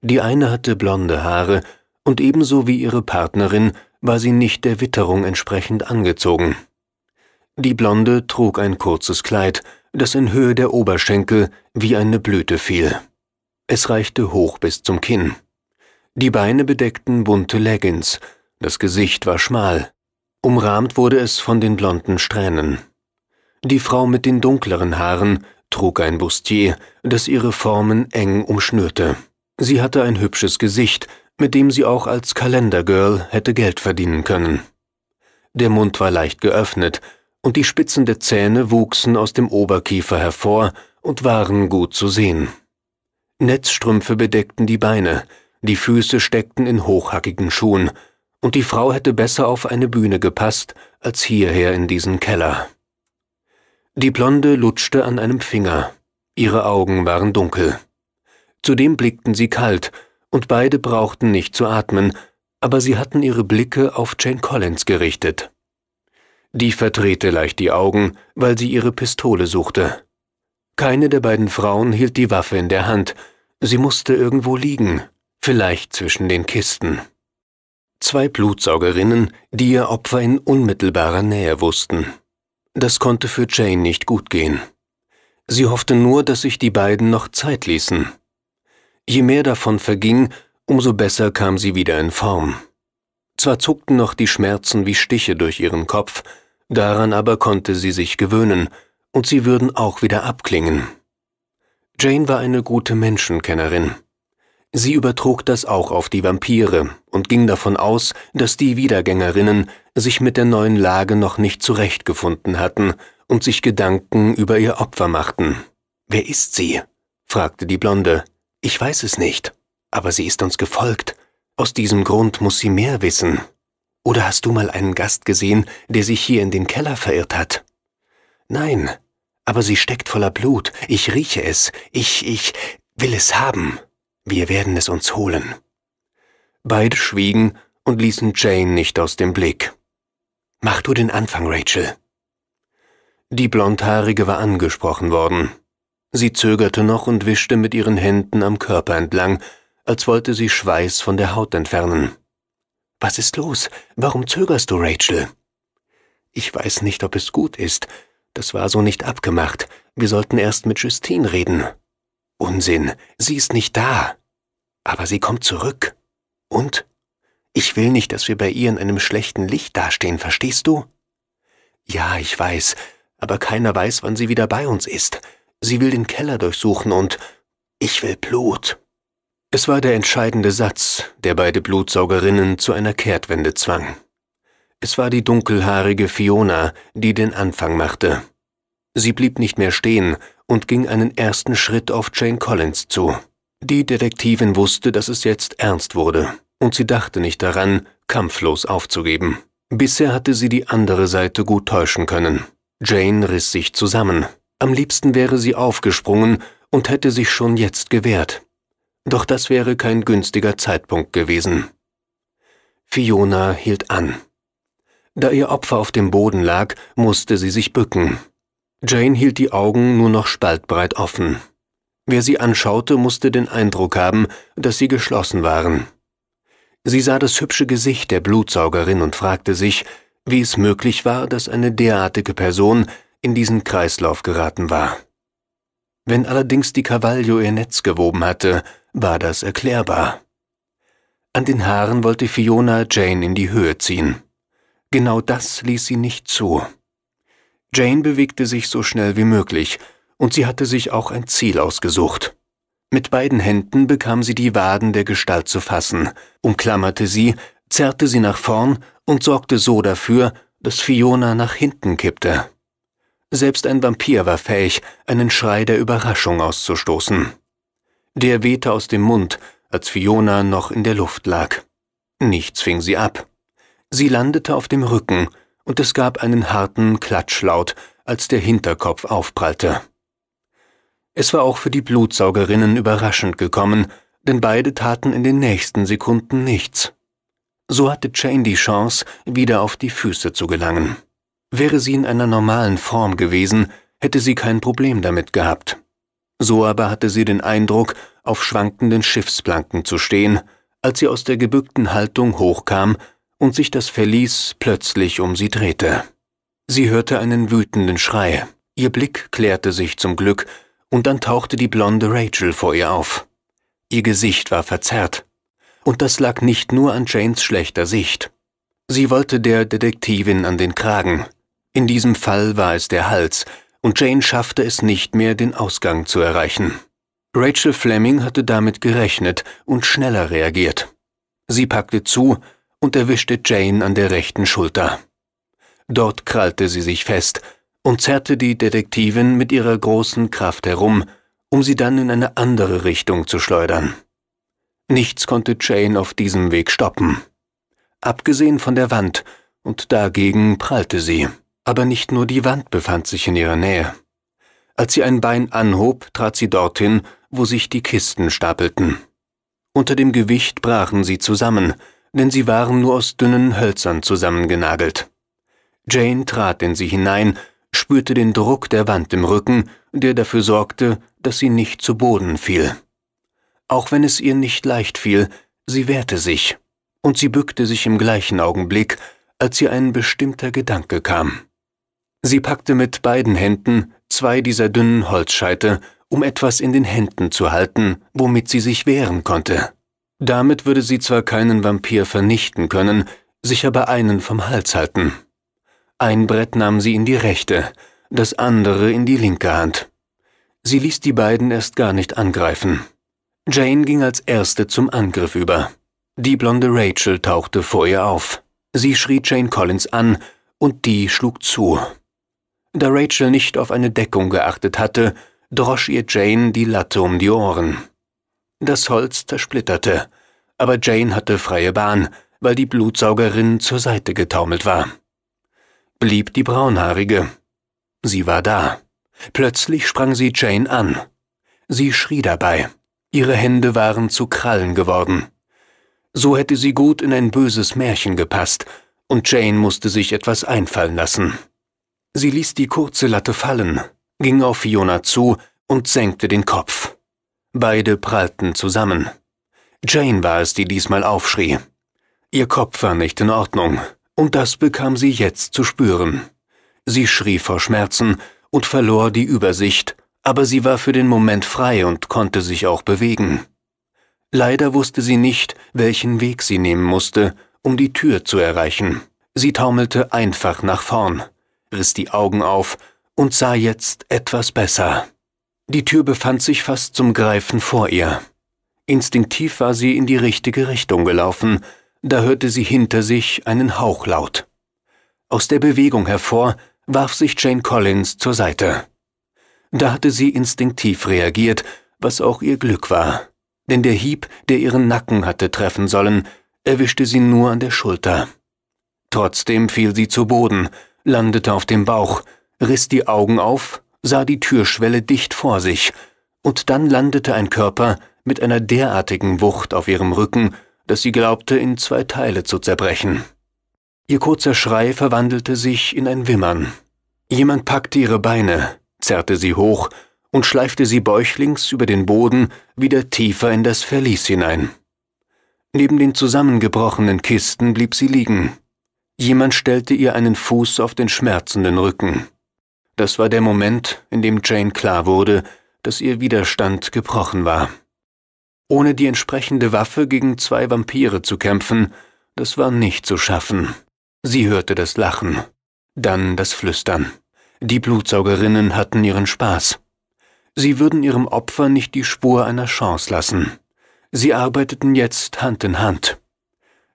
Die eine hatte blonde Haare, und ebenso wie ihre Partnerin war sie nicht der Witterung entsprechend angezogen. Die Blonde trug ein kurzes Kleid, das in Höhe der Oberschenkel wie eine Blüte fiel. Es reichte hoch bis zum Kinn. Die Beine bedeckten bunte Leggings, das Gesicht war schmal, umrahmt wurde es von den blonden Strähnen. Die Frau mit den dunkleren Haaren trug ein Bustier, das ihre Formen eng umschnürte. Sie hatte ein hübsches Gesicht, mit dem sie auch als Kalendergirl hätte Geld verdienen können. Der Mund war leicht geöffnet, und die Spitzen der Zähne wuchsen aus dem Oberkiefer hervor und waren gut zu sehen. Netzstrümpfe bedeckten die Beine, die Füße steckten in hochhackigen Schuhen, und die Frau hätte besser auf eine Bühne gepasst als hierher in diesen Keller. Die Blonde lutschte an einem Finger. Ihre Augen waren dunkel. Zudem blickten sie kalt, und beide brauchten nicht zu atmen, aber sie hatten ihre Blicke auf Jane Collins gerichtet. Die verdrehte leicht die Augen, weil sie ihre Pistole suchte. Keine der beiden Frauen hielt die Waffe in der Hand, sie musste irgendwo liegen, vielleicht zwischen den Kisten. Zwei Blutsaugerinnen, die ihr Opfer in unmittelbarer Nähe wussten. Das konnte für Jane nicht gut gehen. Sie hoffte nur, dass sich die beiden noch Zeit ließen. Je mehr davon verging, umso besser kam sie wieder in Form. Zwar zuckten noch die Schmerzen wie Stiche durch ihren Kopf, daran aber konnte sie sich gewöhnen, und sie würden auch wieder abklingen. Jane war eine gute Menschenkennerin. Sie übertrug das auch auf die Vampire und ging davon aus, dass die Wiedergängerinnen sich mit der neuen Lage noch nicht zurechtgefunden hatten und sich Gedanken über ihr Opfer machten. Wer ist sie? fragte die Blonde. Ich weiß es nicht, aber sie ist uns gefolgt. Aus diesem Grund muss sie mehr wissen. Oder hast du mal einen Gast gesehen, der sich hier in den Keller verirrt hat? Nein, aber sie steckt voller Blut. Ich rieche es. Ich, ich will es haben. Wir werden es uns holen. Beide schwiegen und ließen Jane nicht aus dem Blick. Mach du den Anfang, Rachel. Die Blondhaarige war angesprochen worden. Sie zögerte noch und wischte mit ihren Händen am Körper entlang, als wollte sie Schweiß von der Haut entfernen. Was ist los? Warum zögerst du, Rachel? Ich weiß nicht, ob es gut ist. Das war so nicht abgemacht. Wir sollten erst mit Justine reden. Unsinn, sie ist nicht da. Aber sie kommt zurück. Und ich will nicht, dass wir bei ihr in einem schlechten Licht dastehen, verstehst du? Ja, ich weiß, aber keiner weiß, wann sie wieder bei uns ist. Sie will den Keller durchsuchen und ich will Blut. Es war der entscheidende Satz, der beide Blutsaugerinnen zu einer Kehrtwende zwang. Es war die dunkelhaarige Fiona, die den Anfang machte. Sie blieb nicht mehr stehen und ging einen ersten Schritt auf Jane Collins zu. Die Detektivin wusste, dass es jetzt ernst wurde und sie dachte nicht daran, kampflos aufzugeben. Bisher hatte sie die andere Seite gut täuschen können. Jane riss sich zusammen. Am liebsten wäre sie aufgesprungen und hätte sich schon jetzt gewehrt. Doch das wäre kein günstiger Zeitpunkt gewesen. Fiona hielt an. Da ihr Opfer auf dem Boden lag, musste sie sich bücken. Jane hielt die Augen nur noch spaltbreit offen. Wer sie anschaute, musste den Eindruck haben, dass sie geschlossen waren. Sie sah das hübsche Gesicht der Blutsaugerin und fragte sich, wie es möglich war, dass eine derartige Person in diesen Kreislauf geraten war. Wenn allerdings die Cavaglio ihr Netz gewoben hatte, war das erklärbar. An den Haaren wollte Fiona Jane in die Höhe ziehen. Genau das ließ sie nicht zu. Jane bewegte sich so schnell wie möglich, und sie hatte sich auch ein Ziel ausgesucht. Mit beiden Händen bekam sie die Waden der Gestalt zu fassen, umklammerte sie, zerrte sie nach vorn und sorgte so dafür, dass Fiona nach hinten kippte. Selbst ein Vampir war fähig, einen Schrei der Überraschung auszustoßen. Der wehte aus dem Mund, als Fiona noch in der Luft lag. Nichts fing sie ab. Sie landete auf dem Rücken, und es gab einen harten Klatschlaut, als der Hinterkopf aufprallte. Es war auch für die Blutsaugerinnen überraschend gekommen, denn beide taten in den nächsten Sekunden nichts. So hatte Jane die Chance, wieder auf die Füße zu gelangen. Wäre sie in einer normalen Form gewesen, hätte sie kein Problem damit gehabt. So aber hatte sie den Eindruck, auf schwankenden Schiffsplanken zu stehen, als sie aus der gebückten Haltung hochkam und sich das Verlies plötzlich um sie drehte. Sie hörte einen wütenden Schrei. Ihr Blick klärte sich zum Glück, und dann tauchte die blonde Rachel vor ihr auf. Ihr Gesicht war verzerrt. Und das lag nicht nur an Janes schlechter Sicht. Sie wollte der Detektivin an den Kragen. In diesem Fall war es der Hals, und Jane schaffte es nicht mehr, den Ausgang zu erreichen. Rachel Fleming hatte damit gerechnet und schneller reagiert. Sie packte zu und erwischte Jane an der rechten Schulter. Dort krallte sie sich fest und zerrte die Detektivin mit ihrer großen Kraft herum, um sie dann in eine andere Richtung zu schleudern. Nichts konnte Jane auf diesem Weg stoppen. Abgesehen von der Wand, und dagegen prallte sie. Aber nicht nur die Wand befand sich in ihrer Nähe. Als sie ein Bein anhob, trat sie dorthin, wo sich die Kisten stapelten. Unter dem Gewicht brachen sie zusammen, denn sie waren nur aus dünnen Hölzern zusammengenagelt. Jane trat in sie hinein spürte den Druck der Wand im Rücken, der dafür sorgte, dass sie nicht zu Boden fiel. Auch wenn es ihr nicht leicht fiel, sie wehrte sich, und sie bückte sich im gleichen Augenblick, als ihr ein bestimmter Gedanke kam. Sie packte mit beiden Händen zwei dieser dünnen Holzscheite, um etwas in den Händen zu halten, womit sie sich wehren konnte. Damit würde sie zwar keinen Vampir vernichten können, sich aber einen vom Hals halten. Ein Brett nahm sie in die rechte, das andere in die linke Hand. Sie ließ die beiden erst gar nicht angreifen. Jane ging als erste zum Angriff über. Die blonde Rachel tauchte vor ihr auf. Sie schrie Jane Collins an, und die schlug zu. Da Rachel nicht auf eine Deckung geachtet hatte, drosch ihr Jane die Latte um die Ohren. Das Holz zersplitterte, aber Jane hatte freie Bahn, weil die Blutsaugerin zur Seite getaumelt war blieb die Braunhaarige. Sie war da. Plötzlich sprang sie Jane an. Sie schrie dabei. Ihre Hände waren zu Krallen geworden. So hätte sie gut in ein böses Märchen gepasst, und Jane musste sich etwas einfallen lassen. Sie ließ die kurze Latte fallen, ging auf Fiona zu und senkte den Kopf. Beide prallten zusammen. Jane war es, die diesmal aufschrie. Ihr Kopf war nicht in Ordnung, und das bekam sie jetzt zu spüren. Sie schrie vor Schmerzen und verlor die Übersicht, aber sie war für den Moment frei und konnte sich auch bewegen. Leider wusste sie nicht, welchen Weg sie nehmen musste, um die Tür zu erreichen. Sie taumelte einfach nach vorn, riss die Augen auf und sah jetzt etwas besser. Die Tür befand sich fast zum Greifen vor ihr. Instinktiv war sie in die richtige Richtung gelaufen, da hörte sie hinter sich einen Hauchlaut. Aus der Bewegung hervor warf sich Jane Collins zur Seite. Da hatte sie instinktiv reagiert, was auch ihr Glück war, denn der Hieb, der ihren Nacken hatte treffen sollen, erwischte sie nur an der Schulter. Trotzdem fiel sie zu Boden, landete auf dem Bauch, riss die Augen auf, sah die Türschwelle dicht vor sich, und dann landete ein Körper mit einer derartigen Wucht auf ihrem Rücken, das sie glaubte, in zwei Teile zu zerbrechen. Ihr kurzer Schrei verwandelte sich in ein Wimmern. Jemand packte ihre Beine, zerrte sie hoch und schleifte sie bäuchlings über den Boden wieder tiefer in das Verlies hinein. Neben den zusammengebrochenen Kisten blieb sie liegen. Jemand stellte ihr einen Fuß auf den schmerzenden Rücken. Das war der Moment, in dem Jane klar wurde, dass ihr Widerstand gebrochen war ohne die entsprechende Waffe gegen zwei Vampire zu kämpfen, das war nicht zu schaffen. Sie hörte das Lachen, dann das Flüstern. Die Blutsaugerinnen hatten ihren Spaß. Sie würden ihrem Opfer nicht die Spur einer Chance lassen. Sie arbeiteten jetzt Hand in Hand.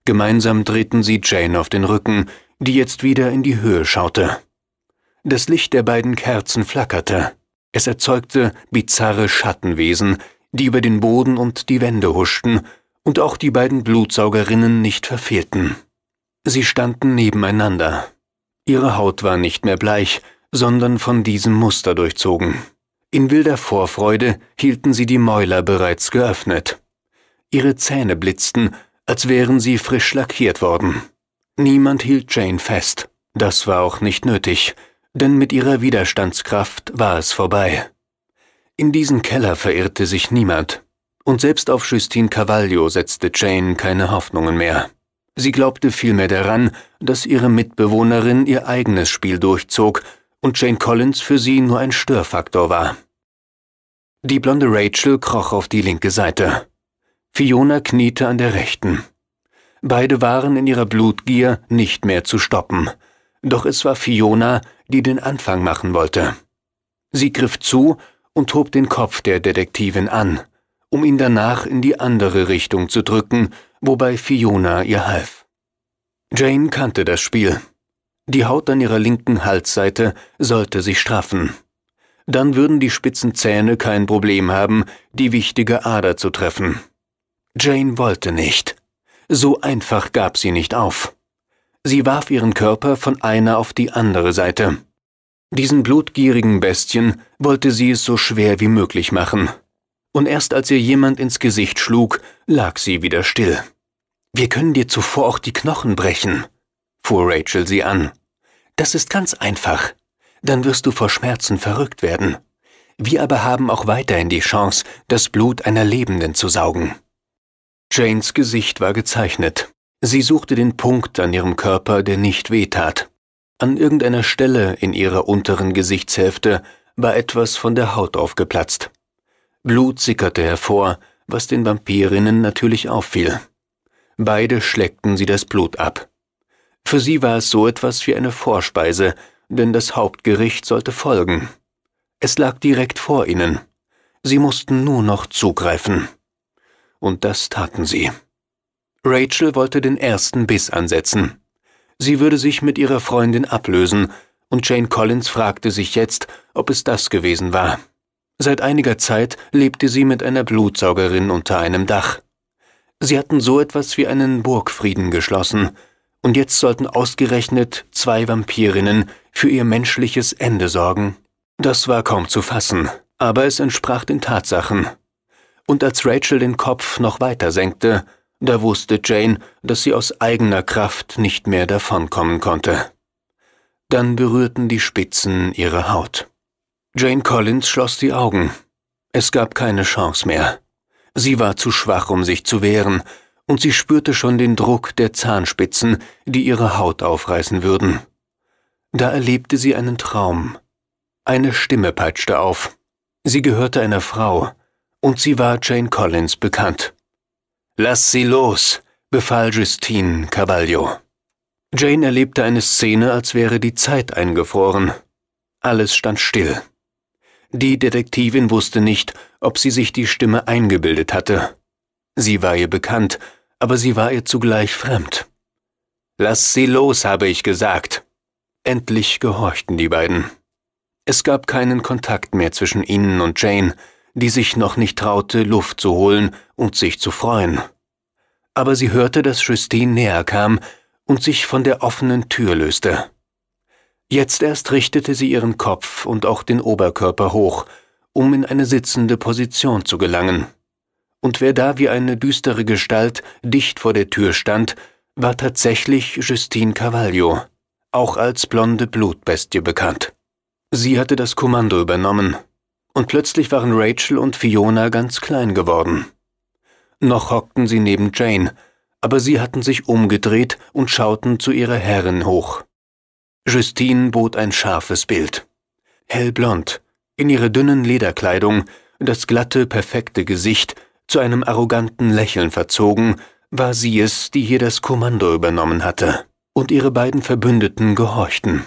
Gemeinsam drehten sie Jane auf den Rücken, die jetzt wieder in die Höhe schaute. Das Licht der beiden Kerzen flackerte. Es erzeugte bizarre Schattenwesen, die über den Boden und die Wände huschten und auch die beiden Blutsaugerinnen nicht verfehlten. Sie standen nebeneinander. Ihre Haut war nicht mehr bleich, sondern von diesem Muster durchzogen. In wilder Vorfreude hielten sie die Mäuler bereits geöffnet. Ihre Zähne blitzten, als wären sie frisch lackiert worden. Niemand hielt Jane fest. Das war auch nicht nötig, denn mit ihrer Widerstandskraft war es vorbei. In diesen Keller verirrte sich niemand, und selbst auf Justine Cavaglio setzte Jane keine Hoffnungen mehr. Sie glaubte vielmehr daran, dass ihre Mitbewohnerin ihr eigenes Spiel durchzog und Jane Collins für sie nur ein Störfaktor war. Die blonde Rachel kroch auf die linke Seite. Fiona kniete an der rechten. Beide waren in ihrer Blutgier nicht mehr zu stoppen. Doch es war Fiona, die den Anfang machen wollte. Sie griff zu und hob den Kopf der Detektivin an, um ihn danach in die andere Richtung zu drücken, wobei Fiona ihr half. Jane kannte das Spiel. Die Haut an ihrer linken Halsseite sollte sich straffen. Dann würden die spitzen Zähne kein Problem haben, die wichtige Ader zu treffen. Jane wollte nicht. So einfach gab sie nicht auf. Sie warf ihren Körper von einer auf die andere Seite. Diesen blutgierigen Bestien wollte sie es so schwer wie möglich machen. Und erst als ihr jemand ins Gesicht schlug, lag sie wieder still. Wir können dir zuvor auch die Knochen brechen, fuhr Rachel sie an. Das ist ganz einfach. Dann wirst du vor Schmerzen verrückt werden. Wir aber haben auch weiterhin die Chance, das Blut einer Lebenden zu saugen. Janes Gesicht war gezeichnet. Sie suchte den Punkt an ihrem Körper, der nicht wehtat. An irgendeiner Stelle in ihrer unteren Gesichtshälfte war etwas von der Haut aufgeplatzt. Blut sickerte hervor, was den Vampirinnen natürlich auffiel. Beide schleckten sie das Blut ab. Für sie war es so etwas wie eine Vorspeise, denn das Hauptgericht sollte folgen. Es lag direkt vor ihnen. Sie mussten nur noch zugreifen. Und das taten sie. Rachel wollte den ersten Biss ansetzen. Sie würde sich mit ihrer Freundin ablösen, und Jane Collins fragte sich jetzt, ob es das gewesen war. Seit einiger Zeit lebte sie mit einer Blutsaugerin unter einem Dach. Sie hatten so etwas wie einen Burgfrieden geschlossen, und jetzt sollten ausgerechnet zwei Vampirinnen für ihr menschliches Ende sorgen. Das war kaum zu fassen, aber es entsprach den Tatsachen. Und als Rachel den Kopf noch weiter senkte, da wusste Jane, dass sie aus eigener Kraft nicht mehr davonkommen konnte. Dann berührten die Spitzen ihre Haut. Jane Collins schloss die Augen. Es gab keine Chance mehr. Sie war zu schwach, um sich zu wehren, und sie spürte schon den Druck der Zahnspitzen, die ihre Haut aufreißen würden. Da erlebte sie einen Traum. Eine Stimme peitschte auf. Sie gehörte einer Frau, und sie war Jane Collins bekannt. Lass sie los, befahl Justine Cavaglio. Jane erlebte eine Szene, als wäre die Zeit eingefroren. Alles stand still. Die Detektivin wusste nicht, ob sie sich die Stimme eingebildet hatte. Sie war ihr bekannt, aber sie war ihr zugleich fremd. Lass sie los, habe ich gesagt. Endlich gehorchten die beiden. Es gab keinen Kontakt mehr zwischen ihnen und Jane, die sich noch nicht traute, Luft zu holen und sich zu freuen. Aber sie hörte, dass Justine näher kam und sich von der offenen Tür löste. Jetzt erst richtete sie ihren Kopf und auch den Oberkörper hoch, um in eine sitzende Position zu gelangen. Und wer da wie eine düstere Gestalt dicht vor der Tür stand, war tatsächlich Justine Cavaglio, auch als blonde Blutbestie bekannt. Sie hatte das Kommando übernommen und plötzlich waren Rachel und Fiona ganz klein geworden. Noch hockten sie neben Jane, aber sie hatten sich umgedreht und schauten zu ihrer Herrin hoch. Justine bot ein scharfes Bild. Hellblond, in ihrer dünnen Lederkleidung, das glatte, perfekte Gesicht zu einem arroganten Lächeln verzogen, war sie es, die hier das Kommando übernommen hatte, und ihre beiden Verbündeten gehorchten.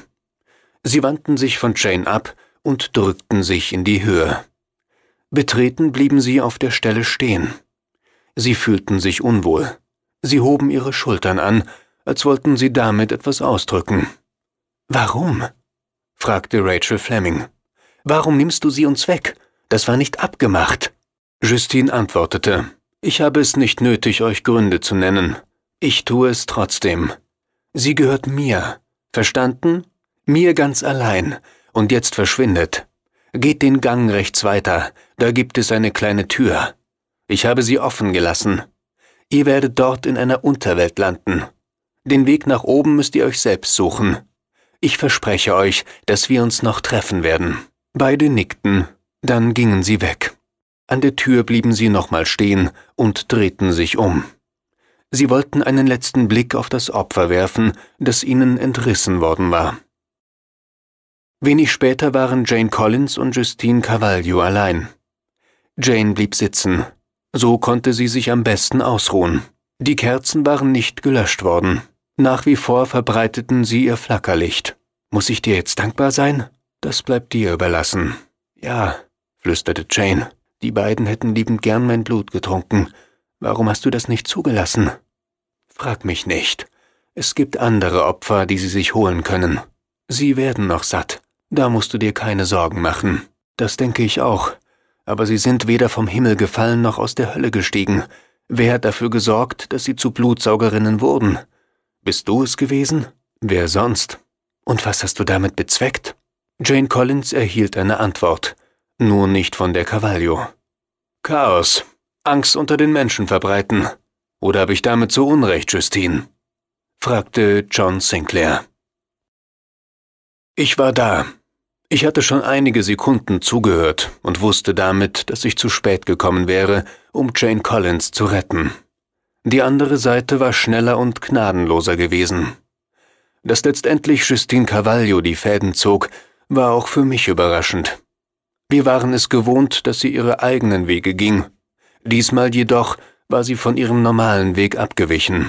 Sie wandten sich von Jane ab und drückten sich in die Höhe. Betreten blieben sie auf der Stelle stehen. Sie fühlten sich unwohl. Sie hoben ihre Schultern an, als wollten sie damit etwas ausdrücken. Warum? fragte Rachel Fleming. Warum nimmst du sie uns weg? Das war nicht abgemacht. Justine antwortete, ich habe es nicht nötig, euch Gründe zu nennen. Ich tue es trotzdem. Sie gehört mir. Verstanden? Mir ganz allein und jetzt verschwindet. Geht den Gang rechts weiter, da gibt es eine kleine Tür. Ich habe sie offen gelassen. Ihr werdet dort in einer Unterwelt landen. Den Weg nach oben müsst ihr euch selbst suchen. Ich verspreche euch, dass wir uns noch treffen werden. Beide nickten, dann gingen sie weg. An der Tür blieben sie nochmal stehen und drehten sich um. Sie wollten einen letzten Blick auf das Opfer werfen, das ihnen entrissen worden war. Wenig später waren Jane Collins und Justine Carvalho allein. Jane blieb sitzen. So konnte sie sich am besten ausruhen. Die Kerzen waren nicht gelöscht worden. Nach wie vor verbreiteten sie ihr Flackerlicht. Muss ich dir jetzt dankbar sein? Das bleibt dir überlassen. Ja, flüsterte Jane. Die beiden hätten liebend gern mein Blut getrunken. Warum hast du das nicht zugelassen? Frag mich nicht. Es gibt andere Opfer, die sie sich holen können. Sie werden noch satt. Da musst du dir keine Sorgen machen. Das denke ich auch. Aber sie sind weder vom Himmel gefallen noch aus der Hölle gestiegen. Wer hat dafür gesorgt, dass sie zu Blutsaugerinnen wurden? Bist du es gewesen? Wer sonst? Und was hast du damit bezweckt? Jane Collins erhielt eine Antwort. Nur nicht von der Cavaglio. Chaos. Angst unter den Menschen verbreiten. Oder habe ich damit zu Unrecht, Justine? fragte John Sinclair. Ich war da, ich hatte schon einige Sekunden zugehört und wusste damit, dass ich zu spät gekommen wäre, um Jane Collins zu retten. Die andere Seite war schneller und gnadenloser gewesen. Dass letztendlich Justine Cavaglio die Fäden zog, war auch für mich überraschend. Wir waren es gewohnt, dass sie ihre eigenen Wege ging. Diesmal jedoch war sie von ihrem normalen Weg abgewichen.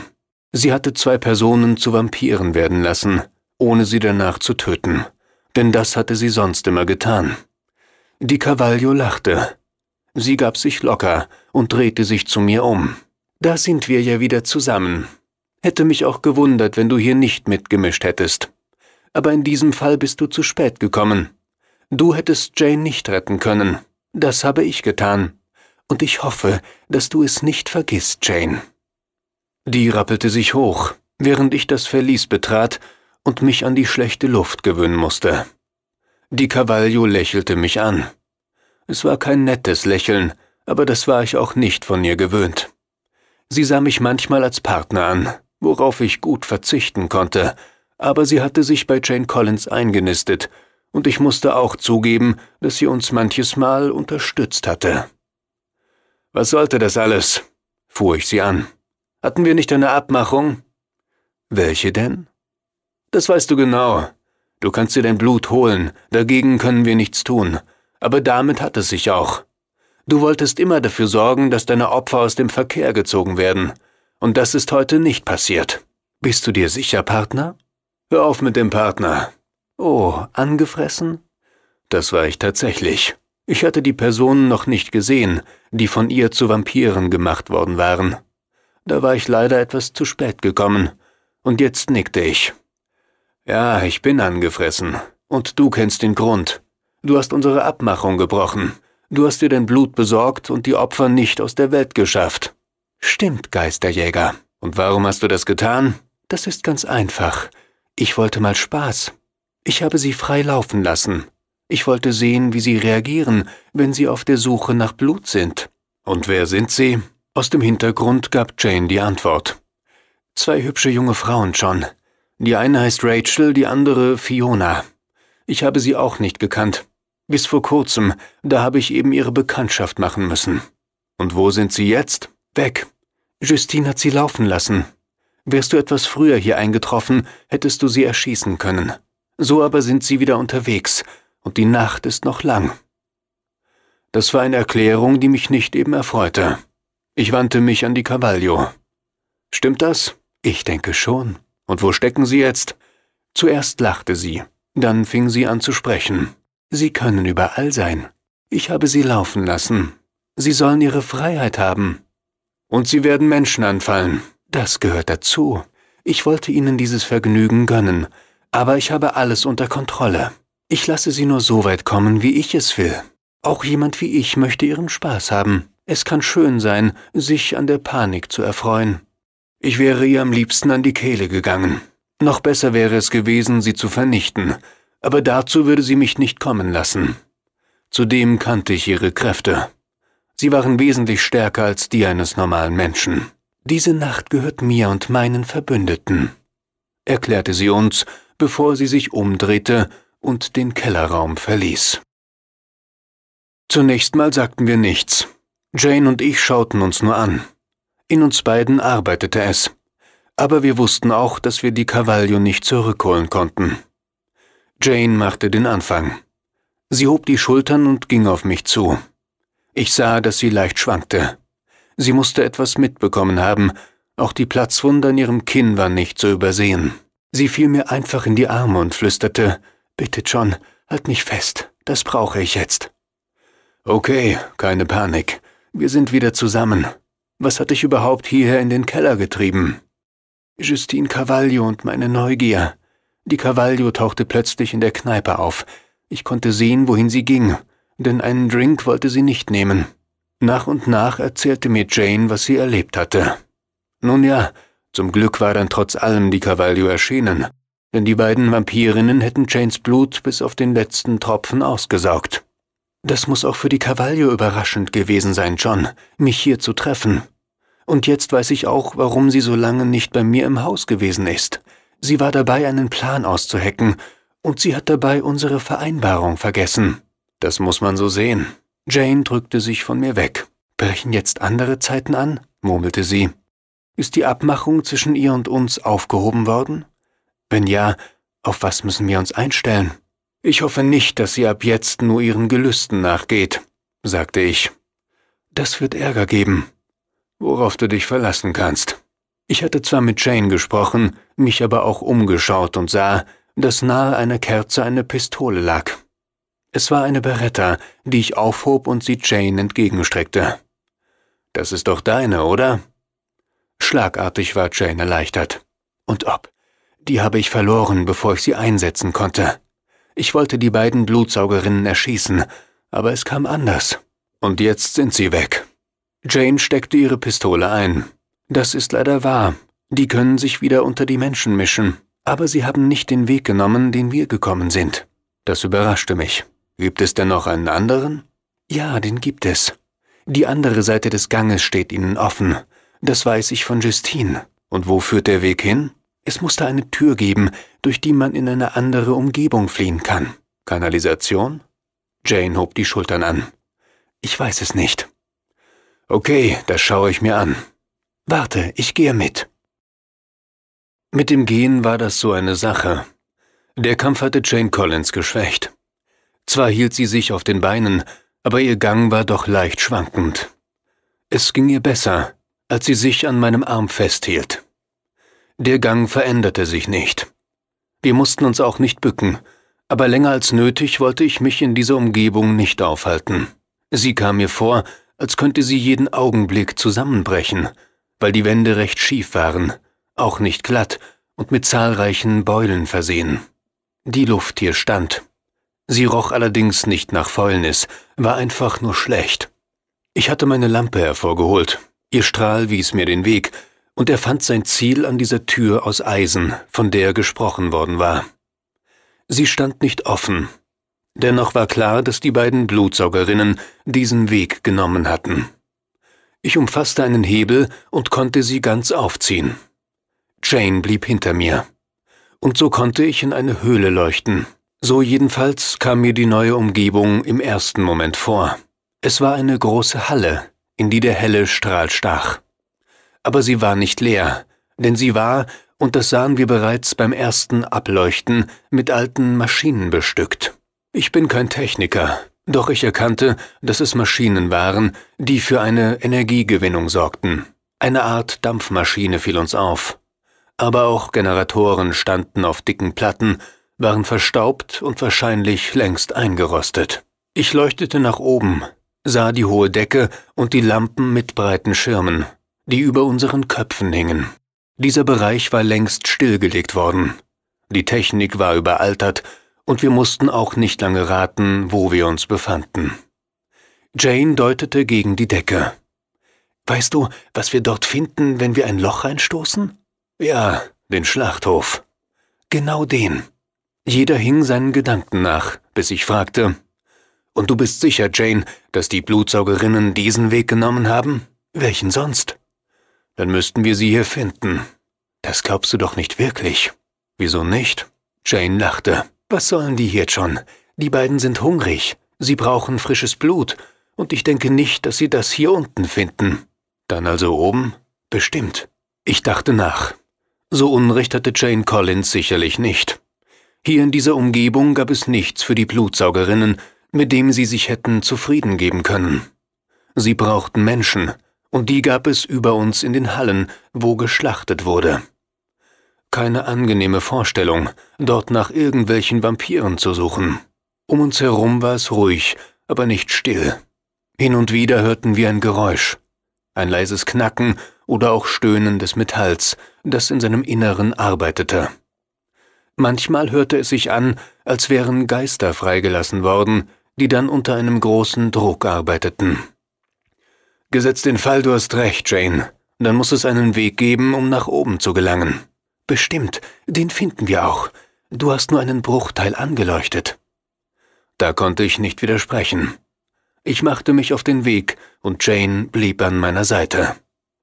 Sie hatte zwei Personen zu Vampiren werden lassen, ohne sie danach zu töten denn das hatte sie sonst immer getan. Die Cavaglio lachte. Sie gab sich locker und drehte sich zu mir um. Da sind wir ja wieder zusammen. Hätte mich auch gewundert, wenn du hier nicht mitgemischt hättest. Aber in diesem Fall bist du zu spät gekommen. Du hättest Jane nicht retten können. Das habe ich getan. Und ich hoffe, dass du es nicht vergisst, Jane. Die rappelte sich hoch, während ich das Verlies betrat und mich an die schlechte Luft gewöhnen musste. Die Cavaglio lächelte mich an. Es war kein nettes Lächeln, aber das war ich auch nicht von ihr gewöhnt. Sie sah mich manchmal als Partner an, worauf ich gut verzichten konnte, aber sie hatte sich bei Jane Collins eingenistet, und ich musste auch zugeben, dass sie uns manches Mal unterstützt hatte. Was sollte das alles? fuhr ich sie an. Hatten wir nicht eine Abmachung? Welche denn? Das weißt du genau. Du kannst dir dein Blut holen, dagegen können wir nichts tun. Aber damit hat es sich auch. Du wolltest immer dafür sorgen, dass deine Opfer aus dem Verkehr gezogen werden. Und das ist heute nicht passiert. Bist du dir sicher, Partner? Hör auf mit dem Partner. Oh, angefressen? Das war ich tatsächlich. Ich hatte die Personen noch nicht gesehen, die von ihr zu Vampiren gemacht worden waren. Da war ich leider etwas zu spät gekommen, und jetzt nickte ich. Ja, ich bin angefressen. Und du kennst den Grund. Du hast unsere Abmachung gebrochen. Du hast dir dein Blut besorgt und die Opfer nicht aus der Welt geschafft. Stimmt, Geisterjäger. Und warum hast du das getan? Das ist ganz einfach. Ich wollte mal Spaß. Ich habe sie frei laufen lassen. Ich wollte sehen, wie sie reagieren, wenn sie auf der Suche nach Blut sind. Und wer sind sie? Aus dem Hintergrund gab Jane die Antwort. Zwei hübsche junge Frauen schon, die eine heißt Rachel, die andere Fiona. Ich habe sie auch nicht gekannt. Bis vor kurzem, da habe ich eben ihre Bekanntschaft machen müssen. Und wo sind sie jetzt? Weg. Justine hat sie laufen lassen. Wärst du etwas früher hier eingetroffen, hättest du sie erschießen können. So aber sind sie wieder unterwegs, und die Nacht ist noch lang. Das war eine Erklärung, die mich nicht eben erfreute. Ich wandte mich an die Cavaglio. Stimmt das? Ich denke schon. Und wo stecken Sie jetzt? Zuerst lachte sie, dann fing sie an zu sprechen. Sie können überall sein. Ich habe Sie laufen lassen. Sie sollen Ihre Freiheit haben. Und Sie werden Menschen anfallen. Das gehört dazu. Ich wollte Ihnen dieses Vergnügen gönnen, aber ich habe alles unter Kontrolle. Ich lasse Sie nur so weit kommen, wie ich es will. Auch jemand wie ich möchte Ihren Spaß haben. Es kann schön sein, sich an der Panik zu erfreuen. Ich wäre ihr am liebsten an die Kehle gegangen. Noch besser wäre es gewesen, sie zu vernichten, aber dazu würde sie mich nicht kommen lassen. Zudem kannte ich ihre Kräfte. Sie waren wesentlich stärker als die eines normalen Menschen. Diese Nacht gehört mir und meinen Verbündeten, erklärte sie uns, bevor sie sich umdrehte und den Kellerraum verließ. Zunächst mal sagten wir nichts. Jane und ich schauten uns nur an. In uns beiden arbeitete es. Aber wir wussten auch, dass wir die Cavaglio nicht zurückholen konnten. Jane machte den Anfang. Sie hob die Schultern und ging auf mich zu. Ich sah, dass sie leicht schwankte. Sie musste etwas mitbekommen haben, auch die Platzwunde an ihrem Kinn war nicht zu übersehen. Sie fiel mir einfach in die Arme und flüsterte, Bitte, John, halt mich fest, das brauche ich jetzt. Okay, keine Panik, wir sind wieder zusammen, was hat dich überhaupt hierher in den Keller getrieben? Justine Cavaglio und meine Neugier. Die Cavaglio tauchte plötzlich in der Kneipe auf. Ich konnte sehen, wohin sie ging, denn einen Drink wollte sie nicht nehmen. Nach und nach erzählte mir Jane, was sie erlebt hatte. Nun ja, zum Glück war dann trotz allem die Cavaglio erschienen, denn die beiden Vampirinnen hätten Janes Blut bis auf den letzten Tropfen ausgesaugt. Das muss auch für die Cavaglio überraschend gewesen sein, John, mich hier zu treffen. Und jetzt weiß ich auch, warum sie so lange nicht bei mir im Haus gewesen ist. Sie war dabei, einen Plan auszuhacken, und sie hat dabei unsere Vereinbarung vergessen. Das muss man so sehen. Jane drückte sich von mir weg. Brechen jetzt andere Zeiten an? murmelte sie. Ist die Abmachung zwischen ihr und uns aufgehoben worden? Wenn ja, auf was müssen wir uns einstellen? Ich hoffe nicht, dass sie ab jetzt nur ihren Gelüsten nachgeht, sagte ich. Das wird Ärger geben worauf du dich verlassen kannst. Ich hatte zwar mit Jane gesprochen, mich aber auch umgeschaut und sah, dass nahe einer Kerze eine Pistole lag. Es war eine Beretta, die ich aufhob und sie Jane entgegenstreckte. Das ist doch deine, oder? Schlagartig war Jane erleichtert. Und ob? Die habe ich verloren, bevor ich sie einsetzen konnte. Ich wollte die beiden Blutsaugerinnen erschießen, aber es kam anders. Und jetzt sind sie weg. Jane steckte ihre Pistole ein. Das ist leider wahr. Die können sich wieder unter die Menschen mischen. Aber sie haben nicht den Weg genommen, den wir gekommen sind. Das überraschte mich. Gibt es denn noch einen anderen? Ja, den gibt es. Die andere Seite des Ganges steht ihnen offen. Das weiß ich von Justine. Und wo führt der Weg hin? Es muss da eine Tür geben, durch die man in eine andere Umgebung fliehen kann. Kanalisation? Jane hob die Schultern an. Ich weiß es nicht. Okay, das schaue ich mir an. Warte, ich gehe mit. Mit dem Gehen war das so eine Sache. Der Kampf hatte Jane Collins geschwächt. Zwar hielt sie sich auf den Beinen, aber ihr Gang war doch leicht schwankend. Es ging ihr besser, als sie sich an meinem Arm festhielt. Der Gang veränderte sich nicht. Wir mussten uns auch nicht bücken, aber länger als nötig wollte ich mich in dieser Umgebung nicht aufhalten. Sie kam mir vor, als könnte sie jeden Augenblick zusammenbrechen, weil die Wände recht schief waren, auch nicht glatt und mit zahlreichen Beulen versehen. Die Luft hier stand. Sie roch allerdings nicht nach Fäulnis, war einfach nur schlecht. Ich hatte meine Lampe hervorgeholt, ihr Strahl wies mir den Weg, und er fand sein Ziel an dieser Tür aus Eisen, von der gesprochen worden war. Sie stand nicht offen, Dennoch war klar, dass die beiden Blutsaugerinnen diesen Weg genommen hatten. Ich umfasste einen Hebel und konnte sie ganz aufziehen. Jane blieb hinter mir. Und so konnte ich in eine Höhle leuchten. So jedenfalls kam mir die neue Umgebung im ersten Moment vor. Es war eine große Halle, in die der helle Strahl stach. Aber sie war nicht leer, denn sie war, und das sahen wir bereits beim ersten Ableuchten, mit alten Maschinen bestückt. Ich bin kein Techniker, doch ich erkannte, dass es Maschinen waren, die für eine Energiegewinnung sorgten. Eine Art Dampfmaschine fiel uns auf. Aber auch Generatoren standen auf dicken Platten, waren verstaubt und wahrscheinlich längst eingerostet. Ich leuchtete nach oben, sah die hohe Decke und die Lampen mit breiten Schirmen, die über unseren Köpfen hingen. Dieser Bereich war längst stillgelegt worden. Die Technik war überaltert und wir mussten auch nicht lange raten, wo wir uns befanden. Jane deutete gegen die Decke. Weißt du, was wir dort finden, wenn wir ein Loch reinstoßen? Ja, den Schlachthof. Genau den. Jeder hing seinen Gedanken nach, bis ich fragte, und du bist sicher, Jane, dass die Blutsaugerinnen diesen Weg genommen haben? Welchen sonst? Dann müssten wir sie hier finden. Das glaubst du doch nicht wirklich. Wieso nicht? Jane lachte. Was sollen die jetzt schon? Die beiden sind hungrig, sie brauchen frisches Blut, und ich denke nicht, dass sie das hier unten finden. Dann also oben? Bestimmt. Ich dachte nach. So Unrecht hatte Jane Collins sicherlich nicht. Hier in dieser Umgebung gab es nichts für die Blutsaugerinnen, mit dem sie sich hätten zufrieden geben können. Sie brauchten Menschen, und die gab es über uns in den Hallen, wo geschlachtet wurde keine angenehme Vorstellung, dort nach irgendwelchen Vampiren zu suchen. Um uns herum war es ruhig, aber nicht still. Hin und wieder hörten wir ein Geräusch, ein leises Knacken oder auch Stöhnen des Metalls, das in seinem Inneren arbeitete. Manchmal hörte es sich an, als wären Geister freigelassen worden, die dann unter einem großen Druck arbeiteten. Gesetzt den Fall, du hast recht, Jane, dann muss es einen Weg geben, um nach oben zu gelangen. Bestimmt, den finden wir auch. Du hast nur einen Bruchteil angeleuchtet. Da konnte ich nicht widersprechen. Ich machte mich auf den Weg und Jane blieb an meiner Seite.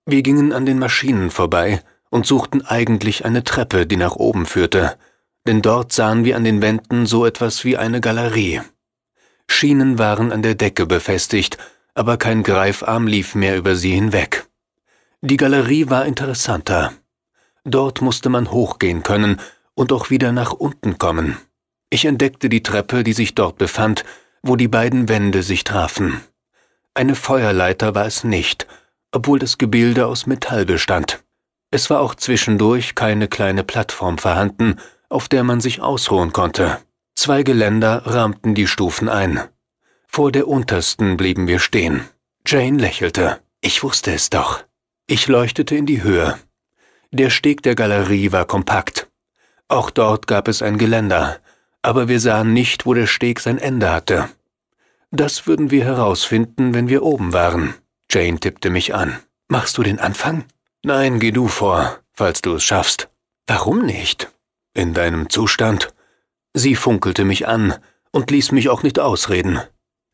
Wir gingen an den Maschinen vorbei und suchten eigentlich eine Treppe, die nach oben führte, denn dort sahen wir an den Wänden so etwas wie eine Galerie. Schienen waren an der Decke befestigt, aber kein Greifarm lief mehr über sie hinweg. Die Galerie war interessanter. Dort musste man hochgehen können und auch wieder nach unten kommen. Ich entdeckte die Treppe, die sich dort befand, wo die beiden Wände sich trafen. Eine Feuerleiter war es nicht, obwohl das Gebilde aus Metall bestand. Es war auch zwischendurch keine kleine Plattform vorhanden, auf der man sich ausruhen konnte. Zwei Geländer rahmten die Stufen ein. Vor der untersten blieben wir stehen. Jane lächelte. Ich wusste es doch. Ich leuchtete in die Höhe. Der Steg der Galerie war kompakt. Auch dort gab es ein Geländer, aber wir sahen nicht, wo der Steg sein Ende hatte. Das würden wir herausfinden, wenn wir oben waren. Jane tippte mich an. Machst du den Anfang? Nein, geh du vor, falls du es schaffst. Warum nicht? In deinem Zustand? Sie funkelte mich an und ließ mich auch nicht ausreden.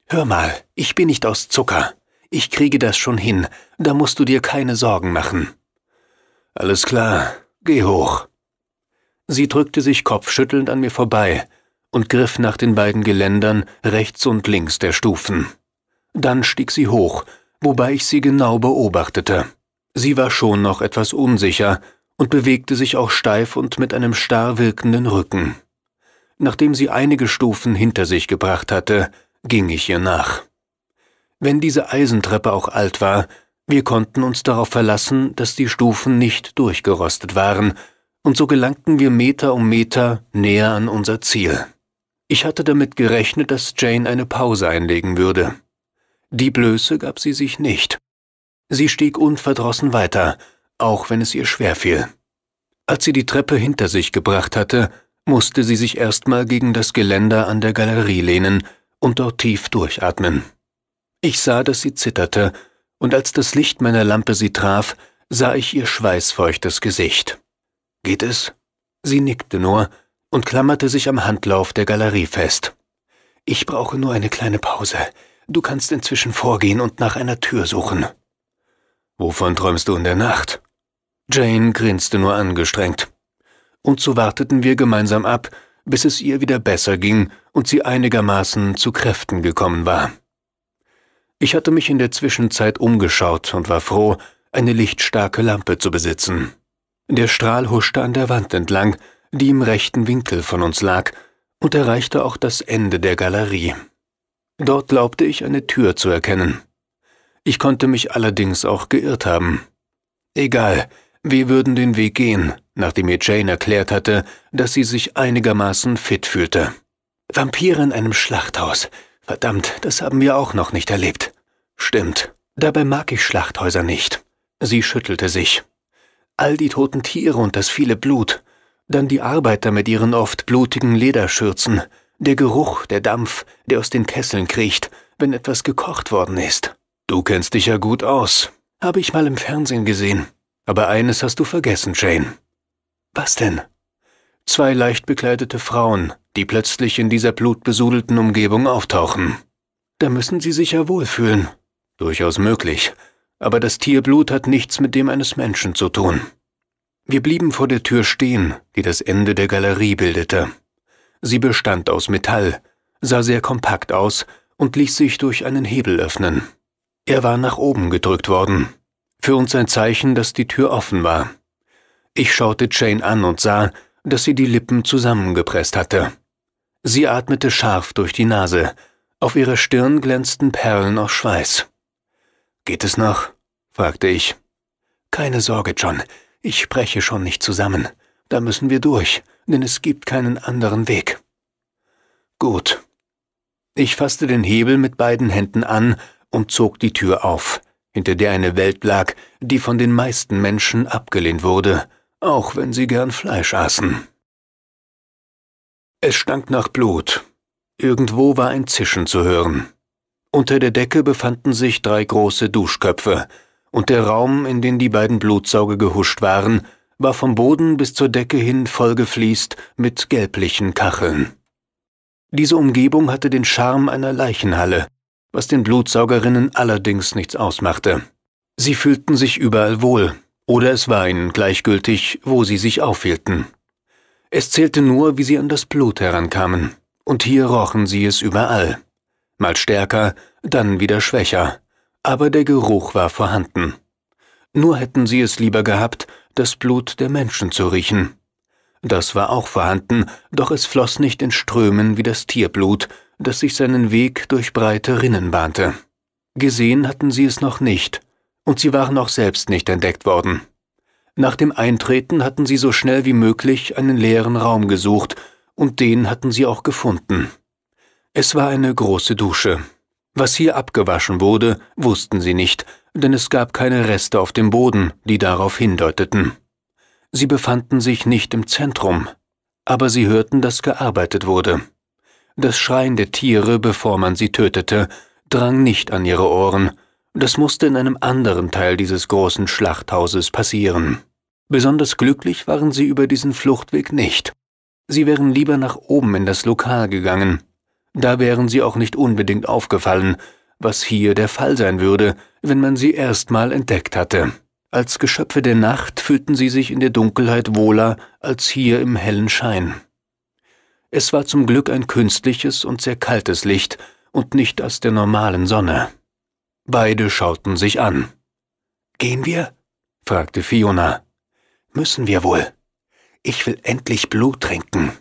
Hör mal, ich bin nicht aus Zucker. Ich kriege das schon hin, da musst du dir keine Sorgen machen. Alles klar, geh hoch. Sie drückte sich kopfschüttelnd an mir vorbei und griff nach den beiden Geländern rechts und links der Stufen. Dann stieg sie hoch, wobei ich sie genau beobachtete. Sie war schon noch etwas unsicher und bewegte sich auch steif und mit einem starr wirkenden Rücken. Nachdem sie einige Stufen hinter sich gebracht hatte, ging ich ihr nach. Wenn diese Eisentreppe auch alt war, wir konnten uns darauf verlassen, dass die Stufen nicht durchgerostet waren, und so gelangten wir Meter um Meter näher an unser Ziel. Ich hatte damit gerechnet, dass Jane eine Pause einlegen würde. Die Blöße gab sie sich nicht. Sie stieg unverdrossen weiter, auch wenn es ihr schwer fiel. Als sie die Treppe hinter sich gebracht hatte, musste sie sich erstmal gegen das Geländer an der Galerie lehnen und dort tief durchatmen. Ich sah, dass sie zitterte und als das Licht meiner Lampe sie traf, sah ich ihr schweißfeuchtes Gesicht. Geht es? Sie nickte nur und klammerte sich am Handlauf der Galerie fest. Ich brauche nur eine kleine Pause. Du kannst inzwischen vorgehen und nach einer Tür suchen. Wovon träumst du in der Nacht? Jane grinste nur angestrengt. Und so warteten wir gemeinsam ab, bis es ihr wieder besser ging und sie einigermaßen zu Kräften gekommen war. Ich hatte mich in der Zwischenzeit umgeschaut und war froh, eine lichtstarke Lampe zu besitzen. Der Strahl huschte an der Wand entlang, die im rechten Winkel von uns lag, und erreichte auch das Ende der Galerie. Dort glaubte ich eine Tür zu erkennen. Ich konnte mich allerdings auch geirrt haben. Egal, wir würden den Weg gehen, nachdem mir Jane erklärt hatte, dass sie sich einigermaßen fit fühlte. Vampire in einem Schlachthaus, Verdammt, das haben wir auch noch nicht erlebt. Stimmt, dabei mag ich Schlachthäuser nicht. Sie schüttelte sich. All die toten Tiere und das viele Blut, dann die Arbeiter mit ihren oft blutigen Lederschürzen, der Geruch, der Dampf, der aus den Kesseln kriecht, wenn etwas gekocht worden ist. Du kennst dich ja gut aus, habe ich mal im Fernsehen gesehen. Aber eines hast du vergessen, Jane. Was denn? zwei leicht bekleidete Frauen, die plötzlich in dieser blutbesudelten Umgebung auftauchen. Da müssen sie sich ja wohlfühlen. Durchaus möglich. Aber das Tierblut hat nichts mit dem eines Menschen zu tun. Wir blieben vor der Tür stehen, die das Ende der Galerie bildete. Sie bestand aus Metall, sah sehr kompakt aus und ließ sich durch einen Hebel öffnen. Er war nach oben gedrückt worden. Für uns ein Zeichen, dass die Tür offen war. Ich schaute Jane an und sah, dass sie die Lippen zusammengepresst hatte. Sie atmete scharf durch die Nase, auf ihrer Stirn glänzten Perlen aus Schweiß. Geht es noch? fragte ich. Keine Sorge, John, ich spreche schon nicht zusammen. Da müssen wir durch, denn es gibt keinen anderen Weg. Gut. Ich fasste den Hebel mit beiden Händen an und zog die Tür auf, hinter der eine Welt lag, die von den meisten Menschen abgelehnt wurde auch wenn sie gern Fleisch aßen. Es stank nach Blut. Irgendwo war ein Zischen zu hören. Unter der Decke befanden sich drei große Duschköpfe, und der Raum, in den die beiden Blutsauger gehuscht waren, war vom Boden bis zur Decke hin vollgefliest mit gelblichen Kacheln. Diese Umgebung hatte den Charme einer Leichenhalle, was den Blutsaugerinnen allerdings nichts ausmachte. Sie fühlten sich überall wohl, oder es war ihnen gleichgültig, wo sie sich aufhielten. Es zählte nur, wie sie an das Blut herankamen, und hier rochen sie es überall. Mal stärker, dann wieder schwächer, aber der Geruch war vorhanden. Nur hätten sie es lieber gehabt, das Blut der Menschen zu riechen. Das war auch vorhanden, doch es floss nicht in Strömen wie das Tierblut, das sich seinen Weg durch breite Rinnen bahnte. Gesehen hatten sie es noch nicht, und sie waren auch selbst nicht entdeckt worden. Nach dem Eintreten hatten sie so schnell wie möglich einen leeren Raum gesucht, und den hatten sie auch gefunden. Es war eine große Dusche. Was hier abgewaschen wurde, wussten sie nicht, denn es gab keine Reste auf dem Boden, die darauf hindeuteten. Sie befanden sich nicht im Zentrum, aber sie hörten, dass gearbeitet wurde. Das Schreien der Tiere, bevor man sie tötete, drang nicht an ihre Ohren, das musste in einem anderen Teil dieses großen Schlachthauses passieren. Besonders glücklich waren sie über diesen Fluchtweg nicht. Sie wären lieber nach oben in das Lokal gegangen. Da wären sie auch nicht unbedingt aufgefallen, was hier der Fall sein würde, wenn man sie erstmal entdeckt hatte. Als Geschöpfe der Nacht fühlten sie sich in der Dunkelheit wohler als hier im hellen Schein. Es war zum Glück ein künstliches und sehr kaltes Licht und nicht das der normalen Sonne. Beide schauten sich an. Gehen wir? fragte Fiona. Müssen wir wohl. Ich will endlich Blut trinken.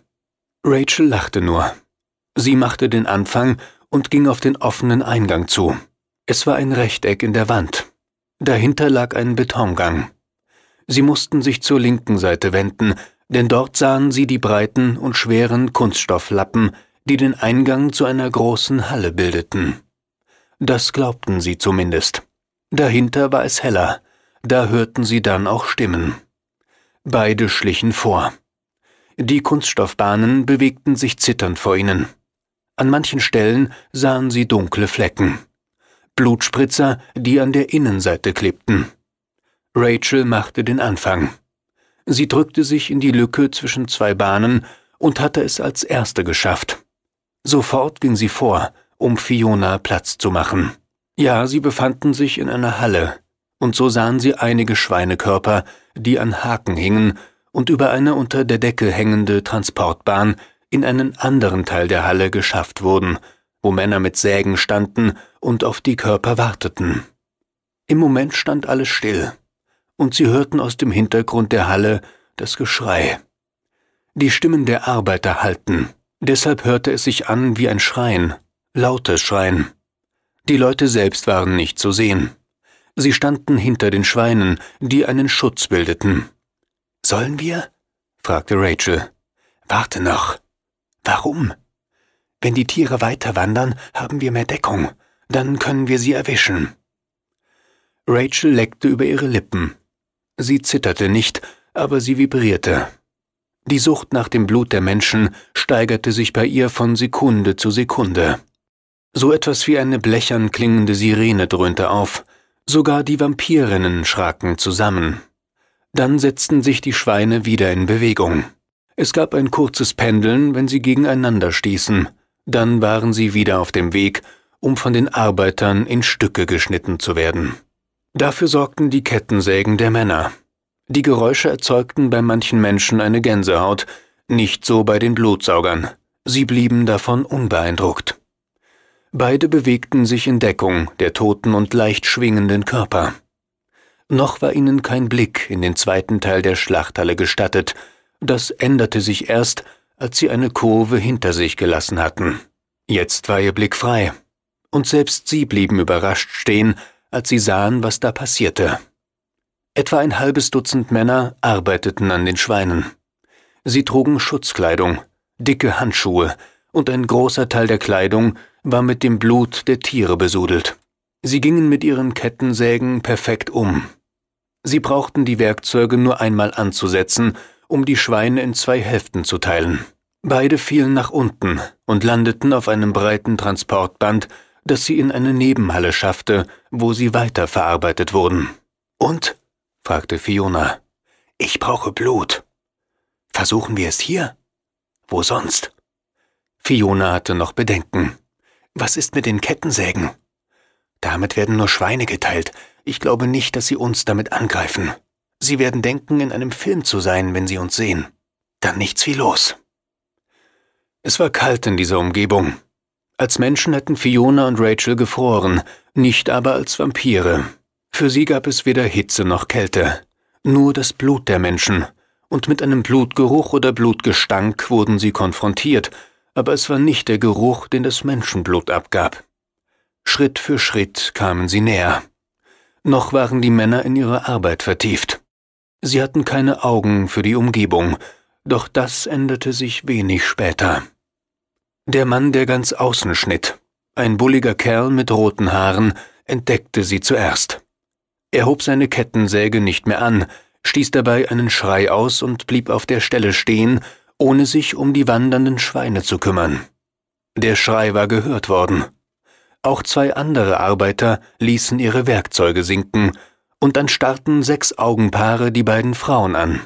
Rachel lachte nur. Sie machte den Anfang und ging auf den offenen Eingang zu. Es war ein Rechteck in der Wand. Dahinter lag ein Betongang. Sie mussten sich zur linken Seite wenden, denn dort sahen sie die breiten und schweren Kunststofflappen, die den Eingang zu einer großen Halle bildeten. Das glaubten sie zumindest. Dahinter war es heller, da hörten sie dann auch Stimmen. Beide schlichen vor. Die Kunststoffbahnen bewegten sich zitternd vor ihnen. An manchen Stellen sahen sie dunkle Flecken. Blutspritzer, die an der Innenseite klebten. Rachel machte den Anfang. Sie drückte sich in die Lücke zwischen zwei Bahnen und hatte es als Erste geschafft. Sofort ging sie vor, um Fiona Platz zu machen. Ja, sie befanden sich in einer Halle, und so sahen sie einige Schweinekörper, die an Haken hingen und über eine unter der Decke hängende Transportbahn in einen anderen Teil der Halle geschafft wurden, wo Männer mit Sägen standen und auf die Körper warteten. Im Moment stand alles still, und sie hörten aus dem Hintergrund der Halle das Geschrei. Die Stimmen der Arbeiter hallten, deshalb hörte es sich an wie ein Schreien, Laute schreien. Die Leute selbst waren nicht zu sehen. Sie standen hinter den Schweinen, die einen Schutz bildeten. Sollen wir? fragte Rachel. Warte noch. Warum? Wenn die Tiere weiter wandern, haben wir mehr Deckung. Dann können wir sie erwischen. Rachel leckte über ihre Lippen. Sie zitterte nicht, aber sie vibrierte. Die Sucht nach dem Blut der Menschen steigerte sich bei ihr von Sekunde zu Sekunde. So etwas wie eine blechern klingende Sirene dröhnte auf, sogar die Vampirinnen schraken zusammen. Dann setzten sich die Schweine wieder in Bewegung. Es gab ein kurzes Pendeln, wenn sie gegeneinander stießen, dann waren sie wieder auf dem Weg, um von den Arbeitern in Stücke geschnitten zu werden. Dafür sorgten die Kettensägen der Männer. Die Geräusche erzeugten bei manchen Menschen eine Gänsehaut, nicht so bei den Blutsaugern. Sie blieben davon unbeeindruckt. Beide bewegten sich in Deckung der toten und leicht schwingenden Körper. Noch war ihnen kein Blick in den zweiten Teil der Schlachthalle gestattet, das änderte sich erst, als sie eine Kurve hinter sich gelassen hatten. Jetzt war ihr Blick frei, und selbst sie blieben überrascht stehen, als sie sahen, was da passierte. Etwa ein halbes Dutzend Männer arbeiteten an den Schweinen. Sie trugen Schutzkleidung, dicke Handschuhe und ein großer Teil der Kleidung war mit dem Blut der Tiere besudelt. Sie gingen mit ihren Kettensägen perfekt um. Sie brauchten die Werkzeuge nur einmal anzusetzen, um die Schweine in zwei Hälften zu teilen. Beide fielen nach unten und landeten auf einem breiten Transportband, das sie in eine Nebenhalle schaffte, wo sie weiterverarbeitet wurden. Und? fragte Fiona. Ich brauche Blut. Versuchen wir es hier? Wo sonst? Fiona hatte noch Bedenken. Was ist mit den Kettensägen? Damit werden nur Schweine geteilt. Ich glaube nicht, dass sie uns damit angreifen. Sie werden denken, in einem Film zu sein, wenn sie uns sehen. Dann nichts wie los. Es war kalt in dieser Umgebung. Als Menschen hätten Fiona und Rachel gefroren, nicht aber als Vampire. Für sie gab es weder Hitze noch Kälte, nur das Blut der Menschen, und mit einem Blutgeruch oder Blutgestank wurden sie konfrontiert, aber es war nicht der Geruch, den das Menschenblut abgab. Schritt für Schritt kamen sie näher. Noch waren die Männer in ihre Arbeit vertieft. Sie hatten keine Augen für die Umgebung, doch das änderte sich wenig später. Der Mann, der ganz außen schnitt, ein bulliger Kerl mit roten Haaren, entdeckte sie zuerst. Er hob seine Kettensäge nicht mehr an, stieß dabei einen Schrei aus und blieb auf der Stelle stehen, ohne sich um die wandernden Schweine zu kümmern. Der Schrei war gehört worden. Auch zwei andere Arbeiter ließen ihre Werkzeuge sinken, und dann starrten sechs Augenpaare die beiden Frauen an.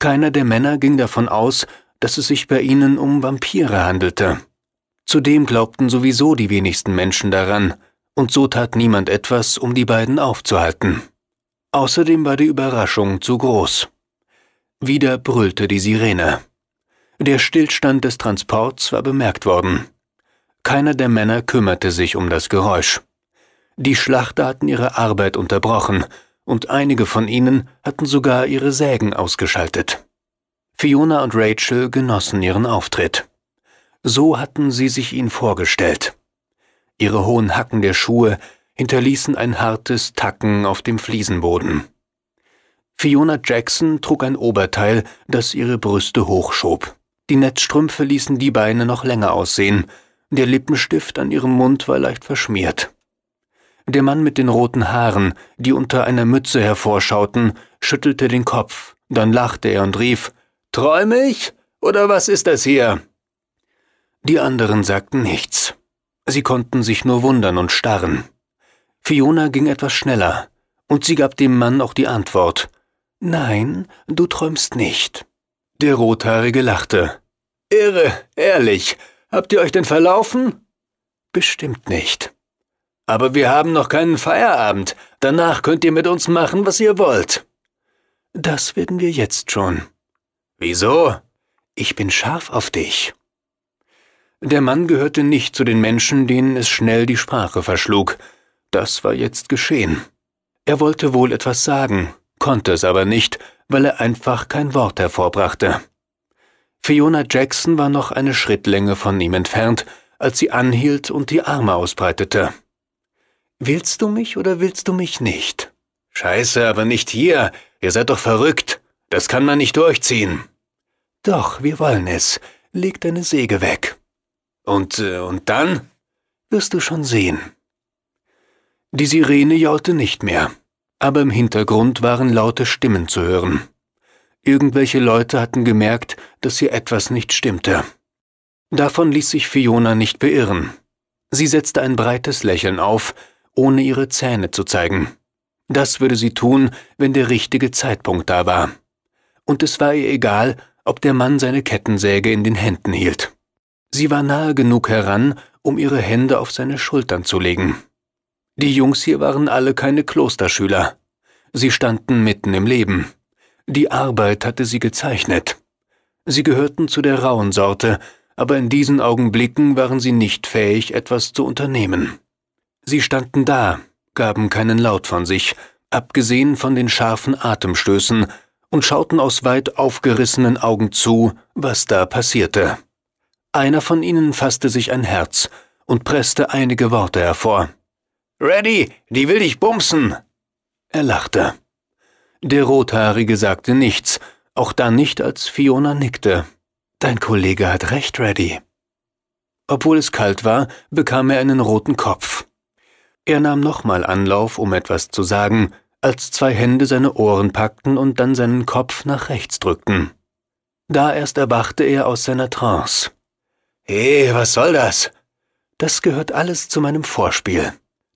Keiner der Männer ging davon aus, dass es sich bei ihnen um Vampire handelte. Zudem glaubten sowieso die wenigsten Menschen daran, und so tat niemand etwas, um die beiden aufzuhalten. Außerdem war die Überraschung zu groß. Wieder brüllte die Sirene. Der Stillstand des Transports war bemerkt worden. Keiner der Männer kümmerte sich um das Geräusch. Die Schlachter hatten ihre Arbeit unterbrochen, und einige von ihnen hatten sogar ihre Sägen ausgeschaltet. Fiona und Rachel genossen ihren Auftritt. So hatten sie sich ihn vorgestellt. Ihre hohen Hacken der Schuhe hinterließen ein hartes Tacken auf dem Fliesenboden. Fiona Jackson trug ein Oberteil, das ihre Brüste hochschob. Die Netzstrümpfe ließen die Beine noch länger aussehen. Der Lippenstift an ihrem Mund war leicht verschmiert. Der Mann mit den roten Haaren, die unter einer Mütze hervorschauten, schüttelte den Kopf, dann lachte er und rief Träume ich? Oder was ist das hier? Die anderen sagten nichts. Sie konnten sich nur wundern und starren. Fiona ging etwas schneller, und sie gab dem Mann auch die Antwort, Nein, du träumst nicht. Der Rothaarige lachte. Irre, ehrlich. Habt ihr euch denn verlaufen? Bestimmt nicht. Aber wir haben noch keinen Feierabend. Danach könnt ihr mit uns machen, was ihr wollt. Das werden wir jetzt schon. Wieso? Ich bin scharf auf dich. Der Mann gehörte nicht zu den Menschen, denen es schnell die Sprache verschlug. Das war jetzt geschehen. Er wollte wohl etwas sagen, konnte es aber nicht, weil er einfach kein Wort hervorbrachte. Fiona Jackson war noch eine Schrittlänge von ihm entfernt, als sie anhielt und die Arme ausbreitete. Willst du mich oder willst du mich nicht? Scheiße, aber nicht hier. Ihr seid doch verrückt. Das kann man nicht durchziehen. Doch, wir wollen es. Leg deine Säge weg. Und, äh, und dann? Wirst du schon sehen. Die Sirene jaulte nicht mehr aber im Hintergrund waren laute Stimmen zu hören. Irgendwelche Leute hatten gemerkt, dass hier etwas nicht stimmte. Davon ließ sich Fiona nicht beirren. Sie setzte ein breites Lächeln auf, ohne ihre Zähne zu zeigen. Das würde sie tun, wenn der richtige Zeitpunkt da war. Und es war ihr egal, ob der Mann seine Kettensäge in den Händen hielt. Sie war nahe genug heran, um ihre Hände auf seine Schultern zu legen. Die Jungs hier waren alle keine Klosterschüler. Sie standen mitten im Leben. Die Arbeit hatte sie gezeichnet. Sie gehörten zu der rauen Sorte, aber in diesen Augenblicken waren sie nicht fähig, etwas zu unternehmen. Sie standen da, gaben keinen Laut von sich, abgesehen von den scharfen Atemstößen, und schauten aus weit aufgerissenen Augen zu, was da passierte. Einer von ihnen fasste sich ein Herz und presste einige Worte hervor. Ready, die will dich bumsen! Er lachte. Der Rothaarige sagte nichts, auch dann nicht, als Fiona nickte. Dein Kollege hat recht, Reddy. Obwohl es kalt war, bekam er einen roten Kopf. Er nahm nochmal Anlauf, um etwas zu sagen, als zwei Hände seine Ohren packten und dann seinen Kopf nach rechts drückten. Da erst erwachte er aus seiner Trance. Hey, was soll das? Das gehört alles zu meinem Vorspiel.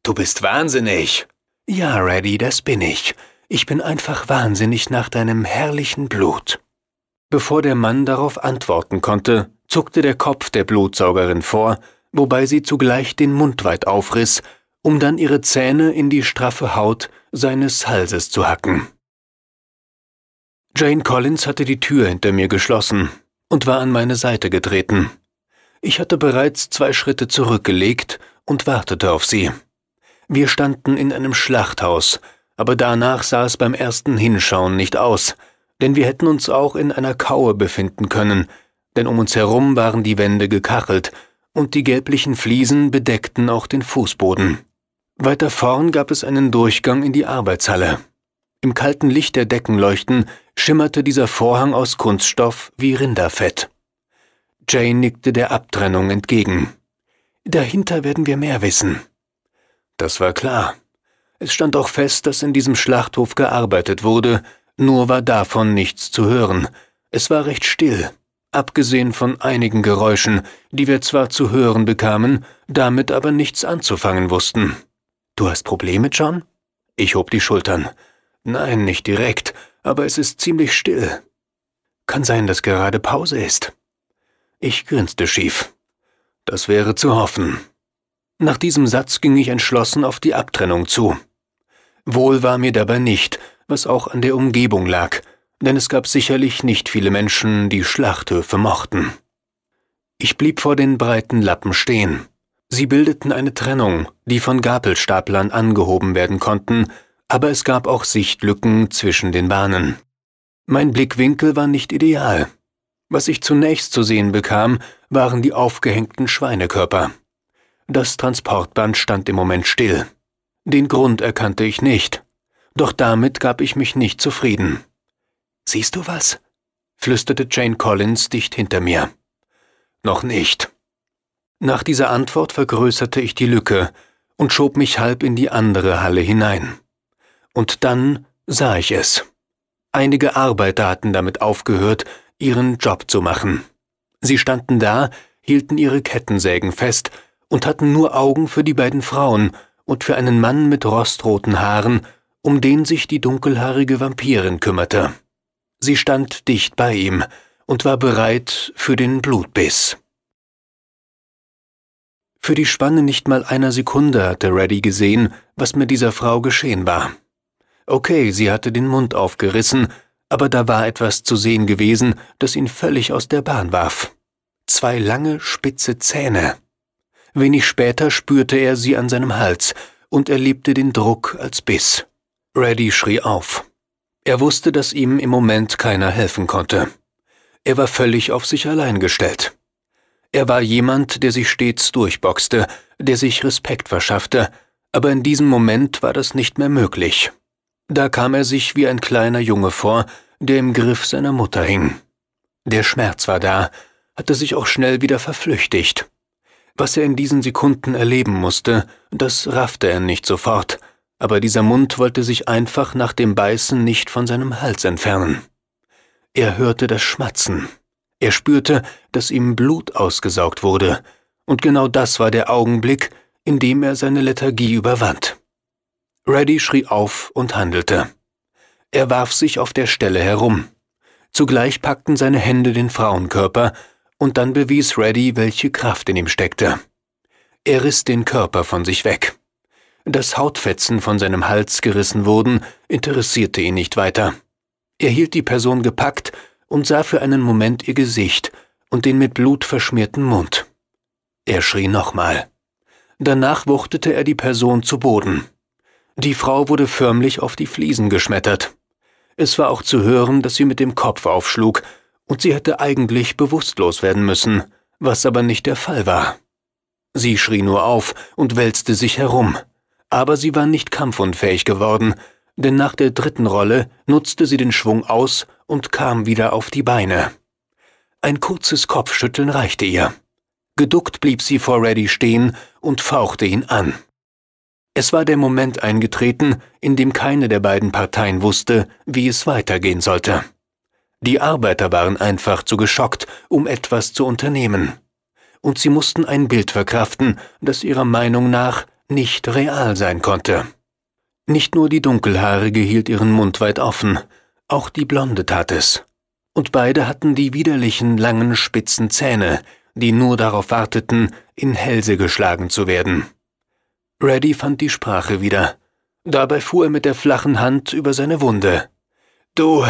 Du bist wahnsinnig. Ja, Reddy, das bin ich. Ich bin einfach wahnsinnig nach deinem herrlichen Blut. Bevor der Mann darauf antworten konnte, zuckte der Kopf der Blutsaugerin vor, wobei sie zugleich den Mund weit aufriss, um dann ihre Zähne in die straffe Haut seines Halses zu hacken. Jane Collins hatte die Tür hinter mir geschlossen und war an meine Seite getreten. Ich hatte bereits zwei Schritte zurückgelegt und wartete auf sie. Wir standen in einem Schlachthaus, aber danach sah es beim ersten Hinschauen nicht aus, denn wir hätten uns auch in einer Kaue befinden können, denn um uns herum waren die Wände gekachelt, und die gelblichen Fliesen bedeckten auch den Fußboden. Weiter vorn gab es einen Durchgang in die Arbeitshalle. Im kalten Licht der Deckenleuchten schimmerte dieser Vorhang aus Kunststoff wie Rinderfett. Jane nickte der Abtrennung entgegen. Dahinter werden wir mehr wissen. Das war klar. Es stand auch fest, dass in diesem Schlachthof gearbeitet wurde, nur war davon nichts zu hören. Es war recht still, abgesehen von einigen Geräuschen, die wir zwar zu hören bekamen, damit aber nichts anzufangen wussten. Du hast Probleme, John? Ich hob die Schultern. Nein, nicht direkt, aber es ist ziemlich still. Kann sein, dass gerade Pause ist. Ich grinste schief. Das wäre zu hoffen. Nach diesem Satz ging ich entschlossen auf die Abtrennung zu. Wohl war mir dabei nicht, was auch an der Umgebung lag, denn es gab sicherlich nicht viele Menschen, die Schlachthöfe mochten. Ich blieb vor den breiten Lappen stehen. Sie bildeten eine Trennung, die von Gapelstaplern angehoben werden konnten, aber es gab auch Sichtlücken zwischen den Bahnen. Mein Blickwinkel war nicht ideal. Was ich zunächst zu sehen bekam, waren die aufgehängten Schweinekörper. Das Transportband stand im Moment still. Den Grund erkannte ich nicht. Doch damit gab ich mich nicht zufrieden. Siehst du was? flüsterte Jane Collins dicht hinter mir. Noch nicht. Nach dieser Antwort vergrößerte ich die Lücke und schob mich halb in die andere Halle hinein. Und dann sah ich es. Einige Arbeiter hatten damit aufgehört, ihren Job zu machen. Sie standen da, hielten ihre Kettensägen fest und hatten nur Augen für die beiden Frauen und für einen Mann mit rostroten Haaren, um den sich die dunkelhaarige Vampirin kümmerte. Sie stand dicht bei ihm und war bereit für den Blutbiss. Für die Spanne nicht mal einer Sekunde hatte Reddy gesehen, was mit dieser Frau geschehen war. Okay, sie hatte den Mund aufgerissen, aber da war etwas zu sehen gewesen, das ihn völlig aus der Bahn warf. Zwei lange, spitze Zähne. Wenig später spürte er sie an seinem Hals und erlebte den Druck als Biss. Reddy schrie auf. Er wusste, dass ihm im Moment keiner helfen konnte. Er war völlig auf sich allein gestellt. Er war jemand, der sich stets durchboxte, der sich Respekt verschaffte, aber in diesem Moment war das nicht mehr möglich. Da kam er sich wie ein kleiner Junge vor, der im Griff seiner Mutter hing. Der Schmerz war da, hatte sich auch schnell wieder verflüchtigt. Was er in diesen Sekunden erleben musste, das raffte er nicht sofort, aber dieser Mund wollte sich einfach nach dem Beißen nicht von seinem Hals entfernen. Er hörte das Schmatzen. Er spürte, dass ihm Blut ausgesaugt wurde, und genau das war der Augenblick, in dem er seine Lethargie überwand. Reddy schrie auf und handelte. Er warf sich auf der Stelle herum. Zugleich packten seine Hände den Frauenkörper, und dann bewies Reddy, welche Kraft in ihm steckte. Er riss den Körper von sich weg. Dass Hautfetzen von seinem Hals gerissen wurden, interessierte ihn nicht weiter. Er hielt die Person gepackt und sah für einen Moment ihr Gesicht und den mit Blut verschmierten Mund. Er schrie nochmal. Danach wuchtete er die Person zu Boden. Die Frau wurde förmlich auf die Fliesen geschmettert. Es war auch zu hören, dass sie mit dem Kopf aufschlug und sie hätte eigentlich bewusstlos werden müssen, was aber nicht der Fall war. Sie schrie nur auf und wälzte sich herum, aber sie war nicht kampfunfähig geworden, denn nach der dritten Rolle nutzte sie den Schwung aus und kam wieder auf die Beine. Ein kurzes Kopfschütteln reichte ihr. Geduckt blieb sie vor Reddy stehen und fauchte ihn an. Es war der Moment eingetreten, in dem keine der beiden Parteien wusste, wie es weitergehen sollte. Die Arbeiter waren einfach zu geschockt, um etwas zu unternehmen. Und sie mussten ein Bild verkraften, das ihrer Meinung nach nicht real sein konnte. Nicht nur die Dunkelhaarige hielt ihren Mund weit offen, auch die Blonde tat es. Und beide hatten die widerlichen langen spitzen Zähne, die nur darauf warteten, in Hälse geschlagen zu werden. Reddy fand die Sprache wieder. Dabei fuhr er mit der flachen Hand über seine Wunde. Du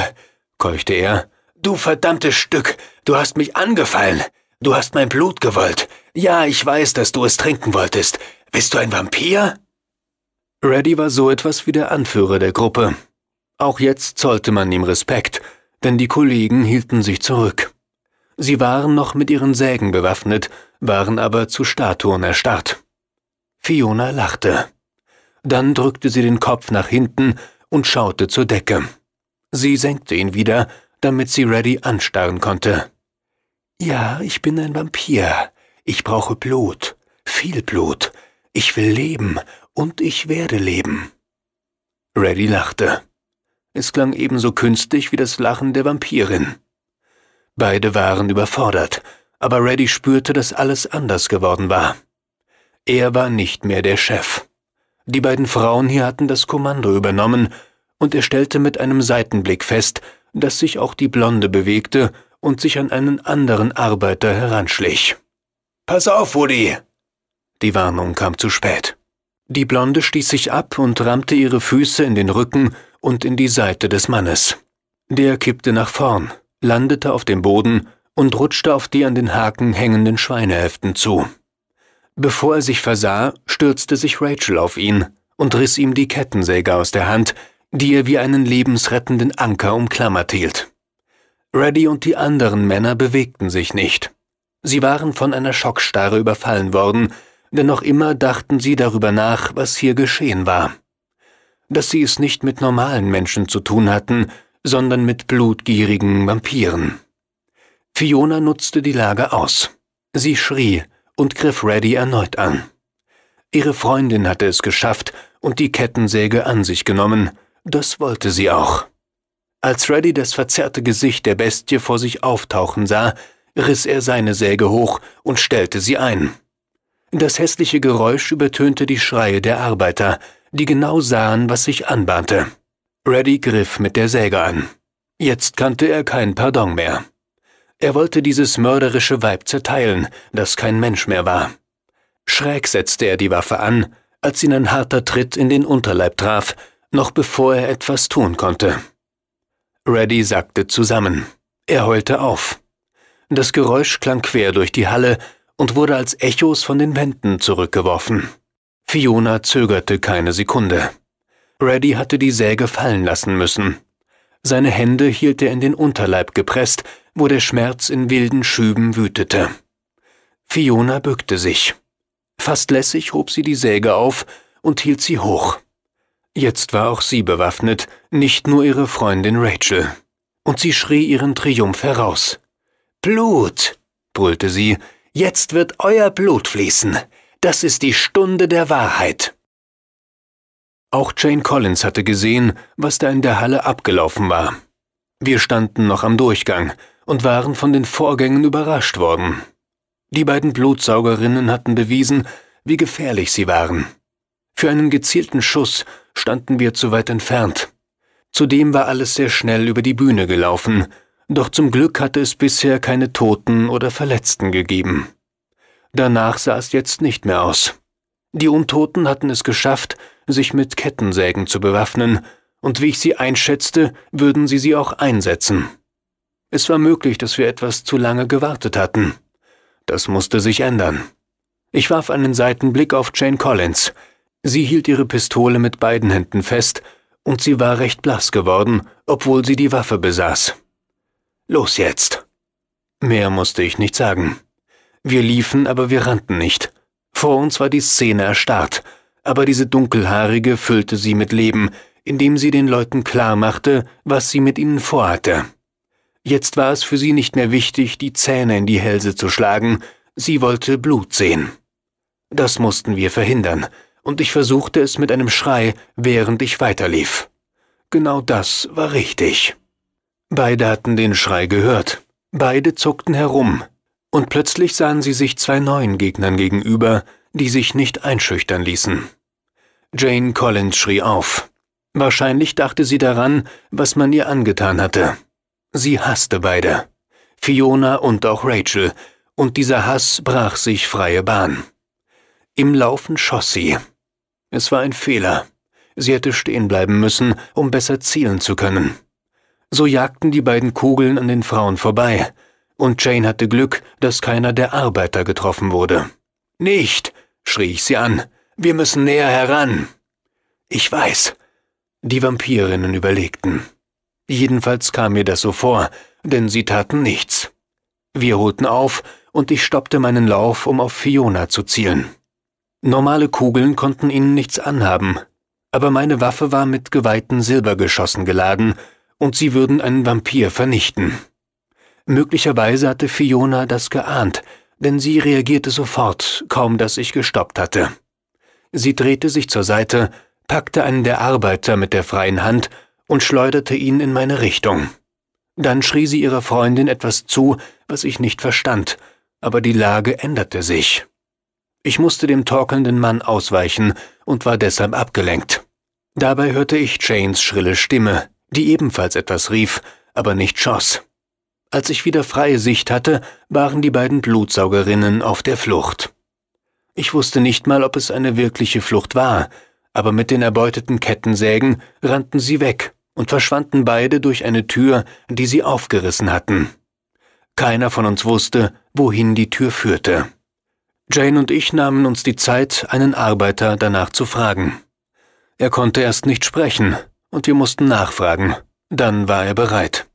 keuchte er. Du verdammtes Stück, du hast mich angefallen. Du hast mein Blut gewollt. Ja, ich weiß, dass du es trinken wolltest. Bist du ein Vampir? Reddy war so etwas wie der Anführer der Gruppe. Auch jetzt zollte man ihm Respekt, denn die Kollegen hielten sich zurück. Sie waren noch mit ihren Sägen bewaffnet, waren aber zu Statuen erstarrt. Fiona lachte. Dann drückte sie den Kopf nach hinten und schaute zur Decke. Sie senkte ihn wieder, damit sie Reddy anstarren konnte. Ja, ich bin ein Vampir. Ich brauche Blut, viel Blut. Ich will leben und ich werde leben. Reddy lachte. Es klang ebenso künstlich wie das Lachen der Vampirin. Beide waren überfordert, aber Reddy spürte, dass alles anders geworden war. Er war nicht mehr der Chef. Die beiden Frauen hier hatten das Kommando übernommen und er stellte mit einem Seitenblick fest, dass sich auch die Blonde bewegte und sich an einen anderen Arbeiter heranschlich. Pass auf, Woody! Die Warnung kam zu spät. Die Blonde stieß sich ab und rammte ihre Füße in den Rücken und in die Seite des Mannes. Der kippte nach vorn, landete auf dem Boden und rutschte auf die an den Haken hängenden Schweinehälften zu. Bevor er sich versah, stürzte sich Rachel auf ihn und riss ihm die Kettensäge aus der Hand, die er wie einen lebensrettenden Anker umklammert hielt. Reddy und die anderen Männer bewegten sich nicht. Sie waren von einer Schockstarre überfallen worden, denn noch immer dachten sie darüber nach, was hier geschehen war. Dass sie es nicht mit normalen Menschen zu tun hatten, sondern mit blutgierigen Vampiren. Fiona nutzte die Lage aus. Sie schrie und griff Reddy erneut an. Ihre Freundin hatte es geschafft und die Kettensäge an sich genommen, das wollte sie auch. Als Reddy das verzerrte Gesicht der Bestie vor sich auftauchen sah, riss er seine Säge hoch und stellte sie ein. Das hässliche Geräusch übertönte die Schreie der Arbeiter, die genau sahen, was sich anbahnte. Reddy griff mit der Säge an. Jetzt kannte er kein Pardon mehr. Er wollte dieses mörderische Weib zerteilen, das kein Mensch mehr war. Schräg setzte er die Waffe an, als ihn ein harter Tritt in den Unterleib traf, noch bevor er etwas tun konnte. Reddy sackte zusammen. Er heulte auf. Das Geräusch klang quer durch die Halle und wurde als Echos von den Wänden zurückgeworfen. Fiona zögerte keine Sekunde. Reddy hatte die Säge fallen lassen müssen. Seine Hände hielt er in den Unterleib gepresst, wo der Schmerz in wilden Schüben wütete. Fiona bückte sich. Fast lässig hob sie die Säge auf und hielt sie hoch. Jetzt war auch sie bewaffnet, nicht nur ihre Freundin Rachel. Und sie schrie ihren Triumph heraus. Blut, brüllte sie, jetzt wird euer Blut fließen. Das ist die Stunde der Wahrheit. Auch Jane Collins hatte gesehen, was da in der Halle abgelaufen war. Wir standen noch am Durchgang und waren von den Vorgängen überrascht worden. Die beiden Blutsaugerinnen hatten bewiesen, wie gefährlich sie waren. Für einen gezielten Schuss standen wir zu weit entfernt. Zudem war alles sehr schnell über die Bühne gelaufen, doch zum Glück hatte es bisher keine Toten oder Verletzten gegeben. Danach sah es jetzt nicht mehr aus. Die Untoten hatten es geschafft, sich mit Kettensägen zu bewaffnen, und wie ich sie einschätzte, würden sie sie auch einsetzen. Es war möglich, dass wir etwas zu lange gewartet hatten. Das musste sich ändern. Ich warf einen Seitenblick auf Jane Collins, Sie hielt ihre Pistole mit beiden Händen fest, und sie war recht blass geworden, obwohl sie die Waffe besaß. Los jetzt. Mehr musste ich nicht sagen. Wir liefen, aber wir rannten nicht. Vor uns war die Szene erstarrt, aber diese Dunkelhaarige füllte sie mit Leben, indem sie den Leuten klar machte, was sie mit ihnen vorhatte. Jetzt war es für sie nicht mehr wichtig, die Zähne in die Hälse zu schlagen, sie wollte Blut sehen. Das mussten wir verhindern, und ich versuchte es mit einem Schrei, während ich weiterlief. Genau das war richtig. Beide hatten den Schrei gehört. Beide zuckten herum. Und plötzlich sahen sie sich zwei neuen Gegnern gegenüber, die sich nicht einschüchtern ließen. Jane Collins schrie auf. Wahrscheinlich dachte sie daran, was man ihr angetan hatte. Sie hasste beide. Fiona und auch Rachel, und dieser Hass brach sich freie Bahn. Im Laufen schoss sie, es war ein Fehler. Sie hätte stehen bleiben müssen, um besser zielen zu können. So jagten die beiden Kugeln an den Frauen vorbei, und Jane hatte Glück, dass keiner der Arbeiter getroffen wurde. Nicht, schrie ich sie an, wir müssen näher heran. Ich weiß. Die Vampirinnen überlegten. Jedenfalls kam mir das so vor, denn sie taten nichts. Wir holten auf, und ich stoppte meinen Lauf, um auf Fiona zu zielen. Normale Kugeln konnten ihnen nichts anhaben, aber meine Waffe war mit geweihten Silbergeschossen geladen, und sie würden einen Vampir vernichten. Möglicherweise hatte Fiona das geahnt, denn sie reagierte sofort, kaum dass ich gestoppt hatte. Sie drehte sich zur Seite, packte einen der Arbeiter mit der freien Hand und schleuderte ihn in meine Richtung. Dann schrie sie ihrer Freundin etwas zu, was ich nicht verstand, aber die Lage änderte sich. Ich musste dem torkelnden Mann ausweichen und war deshalb abgelenkt. Dabei hörte ich Janes schrille Stimme, die ebenfalls etwas rief, aber nicht schoss. Als ich wieder freie Sicht hatte, waren die beiden Blutsaugerinnen auf der Flucht. Ich wusste nicht mal, ob es eine wirkliche Flucht war, aber mit den erbeuteten Kettensägen rannten sie weg und verschwanden beide durch eine Tür, die sie aufgerissen hatten. Keiner von uns wusste, wohin die Tür führte. Jane und ich nahmen uns die Zeit, einen Arbeiter danach zu fragen. Er konnte erst nicht sprechen, und wir mussten nachfragen. Dann war er bereit.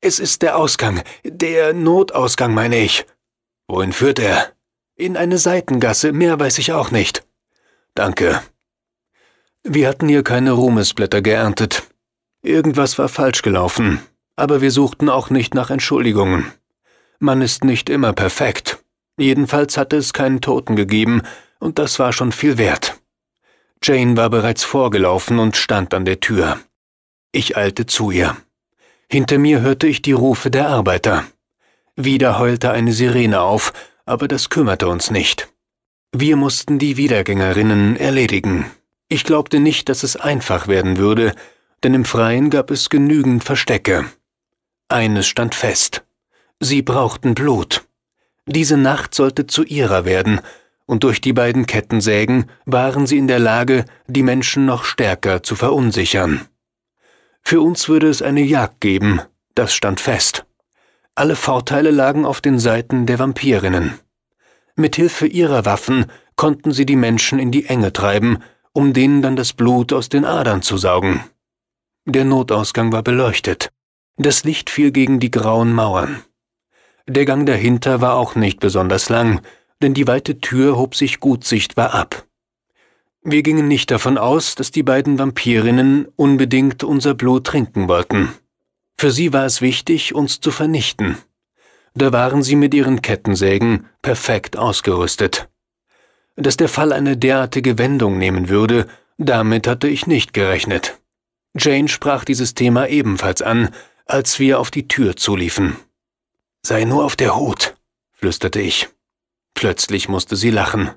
Es ist der Ausgang, der Notausgang, meine ich. Wohin führt er? In eine Seitengasse, mehr weiß ich auch nicht. Danke. Wir hatten hier keine Ruhmesblätter geerntet. Irgendwas war falsch gelaufen, aber wir suchten auch nicht nach Entschuldigungen. Man ist nicht immer perfekt. Jedenfalls hatte es keinen Toten gegeben, und das war schon viel wert. Jane war bereits vorgelaufen und stand an der Tür. Ich eilte zu ihr. Hinter mir hörte ich die Rufe der Arbeiter. Wieder heulte eine Sirene auf, aber das kümmerte uns nicht. Wir mussten die Wiedergängerinnen erledigen. Ich glaubte nicht, dass es einfach werden würde, denn im Freien gab es genügend Verstecke. Eines stand fest. Sie brauchten Blut. Diese Nacht sollte zu ihrer werden, und durch die beiden Kettensägen waren sie in der Lage, die Menschen noch stärker zu verunsichern. Für uns würde es eine Jagd geben, das stand fest. Alle Vorteile lagen auf den Seiten der Vampirinnen. Mithilfe ihrer Waffen konnten sie die Menschen in die Enge treiben, um denen dann das Blut aus den Adern zu saugen. Der Notausgang war beleuchtet. Das Licht fiel gegen die grauen Mauern. Der Gang dahinter war auch nicht besonders lang, denn die weite Tür hob sich gut sichtbar ab. Wir gingen nicht davon aus, dass die beiden Vampirinnen unbedingt unser Blut trinken wollten. Für sie war es wichtig, uns zu vernichten. Da waren sie mit ihren Kettensägen perfekt ausgerüstet. Dass der Fall eine derartige Wendung nehmen würde, damit hatte ich nicht gerechnet. Jane sprach dieses Thema ebenfalls an, als wir auf die Tür zuliefen. Sei nur auf der Hut, flüsterte ich. Plötzlich musste sie lachen.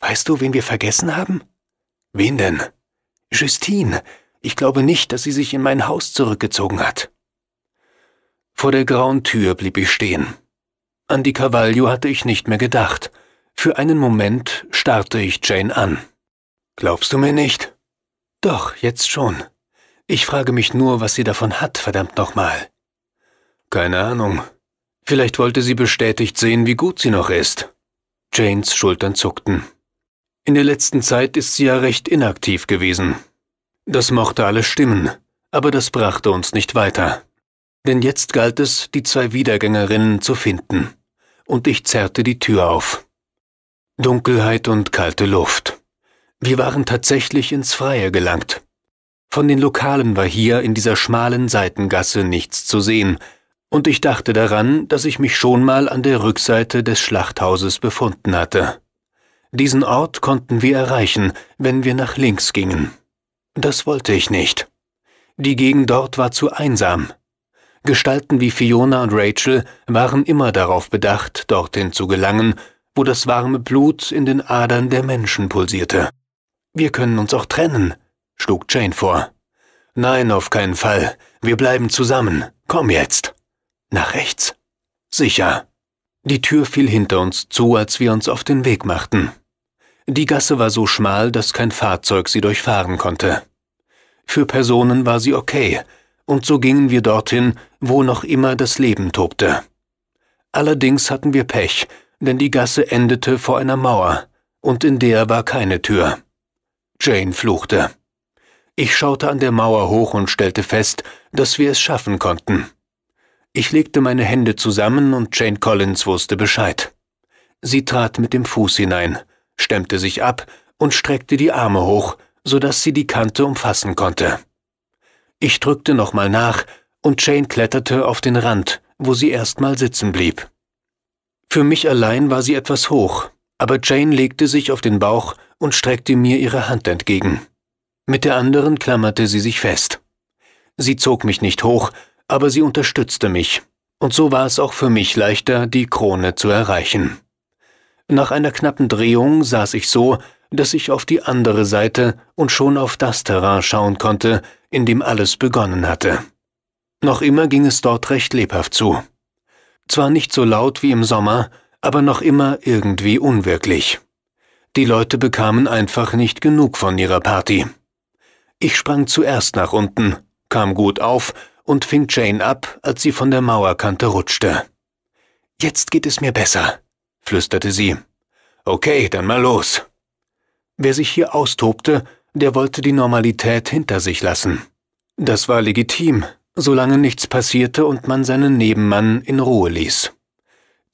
Weißt du, wen wir vergessen haben? Wen denn? Justine. Ich glaube nicht, dass sie sich in mein Haus zurückgezogen hat. Vor der grauen Tür blieb ich stehen. An die Cavaglio hatte ich nicht mehr gedacht. Für einen Moment starrte ich Jane an. Glaubst du mir nicht? Doch, jetzt schon. Ich frage mich nur, was sie davon hat, verdammt nochmal. Keine Ahnung, Vielleicht wollte sie bestätigt sehen, wie gut sie noch ist. Janes Schultern zuckten. In der letzten Zeit ist sie ja recht inaktiv gewesen. Das mochte alles stimmen, aber das brachte uns nicht weiter. Denn jetzt galt es, die zwei Wiedergängerinnen zu finden. Und ich zerrte die Tür auf. Dunkelheit und kalte Luft. Wir waren tatsächlich ins Freie gelangt. Von den Lokalen war hier in dieser schmalen Seitengasse nichts zu sehen, und ich dachte daran, dass ich mich schon mal an der Rückseite des Schlachthauses befunden hatte. Diesen Ort konnten wir erreichen, wenn wir nach links gingen. Das wollte ich nicht. Die Gegend dort war zu einsam. Gestalten wie Fiona und Rachel waren immer darauf bedacht, dorthin zu gelangen, wo das warme Blut in den Adern der Menschen pulsierte. Wir können uns auch trennen, schlug Jane vor. Nein, auf keinen Fall. Wir bleiben zusammen. Komm jetzt. Nach rechts. Sicher. Die Tür fiel hinter uns zu, als wir uns auf den Weg machten. Die Gasse war so schmal, dass kein Fahrzeug sie durchfahren konnte. Für Personen war sie okay, und so gingen wir dorthin, wo noch immer das Leben tobte. Allerdings hatten wir Pech, denn die Gasse endete vor einer Mauer, und in der war keine Tür. Jane fluchte. Ich schaute an der Mauer hoch und stellte fest, dass wir es schaffen konnten. Ich legte meine Hände zusammen und Jane Collins wusste Bescheid. Sie trat mit dem Fuß hinein, stemmte sich ab und streckte die Arme hoch, so dass sie die Kante umfassen konnte. Ich drückte nochmal nach und Jane kletterte auf den Rand, wo sie erstmal sitzen blieb. Für mich allein war sie etwas hoch, aber Jane legte sich auf den Bauch und streckte mir ihre Hand entgegen. Mit der anderen klammerte sie sich fest. Sie zog mich nicht hoch, aber sie unterstützte mich, und so war es auch für mich leichter, die Krone zu erreichen. Nach einer knappen Drehung saß ich so, dass ich auf die andere Seite und schon auf das Terrain schauen konnte, in dem alles begonnen hatte. Noch immer ging es dort recht lebhaft zu. Zwar nicht so laut wie im Sommer, aber noch immer irgendwie unwirklich. Die Leute bekamen einfach nicht genug von ihrer Party. Ich sprang zuerst nach unten, kam gut auf und fing Jane ab, als sie von der Mauerkante rutschte. Jetzt geht es mir besser, flüsterte sie. Okay, dann mal los. Wer sich hier austobte, der wollte die Normalität hinter sich lassen. Das war legitim, solange nichts passierte und man seinen Nebenmann in Ruhe ließ.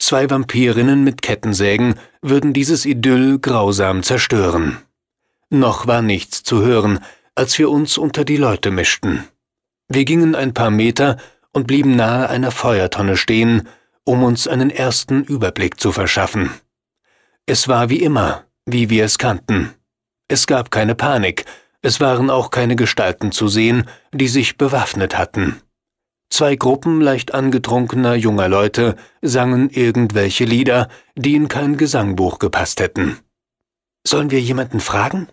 Zwei Vampirinnen mit Kettensägen würden dieses Idyll grausam zerstören. Noch war nichts zu hören, als wir uns unter die Leute mischten. Wir gingen ein paar Meter und blieben nahe einer Feuertonne stehen, um uns einen ersten Überblick zu verschaffen. Es war wie immer, wie wir es kannten. Es gab keine Panik, es waren auch keine Gestalten zu sehen, die sich bewaffnet hatten. Zwei Gruppen leicht angetrunkener junger Leute sangen irgendwelche Lieder, die in kein Gesangbuch gepasst hätten. Sollen wir jemanden fragen?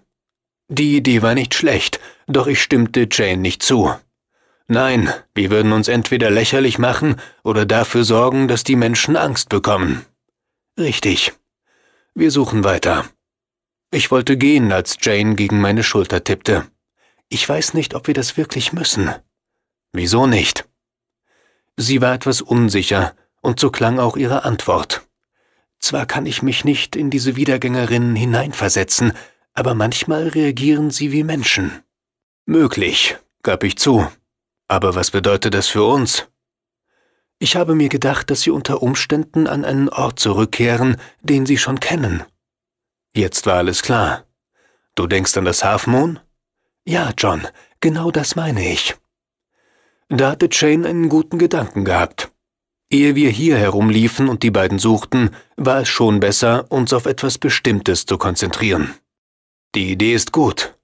Die Idee war nicht schlecht, doch ich stimmte Jane nicht zu. Nein, wir würden uns entweder lächerlich machen oder dafür sorgen, dass die Menschen Angst bekommen. Richtig. Wir suchen weiter. Ich wollte gehen, als Jane gegen meine Schulter tippte. Ich weiß nicht, ob wir das wirklich müssen. Wieso nicht? Sie war etwas unsicher, und so klang auch ihre Antwort. Zwar kann ich mich nicht in diese Wiedergängerinnen hineinversetzen, aber manchmal reagieren sie wie Menschen. Möglich, gab ich zu. Aber was bedeutet das für uns? Ich habe mir gedacht, dass Sie unter Umständen an einen Ort zurückkehren, den Sie schon kennen. Jetzt war alles klar. Du denkst an das Half Moon? Ja, John, genau das meine ich. Da hatte Jane einen guten Gedanken gehabt. Ehe wir hier herumliefen und die beiden suchten, war es schon besser, uns auf etwas Bestimmtes zu konzentrieren. Die Idee ist gut.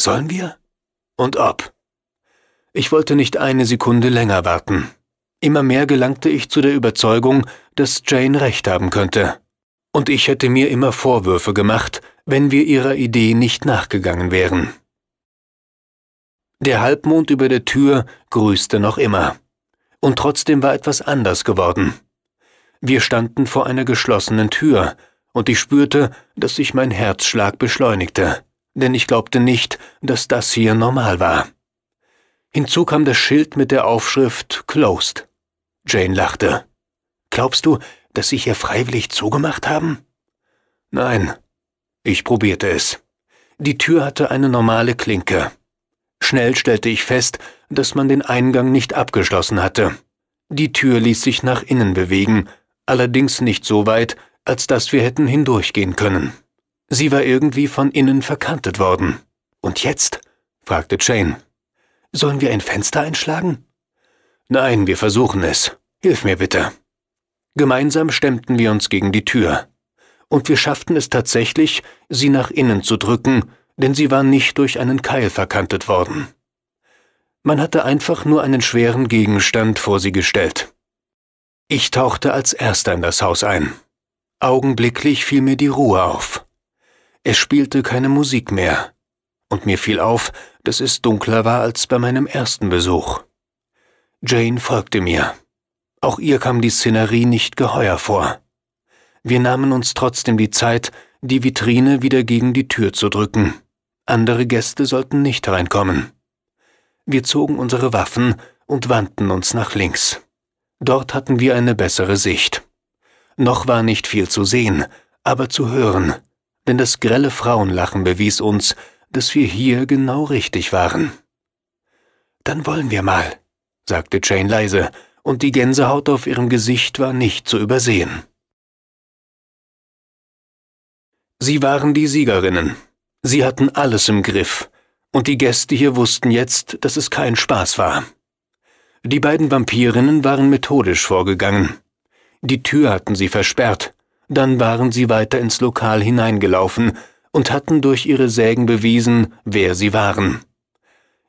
Sollen wir? Und ob? Ich wollte nicht eine Sekunde länger warten. Immer mehr gelangte ich zu der Überzeugung, dass Jane recht haben könnte. Und ich hätte mir immer Vorwürfe gemacht, wenn wir ihrer Idee nicht nachgegangen wären. Der Halbmond über der Tür grüßte noch immer. Und trotzdem war etwas anders geworden. Wir standen vor einer geschlossenen Tür, und ich spürte, dass sich mein Herzschlag beschleunigte, denn ich glaubte nicht, dass das hier normal war. Hinzu kam das Schild mit der Aufschrift Closed. Jane lachte. Glaubst du, dass sie hier freiwillig zugemacht haben? Nein. Ich probierte es. Die Tür hatte eine normale Klinke. Schnell stellte ich fest, dass man den Eingang nicht abgeschlossen hatte. Die Tür ließ sich nach innen bewegen, allerdings nicht so weit, als dass wir hätten hindurchgehen können. Sie war irgendwie von innen verkantet worden. Und jetzt? fragte Jane. Sollen wir ein Fenster einschlagen? Nein, wir versuchen es. Hilf mir bitte. Gemeinsam stemmten wir uns gegen die Tür. Und wir schafften es tatsächlich, sie nach innen zu drücken, denn sie war nicht durch einen Keil verkantet worden. Man hatte einfach nur einen schweren Gegenstand vor sie gestellt. Ich tauchte als erster in das Haus ein. Augenblicklich fiel mir die Ruhe auf. Es spielte keine Musik mehr und mir fiel auf, dass es dunkler war als bei meinem ersten Besuch. Jane folgte mir. Auch ihr kam die Szenerie nicht geheuer vor. Wir nahmen uns trotzdem die Zeit, die Vitrine wieder gegen die Tür zu drücken. Andere Gäste sollten nicht reinkommen. Wir zogen unsere Waffen und wandten uns nach links. Dort hatten wir eine bessere Sicht. Noch war nicht viel zu sehen, aber zu hören, denn das grelle Frauenlachen bewies uns, dass wir hier genau richtig waren. Dann wollen wir mal, sagte Jane leise, und die Gänsehaut auf ihrem Gesicht war nicht zu übersehen. Sie waren die Siegerinnen. Sie hatten alles im Griff, und die Gäste hier wussten jetzt, dass es kein Spaß war. Die beiden Vampirinnen waren methodisch vorgegangen. Die Tür hatten sie versperrt, dann waren sie weiter ins Lokal hineingelaufen, und hatten durch ihre Sägen bewiesen, wer sie waren.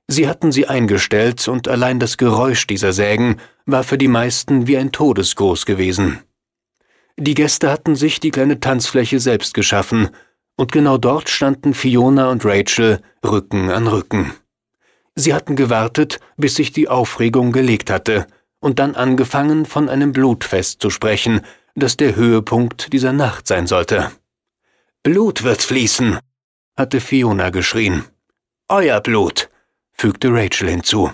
Sie hatten sie eingestellt und allein das Geräusch dieser Sägen war für die meisten wie ein Todesgruß gewesen. Die Gäste hatten sich die kleine Tanzfläche selbst geschaffen, und genau dort standen Fiona und Rachel Rücken an Rücken. Sie hatten gewartet, bis sich die Aufregung gelegt hatte, und dann angefangen, von einem Blutfest zu sprechen, das der Höhepunkt dieser Nacht sein sollte. Blut wird fließen, hatte Fiona geschrien. Euer Blut, fügte Rachel hinzu.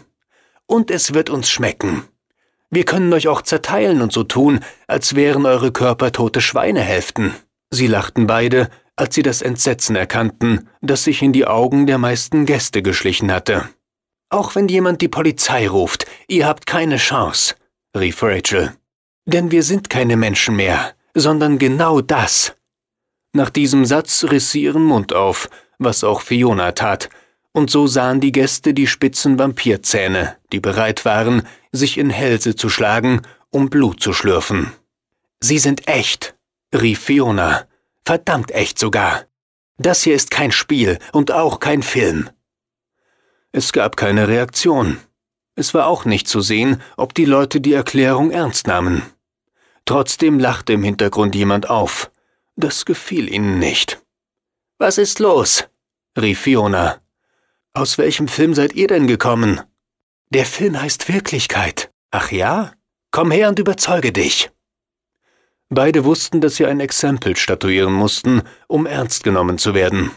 Und es wird uns schmecken. Wir können euch auch zerteilen und so tun, als wären eure Körper tote Schweinehälften. Sie lachten beide, als sie das Entsetzen erkannten, das sich in die Augen der meisten Gäste geschlichen hatte. Auch wenn jemand die Polizei ruft, ihr habt keine Chance, rief Rachel. Denn wir sind keine Menschen mehr, sondern genau das, nach diesem Satz riss sie ihren Mund auf, was auch Fiona tat, und so sahen die Gäste die spitzen Vampirzähne, die bereit waren, sich in Hälse zu schlagen, um Blut zu schlürfen. Sie sind echt, rief Fiona, verdammt echt sogar. Das hier ist kein Spiel und auch kein Film. Es gab keine Reaktion. Es war auch nicht zu sehen, ob die Leute die Erklärung ernst nahmen. Trotzdem lachte im Hintergrund jemand auf. Das gefiel ihnen nicht. Was ist los? rief Fiona. Aus welchem Film seid ihr denn gekommen? Der Film heißt Wirklichkeit. Ach ja? Komm her und überzeuge dich. Beide wussten, dass sie ein Exempel statuieren mussten, um ernst genommen zu werden.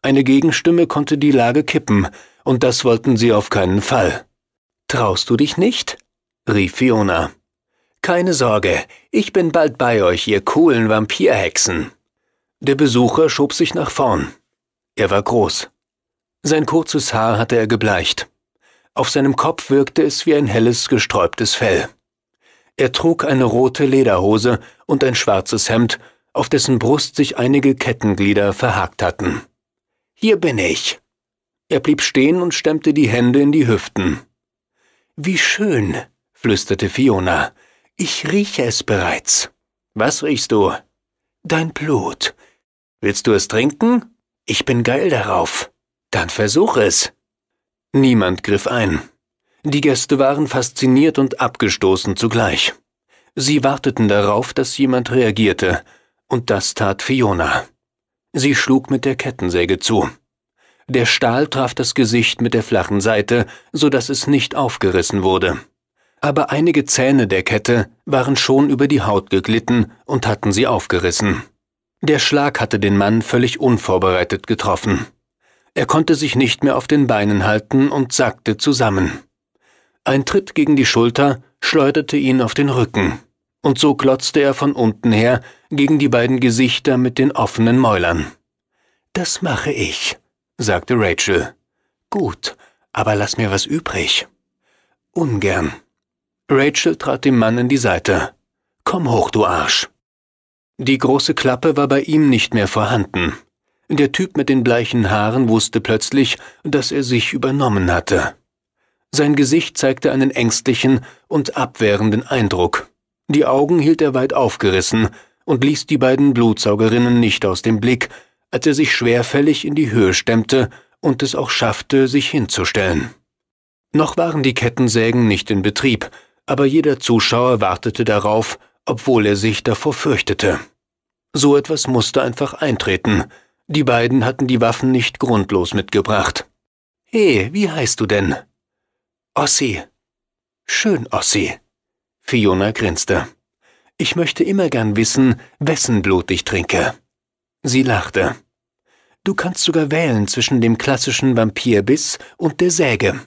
Eine Gegenstimme konnte die Lage kippen, und das wollten sie auf keinen Fall. Traust du dich nicht? rief Fiona. Keine Sorge, ich bin bald bei euch, ihr coolen Vampirhexen. Der Besucher schob sich nach vorn. Er war groß. Sein kurzes Haar hatte er gebleicht. Auf seinem Kopf wirkte es wie ein helles, gesträubtes Fell. Er trug eine rote Lederhose und ein schwarzes Hemd, auf dessen Brust sich einige Kettenglieder verhakt hatten. Hier bin ich. Er blieb stehen und stemmte die Hände in die Hüften. Wie schön, flüsterte Fiona ich rieche es bereits. Was riechst du? Dein Blut. Willst du es trinken? Ich bin geil darauf. Dann versuch es. Niemand griff ein. Die Gäste waren fasziniert und abgestoßen zugleich. Sie warteten darauf, dass jemand reagierte, und das tat Fiona. Sie schlug mit der Kettensäge zu. Der Stahl traf das Gesicht mit der flachen Seite, so dass es nicht aufgerissen wurde aber einige Zähne der Kette waren schon über die Haut geglitten und hatten sie aufgerissen. Der Schlag hatte den Mann völlig unvorbereitet getroffen. Er konnte sich nicht mehr auf den Beinen halten und sackte zusammen. Ein Tritt gegen die Schulter schleuderte ihn auf den Rücken, und so glotzte er von unten her gegen die beiden Gesichter mit den offenen Mäulern. Das mache ich, sagte Rachel. Gut, aber lass mir was übrig. Ungern. Rachel trat dem Mann in die Seite. Komm hoch, du Arsch. Die große Klappe war bei ihm nicht mehr vorhanden. Der Typ mit den bleichen Haaren wusste plötzlich, dass er sich übernommen hatte. Sein Gesicht zeigte einen ängstlichen und abwehrenden Eindruck. Die Augen hielt er weit aufgerissen und ließ die beiden Blutsaugerinnen nicht aus dem Blick, als er sich schwerfällig in die Höhe stemmte und es auch schaffte, sich hinzustellen. Noch waren die Kettensägen nicht in Betrieb, aber jeder Zuschauer wartete darauf, obwohl er sich davor fürchtete. So etwas musste einfach eintreten. Die beiden hatten die Waffen nicht grundlos mitgebracht. Hey, wie heißt du denn? Ossi. Schön, Ossi. Fiona grinste. Ich möchte immer gern wissen, wessen Blut ich trinke. Sie lachte. Du kannst sogar wählen zwischen dem klassischen Vampirbiss und der Säge.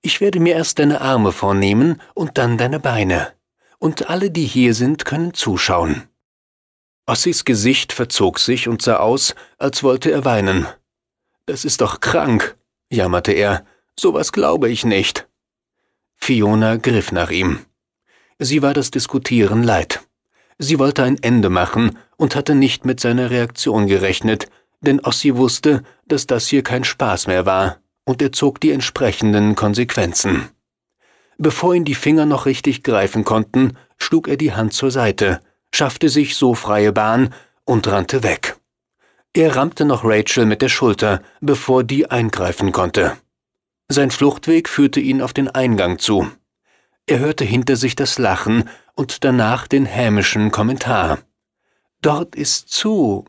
Ich werde mir erst deine Arme vornehmen und dann deine Beine. Und alle, die hier sind, können zuschauen. Ossis Gesicht verzog sich und sah aus, als wollte er weinen. Das ist doch krank, jammerte er. Sowas glaube ich nicht. Fiona griff nach ihm. Sie war das Diskutieren leid. Sie wollte ein Ende machen und hatte nicht mit seiner Reaktion gerechnet, denn Ossi wusste, dass das hier kein Spaß mehr war und er zog die entsprechenden Konsequenzen. Bevor ihn die Finger noch richtig greifen konnten, schlug er die Hand zur Seite, schaffte sich so freie Bahn und rannte weg. Er rammte noch Rachel mit der Schulter, bevor die eingreifen konnte. Sein Fluchtweg führte ihn auf den Eingang zu. Er hörte hinter sich das Lachen und danach den hämischen Kommentar. Dort ist zu.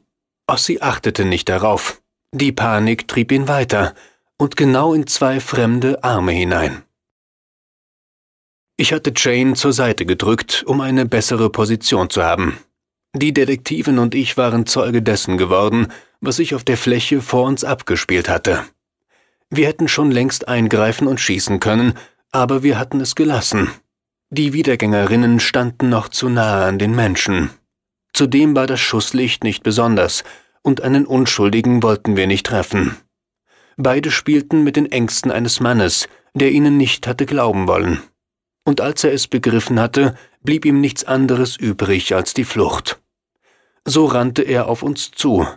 Ossi achtete nicht darauf. Die Panik trieb ihn weiter, und genau in zwei fremde Arme hinein. Ich hatte Jane zur Seite gedrückt, um eine bessere Position zu haben. Die Detektiven und ich waren Zeuge dessen geworden, was sich auf der Fläche vor uns abgespielt hatte. Wir hätten schon längst eingreifen und schießen können, aber wir hatten es gelassen. Die Wiedergängerinnen standen noch zu nahe an den Menschen. Zudem war das Schusslicht nicht besonders, und einen Unschuldigen wollten wir nicht treffen. Beide spielten mit den Ängsten eines Mannes, der ihnen nicht hatte glauben wollen. Und als er es begriffen hatte, blieb ihm nichts anderes übrig als die Flucht. So rannte er auf uns zu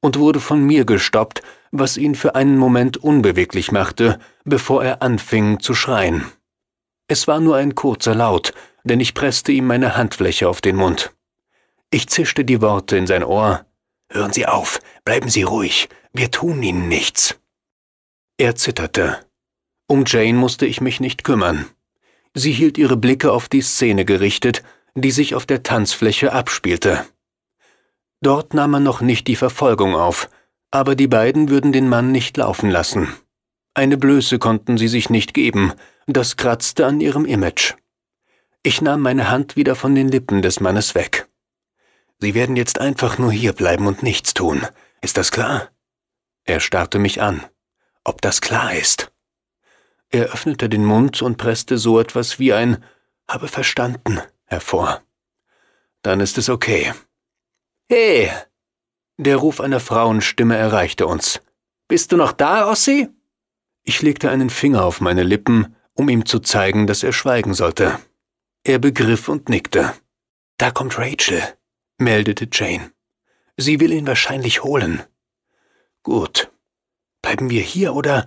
und wurde von mir gestoppt, was ihn für einen Moment unbeweglich machte, bevor er anfing zu schreien. Es war nur ein kurzer Laut, denn ich presste ihm meine Handfläche auf den Mund. Ich zischte die Worte in sein Ohr. Hören Sie auf, bleiben Sie ruhig, wir tun Ihnen nichts. Er zitterte. Um Jane musste ich mich nicht kümmern. Sie hielt ihre Blicke auf die Szene gerichtet, die sich auf der Tanzfläche abspielte. Dort nahm man noch nicht die Verfolgung auf, aber die beiden würden den Mann nicht laufen lassen. Eine Blöße konnten sie sich nicht geben, das kratzte an ihrem Image. Ich nahm meine Hand wieder von den Lippen des Mannes weg. Sie werden jetzt einfach nur hierbleiben und nichts tun, ist das klar? Er starrte mich an ob das klar ist. Er öffnete den Mund und presste so etwas wie ein habe verstanden hervor. Dann ist es okay. Hey! Der Ruf einer Frauenstimme erreichte uns. Bist du noch da, Ossi? Ich legte einen Finger auf meine Lippen, um ihm zu zeigen, dass er schweigen sollte. Er begriff und nickte. Da kommt Rachel, meldete Jane. Sie will ihn wahrscheinlich holen. Gut, Bleiben wir hier oder?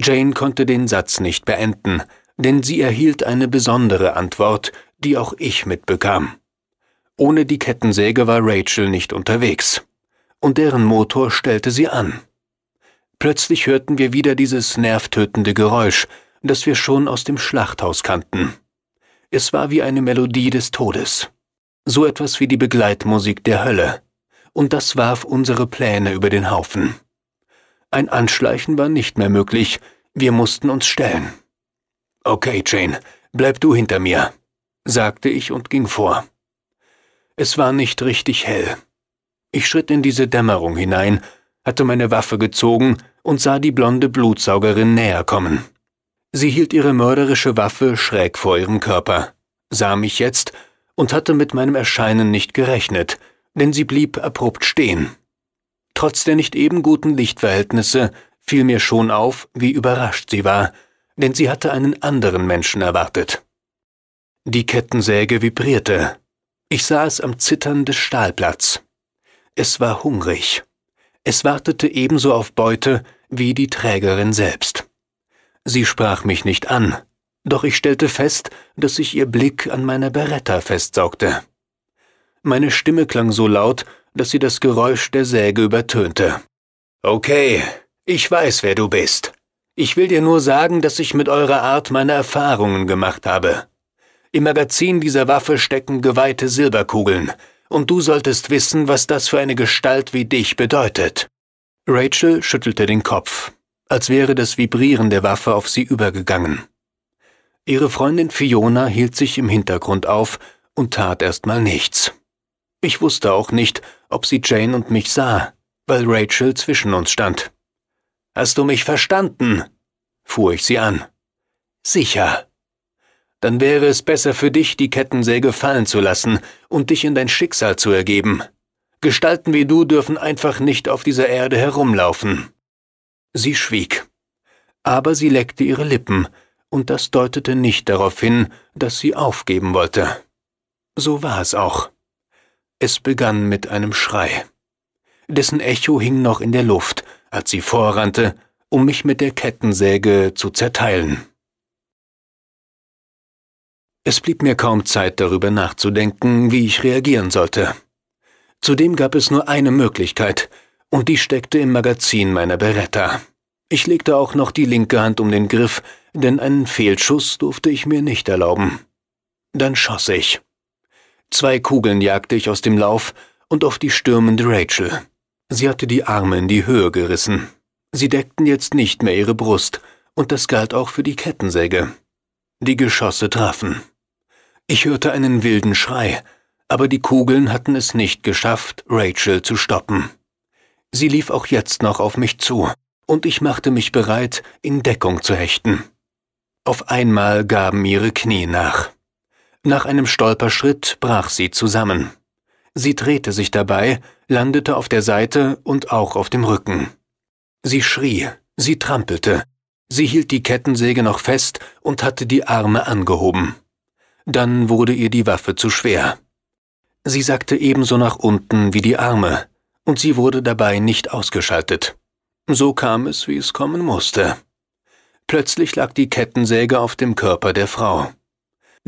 Jane konnte den Satz nicht beenden, denn sie erhielt eine besondere Antwort, die auch ich mitbekam. Ohne die Kettensäge war Rachel nicht unterwegs. Und deren Motor stellte sie an. Plötzlich hörten wir wieder dieses nervtötende Geräusch, das wir schon aus dem Schlachthaus kannten. Es war wie eine Melodie des Todes. So etwas wie die Begleitmusik der Hölle. Und das warf unsere Pläne über den Haufen. Ein Anschleichen war nicht mehr möglich. Wir mussten uns stellen. Okay, Jane, bleib du hinter mir, sagte ich und ging vor. Es war nicht richtig hell. Ich schritt in diese Dämmerung hinein, hatte meine Waffe gezogen und sah die blonde Blutsaugerin näher kommen. Sie hielt ihre mörderische Waffe schräg vor ihrem Körper, sah mich jetzt und hatte mit meinem Erscheinen nicht gerechnet, denn sie blieb abrupt stehen. Trotz der nicht eben guten Lichtverhältnisse fiel mir schon auf, wie überrascht sie war, denn sie hatte einen anderen Menschen erwartet. Die Kettensäge vibrierte. Ich sah es am Zittern des Stahlplatts. Es war hungrig. Es wartete ebenso auf Beute wie die Trägerin selbst. Sie sprach mich nicht an, doch ich stellte fest, dass sich ihr Blick an meiner Beretta festsaugte. Meine Stimme klang so laut, dass sie das Geräusch der Säge übertönte. Okay, ich weiß, wer du bist. Ich will dir nur sagen, dass ich mit eurer Art meine Erfahrungen gemacht habe. Im Magazin dieser Waffe stecken geweihte Silberkugeln, und du solltest wissen, was das für eine Gestalt wie dich bedeutet. Rachel schüttelte den Kopf, als wäre das Vibrieren der Waffe auf sie übergegangen. Ihre Freundin Fiona hielt sich im Hintergrund auf und tat erstmal nichts. Ich wusste auch nicht, ob sie Jane und mich sah, weil Rachel zwischen uns stand. Hast du mich verstanden? fuhr ich sie an. Sicher. Dann wäre es besser für dich, die Kettensäge fallen zu lassen und dich in dein Schicksal zu ergeben. Gestalten wie du dürfen einfach nicht auf dieser Erde herumlaufen. Sie schwieg. Aber sie leckte ihre Lippen, und das deutete nicht darauf hin, dass sie aufgeben wollte. So war es auch. Es begann mit einem Schrei, dessen Echo hing noch in der Luft, als sie vorrannte, um mich mit der Kettensäge zu zerteilen. Es blieb mir kaum Zeit darüber nachzudenken, wie ich reagieren sollte. Zudem gab es nur eine Möglichkeit, und die steckte im Magazin meiner Beretta. Ich legte auch noch die linke Hand um den Griff, denn einen Fehlschuss durfte ich mir nicht erlauben. Dann schoss ich. Zwei Kugeln jagte ich aus dem Lauf und auf die stürmende Rachel. Sie hatte die Arme in die Höhe gerissen. Sie deckten jetzt nicht mehr ihre Brust, und das galt auch für die Kettensäge. Die Geschosse trafen. Ich hörte einen wilden Schrei, aber die Kugeln hatten es nicht geschafft, Rachel zu stoppen. Sie lief auch jetzt noch auf mich zu, und ich machte mich bereit, in Deckung zu hechten. Auf einmal gaben ihre Knie nach. Nach einem Stolperschritt brach sie zusammen. Sie drehte sich dabei, landete auf der Seite und auch auf dem Rücken. Sie schrie, sie trampelte, sie hielt die Kettensäge noch fest und hatte die Arme angehoben. Dann wurde ihr die Waffe zu schwer. Sie sackte ebenso nach unten wie die Arme, und sie wurde dabei nicht ausgeschaltet. So kam es, wie es kommen musste. Plötzlich lag die Kettensäge auf dem Körper der Frau.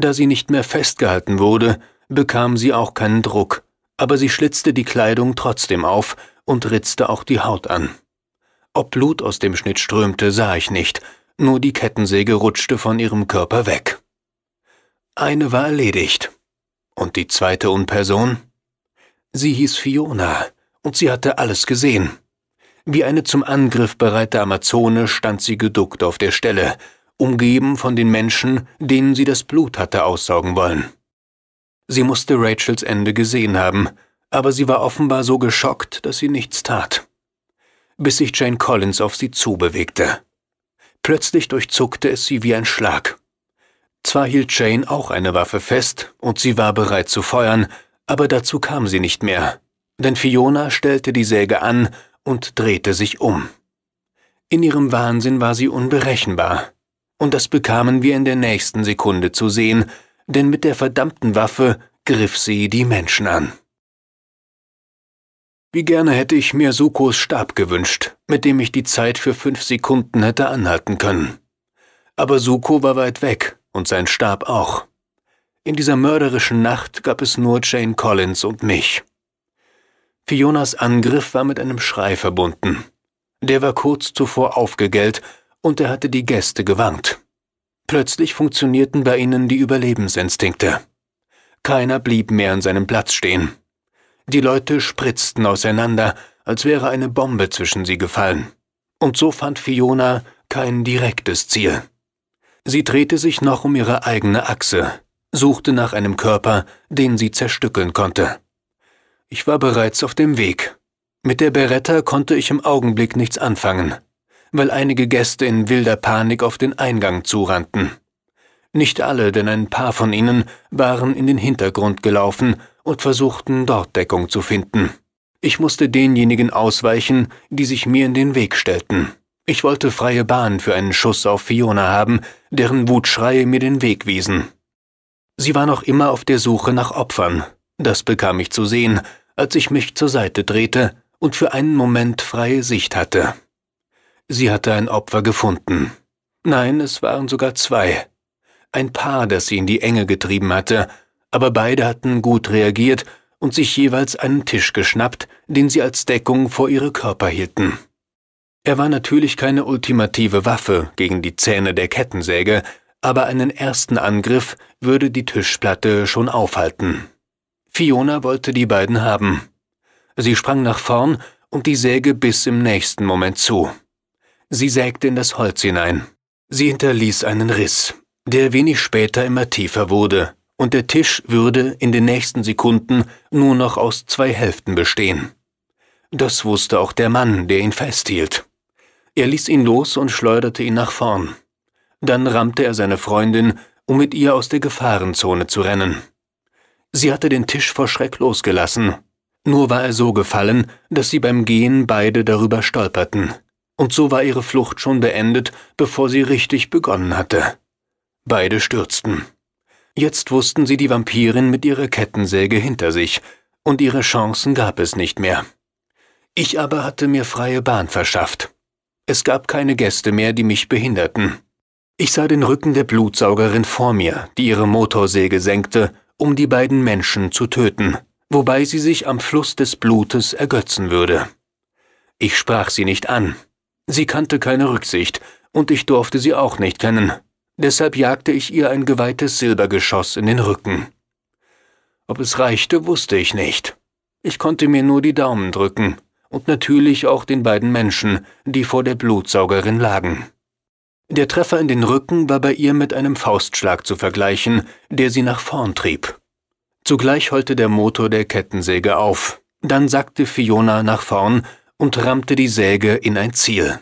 Da sie nicht mehr festgehalten wurde, bekam sie auch keinen Druck, aber sie schlitzte die Kleidung trotzdem auf und ritzte auch die Haut an. Ob Blut aus dem Schnitt strömte, sah ich nicht, nur die Kettensäge rutschte von ihrem Körper weg. Eine war erledigt. Und die zweite Unperson? Sie hieß Fiona, und sie hatte alles gesehen. Wie eine zum Angriff bereite Amazone stand sie geduckt auf der Stelle, umgeben von den Menschen, denen sie das Blut hatte aussaugen wollen. Sie musste Rachels Ende gesehen haben, aber sie war offenbar so geschockt, dass sie nichts tat. Bis sich Jane Collins auf sie zubewegte. Plötzlich durchzuckte es sie wie ein Schlag. Zwar hielt Jane auch eine Waffe fest und sie war bereit zu feuern, aber dazu kam sie nicht mehr, denn Fiona stellte die Säge an und drehte sich um. In ihrem Wahnsinn war sie unberechenbar und das bekamen wir in der nächsten Sekunde zu sehen, denn mit der verdammten Waffe griff sie die Menschen an. Wie gerne hätte ich mir Sukos Stab gewünscht, mit dem ich die Zeit für fünf Sekunden hätte anhalten können. Aber Suko war weit weg und sein Stab auch. In dieser mörderischen Nacht gab es nur Jane Collins und mich. Fionas Angriff war mit einem Schrei verbunden. Der war kurz zuvor aufgegellt, und er hatte die Gäste gewankt. Plötzlich funktionierten bei ihnen die Überlebensinstinkte. Keiner blieb mehr an seinem Platz stehen. Die Leute spritzten auseinander, als wäre eine Bombe zwischen sie gefallen. Und so fand Fiona kein direktes Ziel. Sie drehte sich noch um ihre eigene Achse, suchte nach einem Körper, den sie zerstückeln konnte. Ich war bereits auf dem Weg. Mit der Beretta konnte ich im Augenblick nichts anfangen weil einige Gäste in wilder Panik auf den Eingang zurannten. Nicht alle, denn ein paar von ihnen waren in den Hintergrund gelaufen und versuchten dort Deckung zu finden. Ich musste denjenigen ausweichen, die sich mir in den Weg stellten. Ich wollte freie Bahn für einen Schuss auf Fiona haben, deren Wutschreie mir den Weg wiesen. Sie war noch immer auf der Suche nach Opfern. Das bekam ich zu sehen, als ich mich zur Seite drehte und für einen Moment freie Sicht hatte. Sie hatte ein Opfer gefunden. Nein, es waren sogar zwei. Ein Paar, das sie in die Enge getrieben hatte, aber beide hatten gut reagiert und sich jeweils einen Tisch geschnappt, den sie als Deckung vor ihre Körper hielten. Er war natürlich keine ultimative Waffe gegen die Zähne der Kettensäge, aber einen ersten Angriff würde die Tischplatte schon aufhalten. Fiona wollte die beiden haben. Sie sprang nach vorn und die Säge biss im nächsten Moment zu. Sie sägte in das Holz hinein. Sie hinterließ einen Riss, der wenig später immer tiefer wurde, und der Tisch würde in den nächsten Sekunden nur noch aus zwei Hälften bestehen. Das wusste auch der Mann, der ihn festhielt. Er ließ ihn los und schleuderte ihn nach vorn. Dann rammte er seine Freundin, um mit ihr aus der Gefahrenzone zu rennen. Sie hatte den Tisch vor Schreck losgelassen. Nur war er so gefallen, dass sie beim Gehen beide darüber stolperten und so war ihre Flucht schon beendet, bevor sie richtig begonnen hatte. Beide stürzten. Jetzt wussten sie die Vampirin mit ihrer Kettensäge hinter sich, und ihre Chancen gab es nicht mehr. Ich aber hatte mir freie Bahn verschafft. Es gab keine Gäste mehr, die mich behinderten. Ich sah den Rücken der Blutsaugerin vor mir, die ihre Motorsäge senkte, um die beiden Menschen zu töten, wobei sie sich am Fluss des Blutes ergötzen würde. Ich sprach sie nicht an, Sie kannte keine Rücksicht, und ich durfte sie auch nicht kennen. Deshalb jagte ich ihr ein geweihtes Silbergeschoss in den Rücken. Ob es reichte, wusste ich nicht. Ich konnte mir nur die Daumen drücken und natürlich auch den beiden Menschen, die vor der Blutsaugerin lagen. Der Treffer in den Rücken war bei ihr mit einem Faustschlag zu vergleichen, der sie nach vorn trieb. Zugleich heulte der Motor der Kettensäge auf. Dann sackte Fiona nach vorn und rammte die Säge in ein Ziel.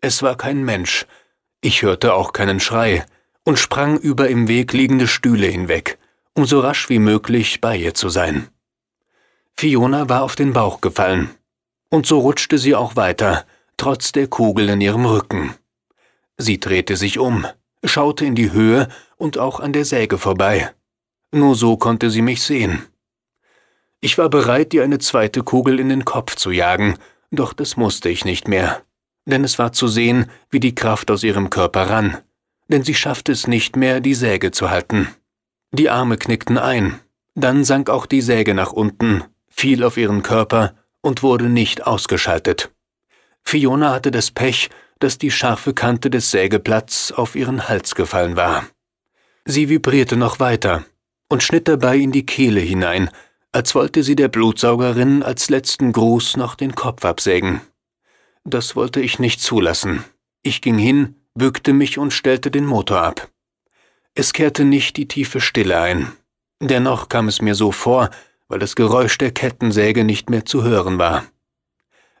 Es war kein Mensch, ich hörte auch keinen Schrei und sprang über im Weg liegende Stühle hinweg, um so rasch wie möglich bei ihr zu sein. Fiona war auf den Bauch gefallen, und so rutschte sie auch weiter, trotz der Kugel in ihrem Rücken. Sie drehte sich um, schaute in die Höhe und auch an der Säge vorbei. Nur so konnte sie mich sehen. Ich war bereit, ihr eine zweite Kugel in den Kopf zu jagen, doch das musste ich nicht mehr, denn es war zu sehen, wie die Kraft aus ihrem Körper rann, denn sie schaffte es nicht mehr, die Säge zu halten. Die Arme knickten ein, dann sank auch die Säge nach unten, fiel auf ihren Körper und wurde nicht ausgeschaltet. Fiona hatte das Pech, dass die scharfe Kante des Sägeblatts auf ihren Hals gefallen war. Sie vibrierte noch weiter und schnitt dabei in die Kehle hinein, als wollte sie der Blutsaugerin als letzten Gruß noch den Kopf absägen. Das wollte ich nicht zulassen. Ich ging hin, bückte mich und stellte den Motor ab. Es kehrte nicht die tiefe Stille ein. Dennoch kam es mir so vor, weil das Geräusch der Kettensäge nicht mehr zu hören war.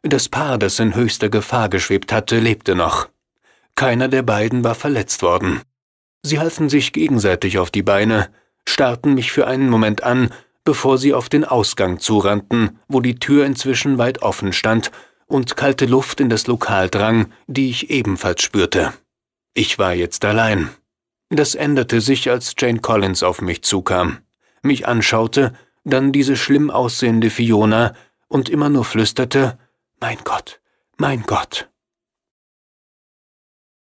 Das Paar, das in höchster Gefahr geschwebt hatte, lebte noch. Keiner der beiden war verletzt worden. Sie halfen sich gegenseitig auf die Beine, starrten mich für einen Moment an bevor sie auf den Ausgang zurannten, wo die Tür inzwischen weit offen stand und kalte Luft in das Lokal drang, die ich ebenfalls spürte. Ich war jetzt allein. Das änderte sich, als Jane Collins auf mich zukam, mich anschaute, dann diese schlimm aussehende Fiona und immer nur flüsterte Mein Gott, mein Gott.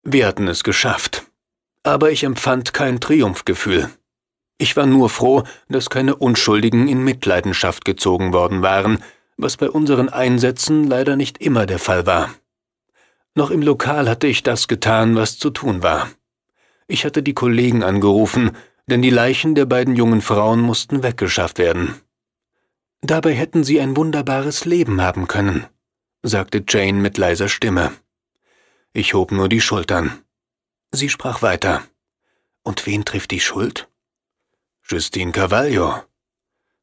Wir hatten es geschafft. Aber ich empfand kein Triumphgefühl. Ich war nur froh, dass keine Unschuldigen in Mitleidenschaft gezogen worden waren, was bei unseren Einsätzen leider nicht immer der Fall war. Noch im Lokal hatte ich das getan, was zu tun war. Ich hatte die Kollegen angerufen, denn die Leichen der beiden jungen Frauen mussten weggeschafft werden. Dabei hätten sie ein wunderbares Leben haben können, sagte Jane mit leiser Stimme. Ich hob nur die Schultern. Sie sprach weiter. Und wen trifft die Schuld? Justine Carvalho.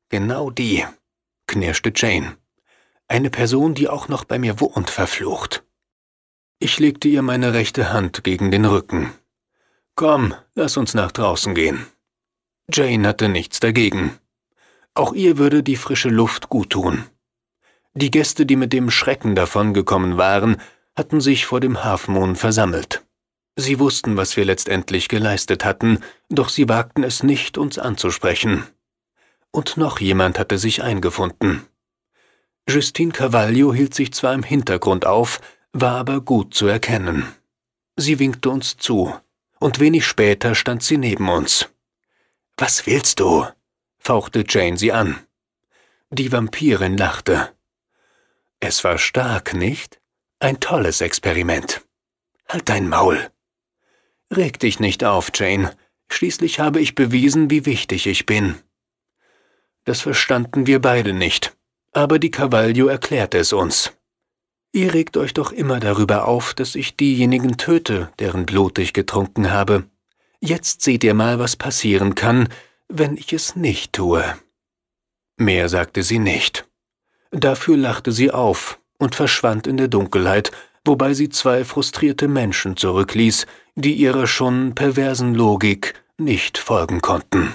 Genau die, knirschte Jane. Eine Person, die auch noch bei mir wohnt, verflucht. Ich legte ihr meine rechte Hand gegen den Rücken. Komm, lass uns nach draußen gehen. Jane hatte nichts dagegen. Auch ihr würde die frische Luft guttun. Die Gäste, die mit dem Schrecken davongekommen waren, hatten sich vor dem Half versammelt. Sie wussten, was wir letztendlich geleistet hatten, doch sie wagten es nicht, uns anzusprechen. Und noch jemand hatte sich eingefunden. Justine Cavaglio hielt sich zwar im Hintergrund auf, war aber gut zu erkennen. Sie winkte uns zu, und wenig später stand sie neben uns. Was willst du? fauchte Jane sie an. Die Vampirin lachte. Es war stark, nicht? Ein tolles Experiment. Halt dein Maul, Reg dich nicht auf, Jane. Schließlich habe ich bewiesen, wie wichtig ich bin. Das verstanden wir beide nicht, aber die Cavaglio erklärte es uns. Ihr regt euch doch immer darüber auf, dass ich diejenigen töte, deren Blut ich getrunken habe. Jetzt seht ihr mal, was passieren kann, wenn ich es nicht tue. Mehr sagte sie nicht. Dafür lachte sie auf und verschwand in der Dunkelheit, wobei sie zwei frustrierte Menschen zurückließ, die ihrer schon perversen Logik nicht folgen konnten.